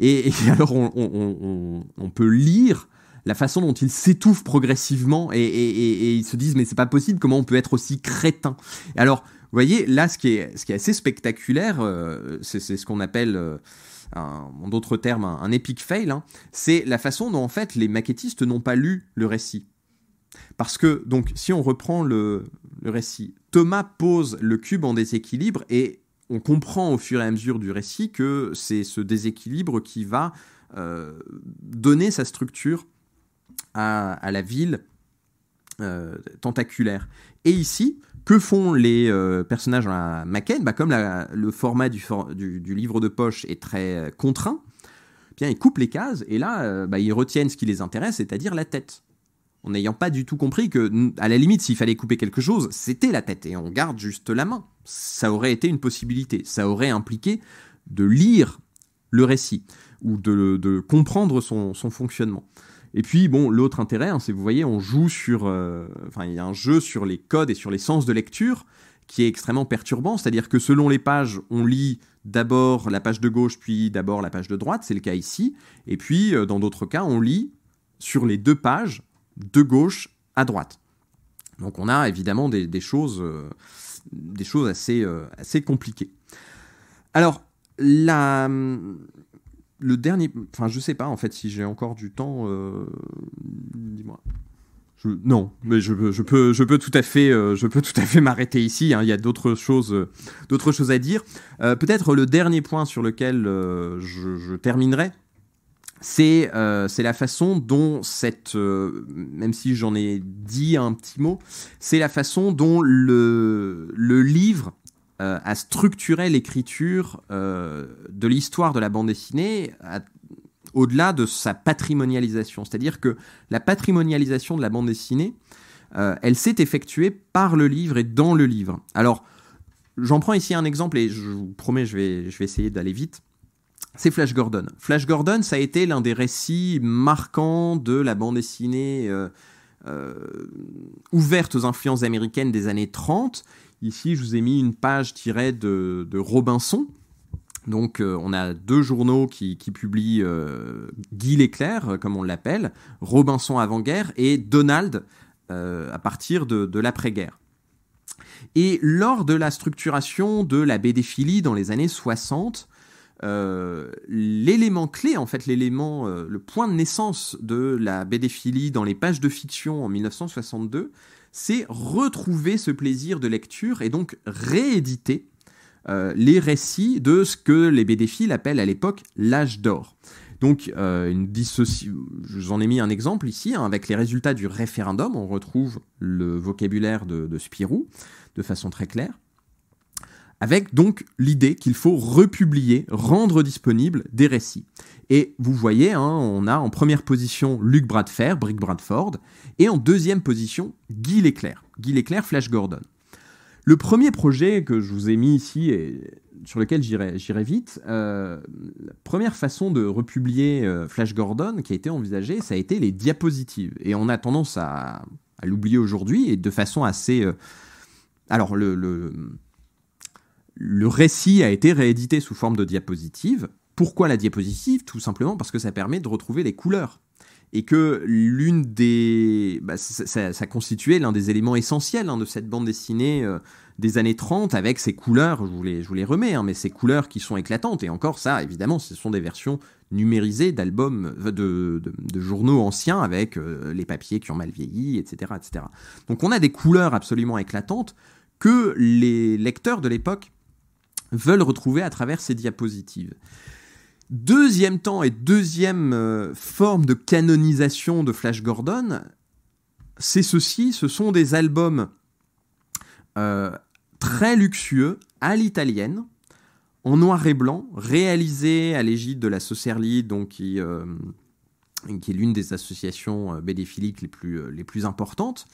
Et, alors, on peut lire la façon dont ils s'étouffent progressivement et, ils se disent mais c'est pas possible, comment on peut être aussi crétin Alors, vous voyez, là, ce qui est, ce qui est assez spectaculaire, euh, c'est ce qu'on appelle... Euh, en d'autres termes, un, épique epic fail, hein, c'est la façon dont en fait les maquettistes n'ont pas lu le récit. Parce que, donc, si on reprend le, récit, Thomas pose le cube en déséquilibre et on comprend au fur et à mesure du récit que c'est ce déséquilibre qui va euh, donner sa structure à, la ville euh, tentaculaire. Et ici, que font les euh, personnages dans la maquette bah, Comme le format du, livre de poche est très euh, contraint, eh bien, ils coupent les cases et là, bah, ils retiennent ce qui les intéresse, c'est-à-dire la tête. En n'ayant pas du tout compris que, à la limite, s'il fallait couper quelque chose, c'était la tête et on garde juste la main. Ça aurait été une possibilité. Ça aurait impliqué de lire le récit ou de, comprendre son fonctionnement. Et puis, bon, l'autre intérêt, hein, c'est vous voyez, on joue sur. Euh, enfin, il y a un jeu sur les codes et sur les sens de lecture qui est extrêmement perturbant, c'est-à-dire que selon les pages, on lit d'abord la page de gauche, puis d'abord la page de droite, c'est le cas ici, et puis euh, dans d'autres cas, on lit sur les deux pages, de gauche à droite. Donc on a évidemment des, choses, euh, des choses assez, assez compliquées. Alors, la, le dernier. Enfin, je sais pas en fait si j'ai encore du temps. Euh, dis-moi. Non, mais je, je, peux, je peux tout à fait, euh, je peux tout à fait m'arrêter ici. Hein. Il y a d'autres choses, euh, d'autres choses à dire. Peut-être le dernier point sur lequel je, je, terminerai, c'est c'est la façon dont cette, même si j'en ai dit un petit mot, c'est la façon dont le, le livre euh, à structurer l'écriture euh, de l'histoire de la bande dessinée au-delà de sa patrimonialisation. C'est-à-dire que la patrimonialisation de la bande dessinée, euh, elle s'est effectuée par le livre et dans le livre. Alors, j'en prends ici un exemple et je vous promets, je vais, je vais essayer d'aller vite. C'est Flash Gordon. Flash Gordon, ça a été l'un des récits marquants de la bande dessinée ouverte aux influences américaines des années 30 Ici, je vous ai mis une page tirée de, Robinson. Donc euh, on a deux journaux qui, publient euh, Guy l'éclair, euh, comme on l'appelle, Robinson avant-guerre et Donald à partir de, l'après-guerre. Et lors de la structuration de la Bédéphilie dans les années 60, l'élément clé, en fait l'élément, le point de naissance de la Bédéphilie dans les pages de fiction en 1962, c'est retrouver ce plaisir de lecture et donc rééditer euh, les récits de ce que les Bédéphiles appellent à l'époque l'âge d'or. Donc, je euh, vous j'en ai mis un exemple ici, hein. avec les résultats du référendum, on retrouve le vocabulaire de Spirou de façon très claire avec donc l'idée qu'il faut republier, rendre disponible des récits. Et vous voyez, hein, on a en première position Luc Bradfer, Brick Bradford, et en deuxième position Guy Leclerc, Guy Leclerc, Flash Gordon. Le premier projet que je vous ai mis ici et sur lequel j'irai vite, euh, la première façon de republier euh, Flash Gordon qui a été envisagée, ça a été les diapositives. Et on a tendance à, l'oublier aujourd'hui et de façon assez... Euh, alors le le récit a été réédité sous forme de diapositive. Pourquoi la diapositive Tout simplement parce que ça permet de retrouver les couleurs et que l'une des bah, ça, constituait l'un des éléments essentiels hein, de cette bande dessinée euh, des années 30 avec ses couleurs je vous les, je vous les remets hein, mais ces couleurs qui sont éclatantes et encore ça évidemment ce sont des versions numérisées d'albums euh, de, journaux anciens avec euh, les papiers qui ont mal vieilli etc etc donc on a des couleurs absolument éclatantes que les lecteurs de l'époque veulent retrouver à travers ces diapositives. Deuxième temps et deuxième euh, forme de canonisation de Flash Gordon, c'est ceci, ce sont des albums euh, très luxueux, à l'italienne, en noir et blanc, réalisés à l'égide de la Socerli, donc qui, euh, qui est l'une des associations bénéphiliques les plus, les plus importantes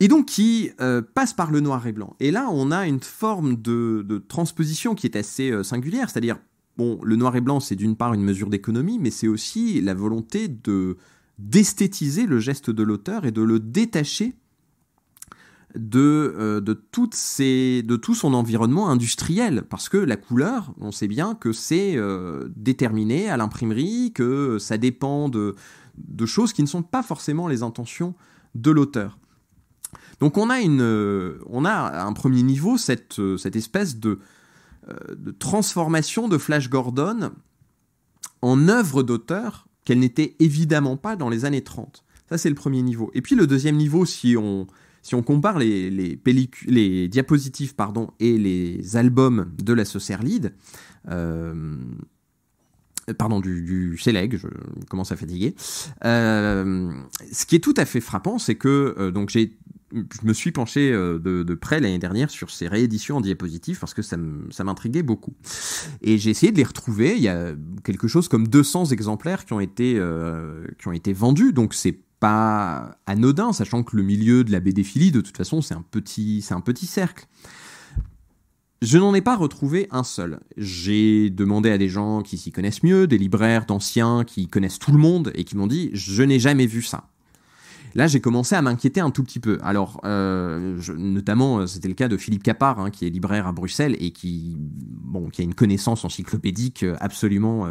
et donc qui euh, passe par le noir et blanc. Et là, on a une forme de, transposition qui est assez euh, singulière, c'est-à-dire, bon, le noir et blanc, c'est d'une part une mesure d'économie, mais c'est aussi la volonté de d'esthétiser le geste de l'auteur et de le détacher de, euh, de, de tout son environnement industriel. Parce que la couleur, on sait bien que c'est déterminé à l'imprimerie, que ça dépend de, choses qui ne sont pas forcément les intentions de l'auteur. Donc on a, une, euh, on a un premier niveau cette, euh, cette espèce euh, de, transformation de Flash Gordon en œuvre d'auteur qu'elle n'était évidemment pas dans les années 30. Ça, c'est le premier niveau. Et puis le deuxième niveau, si on, si on compare les, les, diapositives pardon, et les albums de la Socerlide, pardon, du, du je commence à fatiguer, ce qui est tout à fait frappant, c'est que donc j'ai je me suis penché euh, de, près l'année dernière sur ces rééditions en diapositive parce que ça m'intriguait beaucoup. Et j'ai essayé de les retrouver. Il y a quelque chose comme 200 exemplaires qui ont été, euh, qui ont été vendus, donc c'est pas anodin, sachant que le milieu de la bd de toute façon, c'est un petit, c'est un petit cercle. Je n'en ai pas retrouvé un seul. J'ai demandé à des gens qui s'y connaissent mieux, des libraires d'anciens qui connaissent tout le monde et qui m'ont dit je n'ai jamais vu ça là j'ai commencé à m'inquiéter un tout petit peu. Alors, euh, notamment, euh, c'était le cas de Philippe Capard, hein, qui est libraire à Bruxelles et qui, bon, qui a une connaissance encyclopédique euh, absolument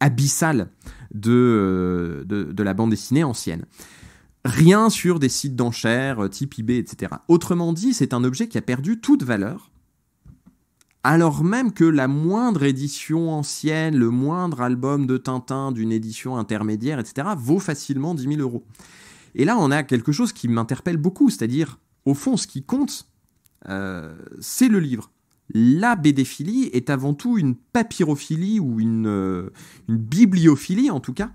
abyssale de, de, de, la bande dessinée ancienne. Rien sur des sites d'enchères, type eBay, etc. Autrement dit, c'est un objet qui a perdu toute valeur alors même que la moindre édition ancienne, le moindre album de Tintin d'une édition intermédiaire, etc., vaut facilement 10 000 euros. Et là, on a quelque chose qui m'interpelle beaucoup, c'est-à-dire, au fond, ce qui compte, euh, c'est le livre. La bédéphilie est avant tout une papyrophilie ou une, euh, bibliophilie, en tout cas,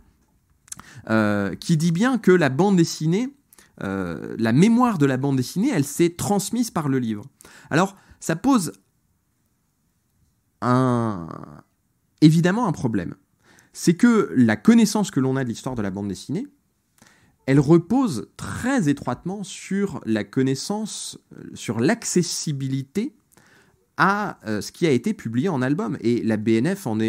euh, qui dit bien que la bande dessinée, la mémoire de la bande dessinée, elle s'est transmise par le livre. Alors, ça pose évidemment un problème. C'est que la connaissance que l'on a de l'histoire de la bande dessinée, elle repose très étroitement sur la connaissance, sur l'accessibilité à euh, ce qui a été publié en album. Et la BNF est en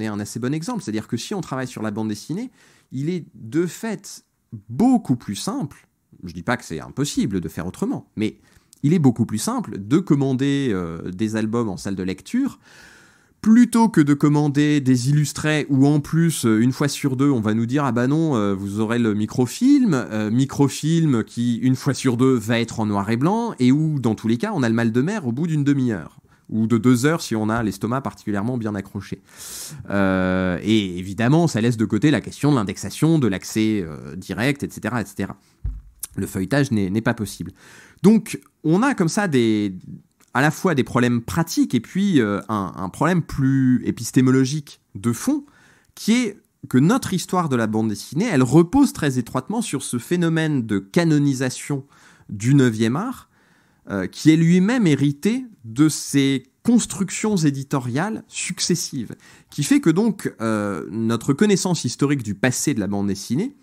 est un assez bon exemple. C'est-à-dire que si on travaille sur la bande dessinée, il est de fait beaucoup plus simple, je ne dis pas que c'est impossible de faire autrement, mais il est beaucoup plus simple de commander euh, des albums en salle de lecture plutôt que de commander des illustrés où en plus euh, une fois sur deux on va nous dire ah bah non euh, vous aurez le microfilm microfilm qui une fois sur deux va être en noir et blanc et où dans tous les cas on a le mal de mer au bout d'une demi-heure ou de deux heures si on a l'estomac particulièrement bien accroché. et évidemment, ça laisse de côté la question de l'indexation, de l'accès direct, etc., etc. Le feuilletage n'est pas possible. Donc on a comme ça à la fois des problèmes pratiques et puis euh, un, problème plus épistémologique de fond, qui est que notre histoire de la bande dessinée, elle repose très étroitement sur ce phénomène de canonisation du 9e art, euh, qui est lui-même hérité de ces constructions éditoriales successives, qui fait que donc euh, notre connaissance historique du passé de la bande dessinée,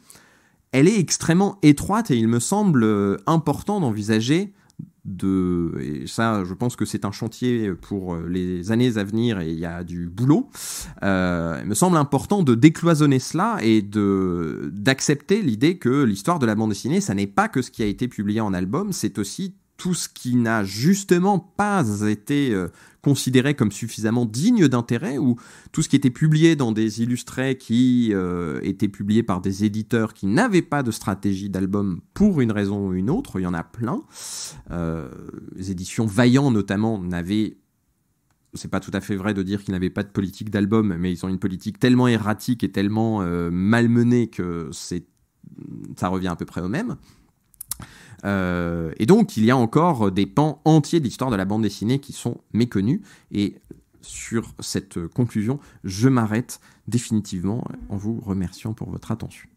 elle est extrêmement étroite et il me semble euh, important d'envisager de et ça je pense que c'est un chantier pour euh, les années à venir et il y a du boulot euh, il me semble important de décloisonner cela et de d'accepter l'idée que l'histoire de la bande dessinée ça n'est pas que ce qui a été publié en album c'est aussi tout ce qui n'a justement pas été euh, considéré comme suffisamment digne d'intérêt, ou tout ce qui était publié dans des illustrés qui euh, étaient publiés par des éditeurs qui n'avaient pas de stratégie d'album pour une raison ou une autre, il y en a plein. Euh, les éditions Vaillant notamment n'avaient c'est pas tout à fait vrai de dire qu'ils n'avaient pas de politique d'album, mais ils ont une politique tellement erratique et tellement malmenée que ça revient à peu près au même. Euh, et donc, il y a encore des pans entiers de l'histoire de la bande dessinée qui sont méconnus. Et sur cette conclusion, je m'arrête définitivement en vous remerciant pour votre attention.